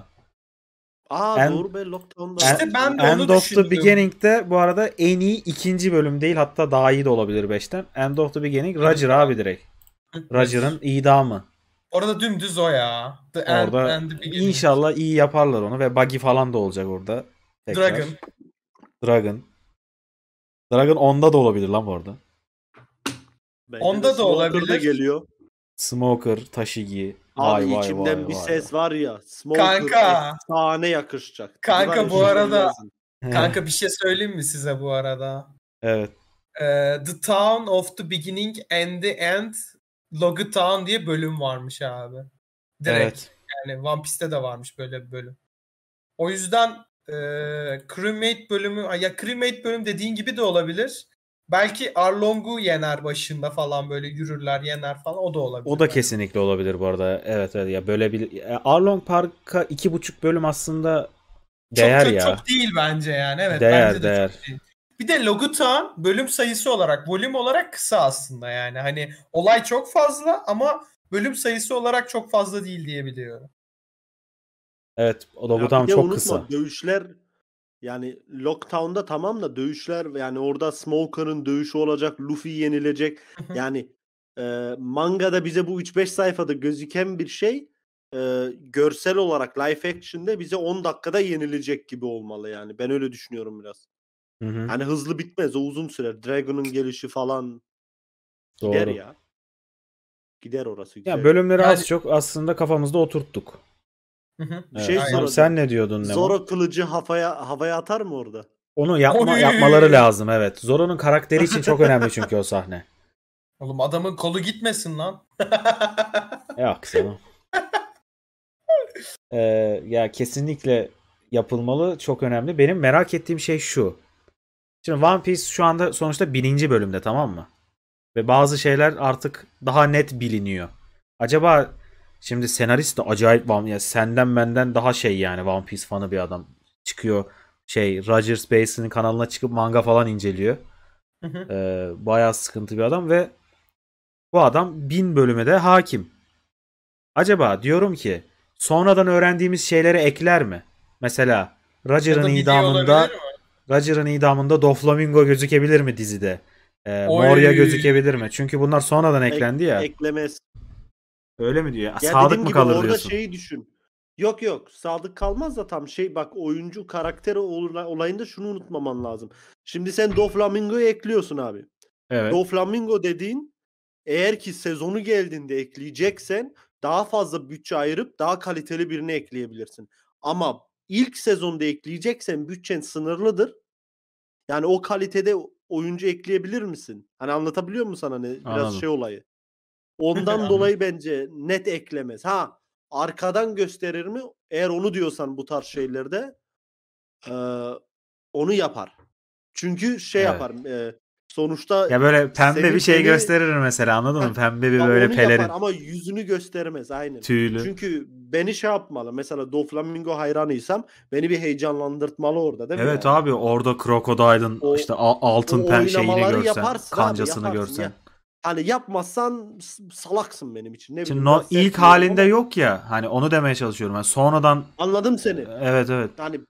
Aa End, doğru be Lockdown'da. İşte ben de End onu of the Beginning'de bu arada en iyi ikinci bölüm değil hatta daha iyi de olabilir 5'ten. End of the Beginning Roger abi direkt. Roger'ın idamı. Orada dümdüz o ya. The end, orada end, the inşallah iyi yaparlar onu ve Buggy falan da olacak orada. Tekrar. Dragon. Dragon. Dragon onda da olabilir lan bu arada. onda da olabilir. Da geliyor. Smoker, Taşigi. Abi vay, içimden vay, bir vay. ses var ya. Smoker kanka. efsane yakışacak. Kanka bu arada kanka bir şey söyleyeyim mi size bu arada? Evet. Ee, the Town of the Beginning and the End Logu Town diye bölüm varmış abi. Direkt. Evet. Yani One Piece'te de varmış böyle bir bölüm. O yüzden e, Crewmate bölümü ya Crewmate bölüm dediğin gibi de olabilir. Belki Arlong'u yener başında falan böyle yürürler yener falan o da olabilir. O da belki. kesinlikle olabilir bu arada. Evet evet ya böyle bir Arlong Park'a iki buçuk bölüm aslında değer çok, ya. Çok, çok değil bence yani evet. Değer bence de değer. Bir de Logutan bölüm sayısı olarak volüm olarak kısa aslında yani hani olay çok fazla ama bölüm sayısı olarak çok fazla değil diyebiliyorum. Evet o Logutan çok unutma, kısa. Dövüşler yani Lockdown'da tamam da dövüşler yani orada Smoker'ın dövüşü olacak, Luffy yenilecek. yani e, mangada bize bu 3-5 sayfada gözüken bir şey e, görsel olarak live action'de bize 10 dakikada yenilecek gibi olmalı yani. Ben öyle düşünüyorum biraz. Hani hızlı bitmez o uzun sürer. Dragon'ın gelişi falan Doğru. gider ya. Gider orası. Gider. Ya bölümleri yani... az çok aslında kafamızda oturttuk. Evet. Şey Aynen. Sen ne diyordun Nemo? Zoro kılıcı havaya havaya atar mı orada? Onu yapma, yapmaları lazım evet. Zoro'nun karakteri için çok önemli çünkü o sahne. (laughs) Oğlum adamın kolu gitmesin lan. (laughs) Yok canım. (laughs) Ee, ya kesinlikle yapılmalı çok önemli. Benim merak ettiğim şey şu. Şimdi One Piece şu anda sonuçta bininci bölümde tamam mı? Ve bazı şeyler artık daha net biliniyor. Acaba Şimdi senarist de acayip One yani senden benden daha şey yani One Piece fanı bir adam. Çıkıyor şey Roger Space'in kanalına çıkıp manga falan inceliyor. Hı Ee, bayağı sıkıntı bir adam ve bu adam bin bölüme de hakim. Acaba diyorum ki sonradan öğrendiğimiz şeyleri ekler mi? Mesela Roger'ın şey idamında Roger'ın idamında Doflamingo gözükebilir mi dizide? Ee, Moria gözükebilir mi? Çünkü bunlar sonradan eklendi ya. eklemez. Öyle mi diyor? Ya sadık mı gibi kalır orada diyorsun? şeyi düşün. Yok yok sadık kalmaz da tam şey bak oyuncu karakteri olayında şunu unutmaman lazım. Şimdi sen Doflamingo'yu ekliyorsun abi. Evet. Doflamingo dediğin eğer ki sezonu geldiğinde ekleyeceksen daha fazla bütçe ayırıp daha kaliteli birini ekleyebilirsin. Ama ilk sezonda ekleyeceksen bütçen sınırlıdır. Yani o kalitede oyuncu ekleyebilir misin? Hani anlatabiliyor mu sana ne biraz Anladım. şey olayı? Ondan (laughs) dolayı bence net eklemez. Ha arkadan gösterir mi? Eğer onu diyorsan bu tarz şeylerde e, onu yapar. Çünkü şey evet. yapar. E, sonuçta ya böyle pembe bir şey seni, gösterir mesela anladın mı? Pembe bir böyle pelerin. Yapar ama yüzünü göstermez aynen. Tüylü. Çünkü beni şey yapmalı. Mesela Doflamingo hayranıysam beni bir heyecanlandırtmalı orada değil mi? Evet abi orada Crocodile'ın işte altın pembe şeyini görsen, kancasını abi, görsen. Ya Hani yapmazsan salaksın benim için. Ne Şimdi no, ilk halinde ama... yok ya. Hani onu demeye çalışıyorum. Yani sonradan Anladım seni. Evet evet. Hani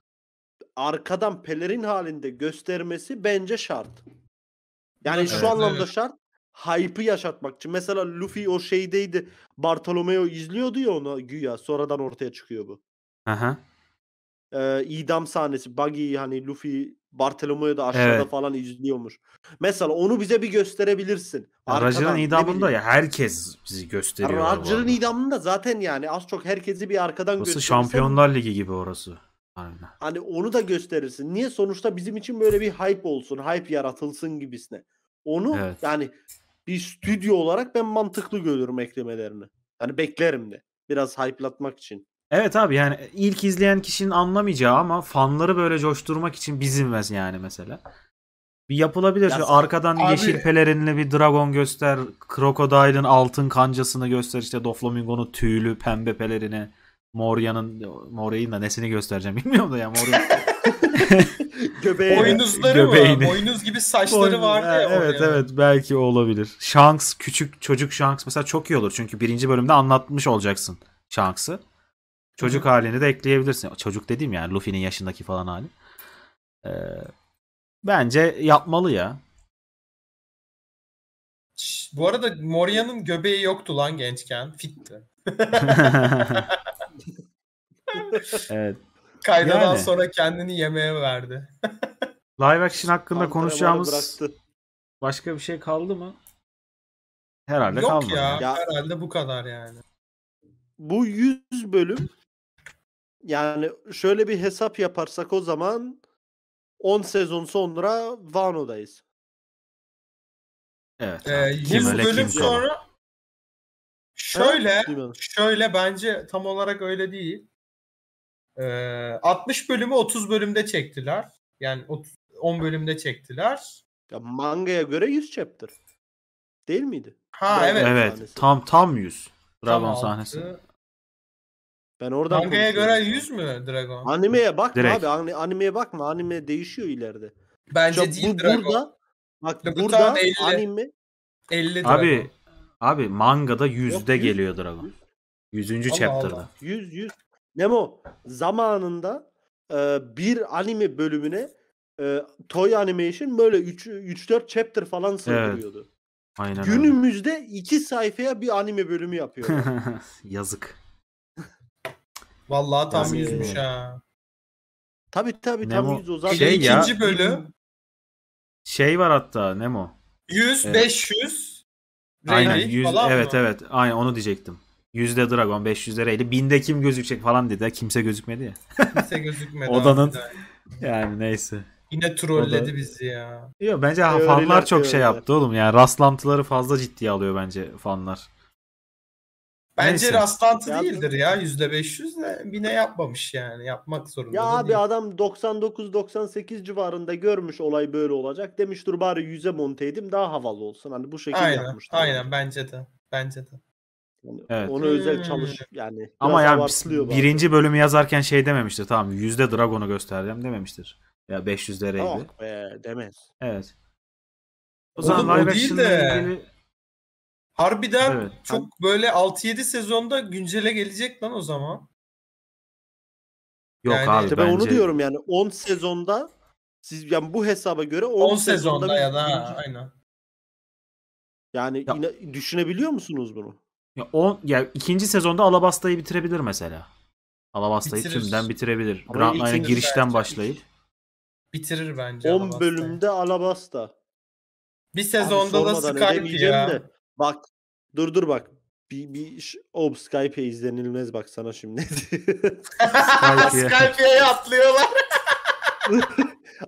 arkadan pelerin halinde göstermesi bence şart. Yani evet, şu anlamda evet. şart. Hype'ı yaşatmak için. Mesela Luffy o şeydeydi. Bartolomeo izliyordu ya onu güya. Sonradan ortaya çıkıyor bu. Aha. Ee, idam sahnesi. Buggy hani Luffy Bartolomeo'yu da aşağıda evet. falan izliyormuş. Mesela onu bize bir gösterebilirsin. Aracının idamında ya herkes bizi gösteriyor. Aracının idamında zaten yani az çok herkesi bir arkadan gösterirsin. Burası Şampiyonlar Ligi gibi orası. Aynen. Hani onu da gösterirsin. Niye? Sonuçta bizim için böyle bir hype olsun. Hype yaratılsın gibisine. Onu evet. yani bir stüdyo olarak ben mantıklı görüyorum eklemelerini. Yani beklerim de. Biraz hype'latmak için. Evet abi yani ilk izleyen kişinin anlamayacağı ama fanları böyle coşturmak için bizim vez yani mesela. Bir yapılabilir. Ya arkadan abi... yeşil pelerinli bir dragon göster. Crocodile'ın altın kancasını göster. işte Doflamingo'nun tüylü pembe pelerini. Moria'nın Moria'nın da nesini göstereceğim (laughs) bilmiyorum da ya Moria. (laughs) göbeğini Boynuzları Göbeğini. mı? Boynuz gibi saçları var. ya. Evet oraya. evet belki olabilir. Shanks küçük çocuk Shanks mesela çok iyi olur. Çünkü birinci bölümde anlatmış olacaksın Shanks'ı. Çocuk halini de ekleyebilirsin. Çocuk dediğim yani Luffy'nin yaşındaki falan hali. Ee, bence yapmalı ya. Bu arada Moria'nın göbeği yoktu lan gençken. Fitti. (laughs) evet. Kaydadan yani. sonra kendini yemeğe verdi. (laughs) Live action hakkında konuşacağımız başka bir şey kaldı mı? Herhalde Yok kalmadı. Yok ya, ya herhalde bu kadar yani. Bu 100 bölüm yani şöyle bir hesap yaparsak o zaman 10 sezon sonra Vano'dayız. Evet. Ee, 100 bölüm sonra şöyle evet, şöyle bence tam olarak öyle değil. Ee, 60 bölümü 30 bölümde çektiler. Yani 30, 10 bölümde çektiler. Ya mangaya göre 100 chapter. Değil miydi? Ha Dragon evet. Evet. Tam tam 100. Dragon sahnesi. Ben oradan Mangaya göre 100 mü Dragon? Animeye bak, abi. Ani- Animeye bakma. Anime değişiyor ileride. Bence Çok, değil bu, Dragon. Burada, bak Dragon burada 50. anime 50 Dragon. Abi abi mangada yüzde Yok, yüz. geliyor Dragon. Yüzüncü Allah chapter'da. Allah. 100 100. Nemo zamanında e, bir anime bölümüne e, Toy Animation böyle 3 3 4 chapter falan sığdırıyordu. Aynen Günümüzde iki sayfaya bir anime bölümü yapıyor. (laughs) Yazık. Vallahi tam yani... yüzmüş ha. Tabii tabii tam yüz o zaten. Şey ikinci ya, bölüm. Şey var hatta Nemo. 100, evet. 500. Aynen 100, evet mı? evet. Aynen onu diyecektim. Yüzde Dragon, 500'de Rayleigh. Binde kim gözükecek falan dedi. Kimse gözükmedi ya. Kimse gözükmedi. (laughs) Odanın yani neyse. Yine trolledi da... bizi ya. Yok bence Öyle fanlar çok şey yaptı oğlum. Yani rastlantıları fazla ciddiye alıyor bence fanlar. Bence Neyse. rastlantı ya, değildir ya yüzde 500 de bine yapmamış yani yapmak zorunda. Ya abi adam 99-98 civarında görmüş olay böyle olacak demiş dur bari yüze monte edeyim daha havalı olsun hani bu şekilde aynen, yapmışlar. Aynen yani. bence de bence de. Hani evet. Onu özel hmm. çalış yani. Ama ya yani birinci bari. bölümü yazarken şey dememiştir tamam yüzde Dragon'u göstereceğim dememiştir. Ya 500 liraydı. Yok be demez. Evet. O zaman Oğlum, o değil de... ilgili Harbiden evet. çok böyle 6-7 sezonda güncele gelecek lan o zaman. Yok yani, abi işte bence... onu diyorum yani 10 sezonda siz yani bu hesaba göre 10, 10 sezonda, sezonda ya da güncel... aynen. Yani ya, ina, düşünebiliyor musunuz bunu? Ya, on, ya ikinci sezonda Alabasta'yı bitirebilir mesela. Alabasta'yı Bitirir. tümden bitirebilir. Grand Line'a girişten başlayıp. Bitirir bence 10 Alabasta'yı. bölümde Alabasta. Bir sezonda da Skype ya. De. Bak Dur dur bak. Bir, bir ob Skype izlenilmez bak sana şimdi. Skype'ye (laughs) atlıyorlar. (laughs)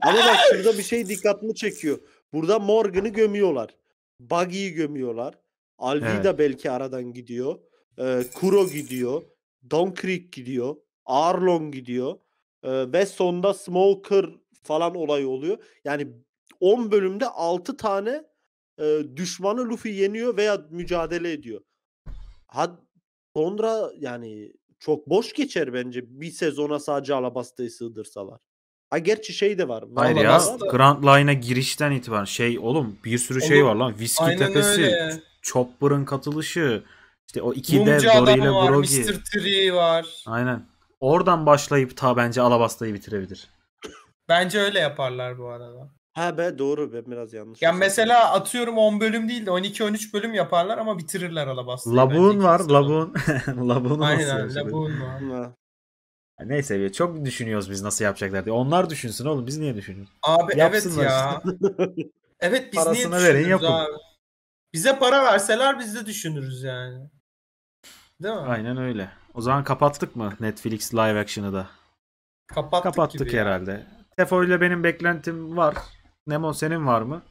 Ama bak şurada bir şey dikkatimi çekiyor. Burada Morgan'ı gömüyorlar. Buggy'yi gömüyorlar. Alvida evet. belki aradan gidiyor. Ee, Kuro gidiyor. Don Creek gidiyor. Arlon gidiyor. Ee, ve sonda Smoker falan olay oluyor. Yani 10 bölümde 6 tane e, düşmanı Luffy yeniyor veya mücadele ediyor. Had sonra yani çok boş geçer bence bir sezona sadece Alabasta'yı sığdırsalar. Ha gerçi şey de var. Hayır ya Grand Line'a girişten itibaren şey oğlum bir sürü şey oğlum, şey var lan. Viski aynen tepesi, öyle. Chopper'ın katılışı, işte o iki dev Dory ile Brogi. Mr. Tree var. Aynen. Oradan başlayıp ta bence Alabasta'yı bitirebilir. Bence öyle yaparlar bu arada. Ha be doğru be biraz yanlış. Ya yani mesela atıyorum 10 bölüm değil de 12-13 bölüm yaparlar ama bitirirler Alabasta'yı. Labun var labun Labuğun (laughs) Aynen labun var. Neyse ya çok düşünüyoruz biz nasıl yapacaklar diye. Onlar düşünsün oğlum biz niye düşünüyoruz? Abi Yapsınlar evet ya. (laughs) evet biz Parasını niye düşünürüz verin, yapın. abi? Bize para verseler biz de düşünürüz yani. Değil mi? Aynen öyle. O zaman kapattık mı Netflix live action'ı da? Kapattık, kapattık herhalde. Ya. Tefo ile benim beklentim var. Nemo senin var mı?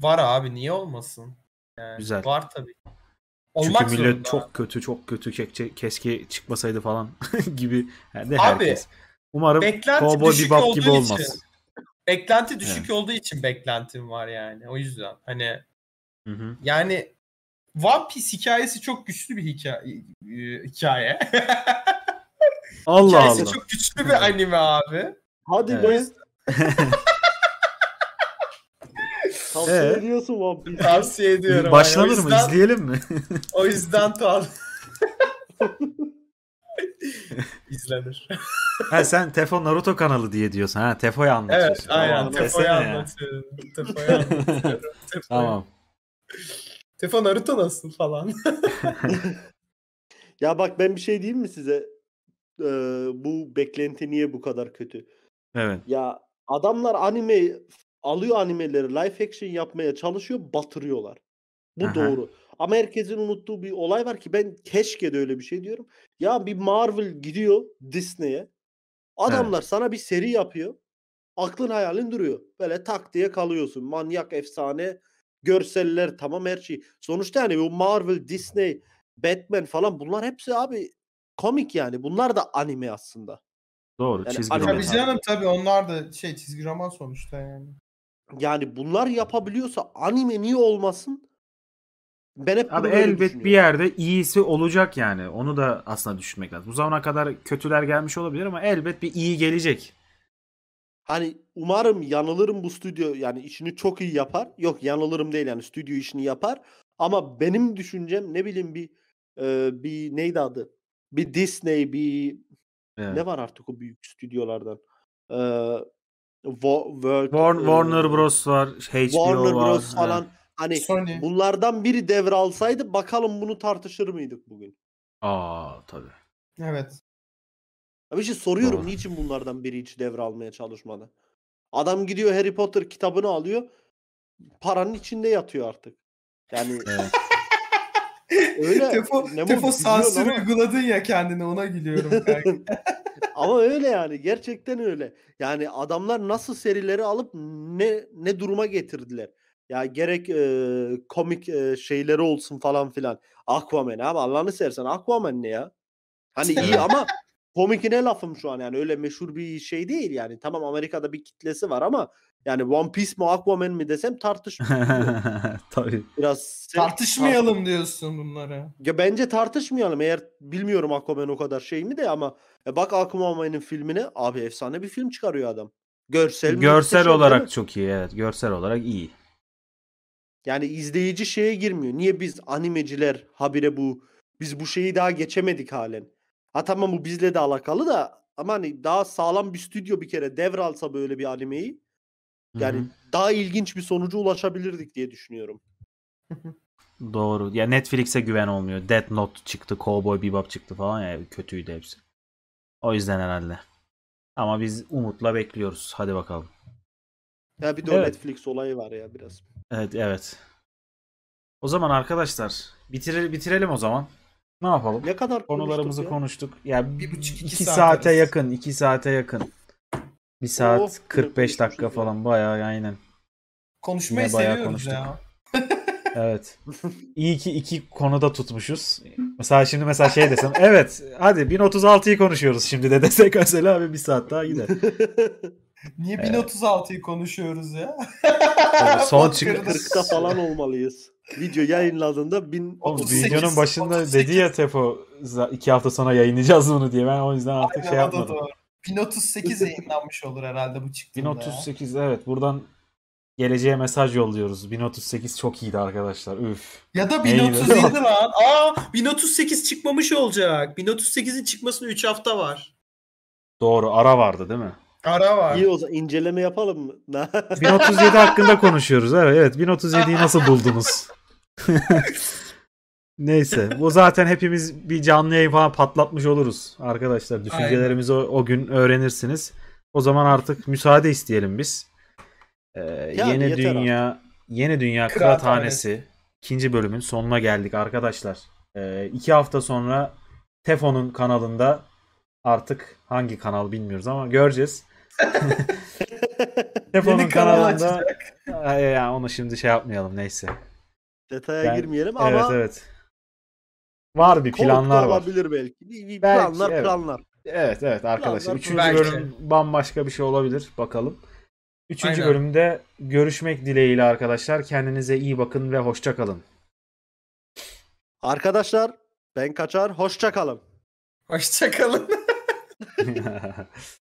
Var abi niye olmasın? Yani Güzel. Var tabii. Olmak Çünkü millet zorunda. çok kötü çok kötü keşke, keşke çıkmasaydı falan (laughs) gibi yani abi, herkes. Umarım Cowboy Bebop gibi için, Beklenti düşük evet. olduğu için beklentim var yani. O yüzden hani hı hı. yani One Piece hikayesi çok güçlü bir hikaye. E, hikaye. Allah hikayesi Allah. çok güçlü bir anime abi. Hadi evet. be. (laughs) Tavsiye ee? ediyorsun One Piece'i. Tavsiye ediyorum. Başlanır mı? Yüzden, izleyelim mi? (laughs) o yüzden tuhaf. (laughs) İzlenir. ha sen Tefo Naruto kanalı diye diyorsun. Ha Tefo'yu anlatıyorsun. Evet tamam, aynen Tefo'yu anlatıyorum. Tefo'yu anlatıyorum. Tefo (laughs) tamam. Tefo Naruto nasıl falan. ya bak ben bir şey diyeyim mi size? Ee, bu beklenti niye bu kadar kötü? Evet. Ya adamlar anime alıyor animeleri live action yapmaya çalışıyor batırıyorlar. Bu Aha. doğru. Ama herkesin unuttuğu bir olay var ki ben keşke de öyle bir şey diyorum. Ya bir Marvel gidiyor Disney'e. Adamlar evet. sana bir seri yapıyor. Aklın hayalin duruyor. Böyle tak diye kalıyorsun. Manyak efsane görseller tamam her şey. Sonuçta yani bu Marvel, Disney, Batman falan bunlar hepsi abi komik yani. Bunlar da anime aslında. Doğru. Yani çizgi roman. Tabii canım tabii onlar da şey çizgi roman sonuçta yani. Yani bunlar yapabiliyorsa anime niye olmasın? Ben hep Abi elbet bir yerde iyisi olacak yani. Onu da aslında düşünmek lazım. Bu zamana kadar kötüler gelmiş olabilir ama elbet bir iyi gelecek. Hani umarım yanılırım bu stüdyo yani işini çok iyi yapar. Yok yanılırım değil yani stüdyo işini yapar. Ama benim düşüncem ne bileyim bir e, bir neydi adı? Bir Disney bir evet. ne var artık o büyük stüdyolardan? E, Wo- World, Warner, Warner Bros var, HBO Warner var. Bros falan. He. Hani Sony. bunlardan biri devralsaydı bakalım bunu tartışır mıydık bugün? Aa tabi. Evet. Abi şey soruyorum Doğru. niçin bunlardan biri hiç devralmaya çalışmadı? Adam gidiyor Harry Potter kitabını alıyor. Paranın içinde yatıyor artık. Yani evet. Öyle. Tefo, Tefo sansür uyguladın ya kendine ona gülüyorum. (laughs) ama öyle yani gerçekten öyle. Yani adamlar nasıl serileri alıp ne ne duruma getirdiler. Ya gerek e, komik e, şeyleri olsun falan filan. Aquaman abi Allah'ını seversen Aquaman ne ya? Hani iyi (laughs) ama komikine lafım şu an yani öyle meşhur bir şey değil yani. Tamam Amerika'da bir kitlesi var ama yani One Piece mi Aquaman mi desem tartış. (laughs) Tabii. Biraz tartışmayalım tart diyorsun bunlara. Ya bence tartışmayalım. Eğer bilmiyorum Aquaman o kadar şey mi de ama e bak Aquaman'ın filmine abi efsane bir film çıkarıyor adam. Görsel mi? Görsel olarak çok iyi evet. Görsel olarak iyi. Yani izleyici şeye girmiyor. Niye biz animeciler habire bu biz bu şeyi daha geçemedik halen. Ha tamam bu bizle de alakalı da ama hani daha sağlam bir stüdyo bir kere devralsa böyle bir animeyi yani Hı-hı. daha ilginç bir sonuca ulaşabilirdik diye düşünüyorum. (laughs) Doğru. Ya Netflix'e güven olmuyor. Dead Note çıktı, Cowboy Bebop çıktı falan ya kötüydü hepsi. O yüzden herhalde. Ama biz umutla bekliyoruz. Hadi bakalım. Ya bir de evet. Netflix olayı var ya biraz. Evet, evet. O zaman arkadaşlar bitirelim, bitirelim o zaman. Ne yapalım? Ne kadar konularımızı ya? konuştuk. Ya bir buçuk iki, iki saate, saate yakın, iki saate yakın. Bir saat Of, 45 dakika ya. falan bayağı aynen. Konuşmayı Yine bayağı seviyoruz konuştuk. ya. (laughs) Evet. İyi ki iki konuda tutmuşuz. Mesela şimdi mesela şey desem evet hadi 1036'yı konuşuyoruz şimdi de desek mesela abi bir saat daha gider. (laughs) Niye 1036'yı konuşuyoruz ya? Böyle son çık Podcast. 40'ta falan olmalıyız. Video yayınladığında bin... Oğlum, 38, videonun başında 38. dedi ya Tefo iki hafta sonra yayınlayacağız bunu diye ben o yüzden artık şey Aynen, o yapmadım. doğru. 1038 yayınlanmış olur herhalde bu çıktığında. 1038 evet buradan geleceğe mesaj yolluyoruz. 1038 çok iyiydi arkadaşlar. Üf. Ya da 1037 (laughs) lan. Aa 1038 çıkmamış olacak. 1038'in çıkmasına 3 hafta var. Doğru. Ara vardı değil mi? Ara var. İyi o zaman inceleme yapalım mı? 1037 (laughs) hakkında konuşuyoruz. Evet, evet 1037'yi nasıl buldunuz? (laughs) Neyse bu zaten hepimiz bir canlı yayın falan patlatmış oluruz arkadaşlar. Düşüncelerimizi o, o gün öğrenirsiniz. O zaman artık müsaade isteyelim biz. Ee, yani yeni dünya artık. yeni dünya kıraathanesi Kıraat ikinci bölümün sonuna geldik arkadaşlar. Ee, iki hafta sonra Tefon'un kanalında artık hangi kanal bilmiyoruz ama göreceğiz. (laughs) Tefon'un kanalında ee, Ya onu şimdi şey yapmayalım neyse. Detaya ben, girmeyelim ama evet, evet. Var bir planlar var. olabilir belki. Bir- bir Belki, planlar evet. planlar. Evet evet arkadaşlar. Planlar Üçüncü belki. bölüm bambaşka bir şey olabilir. Bakalım. Üçüncü Aynen. bölümde görüşmek dileğiyle arkadaşlar. Kendinize iyi bakın ve hoşça kalın. Arkadaşlar ben kaçar. Hoşça kalın. Hoşçakalın. (laughs) (laughs)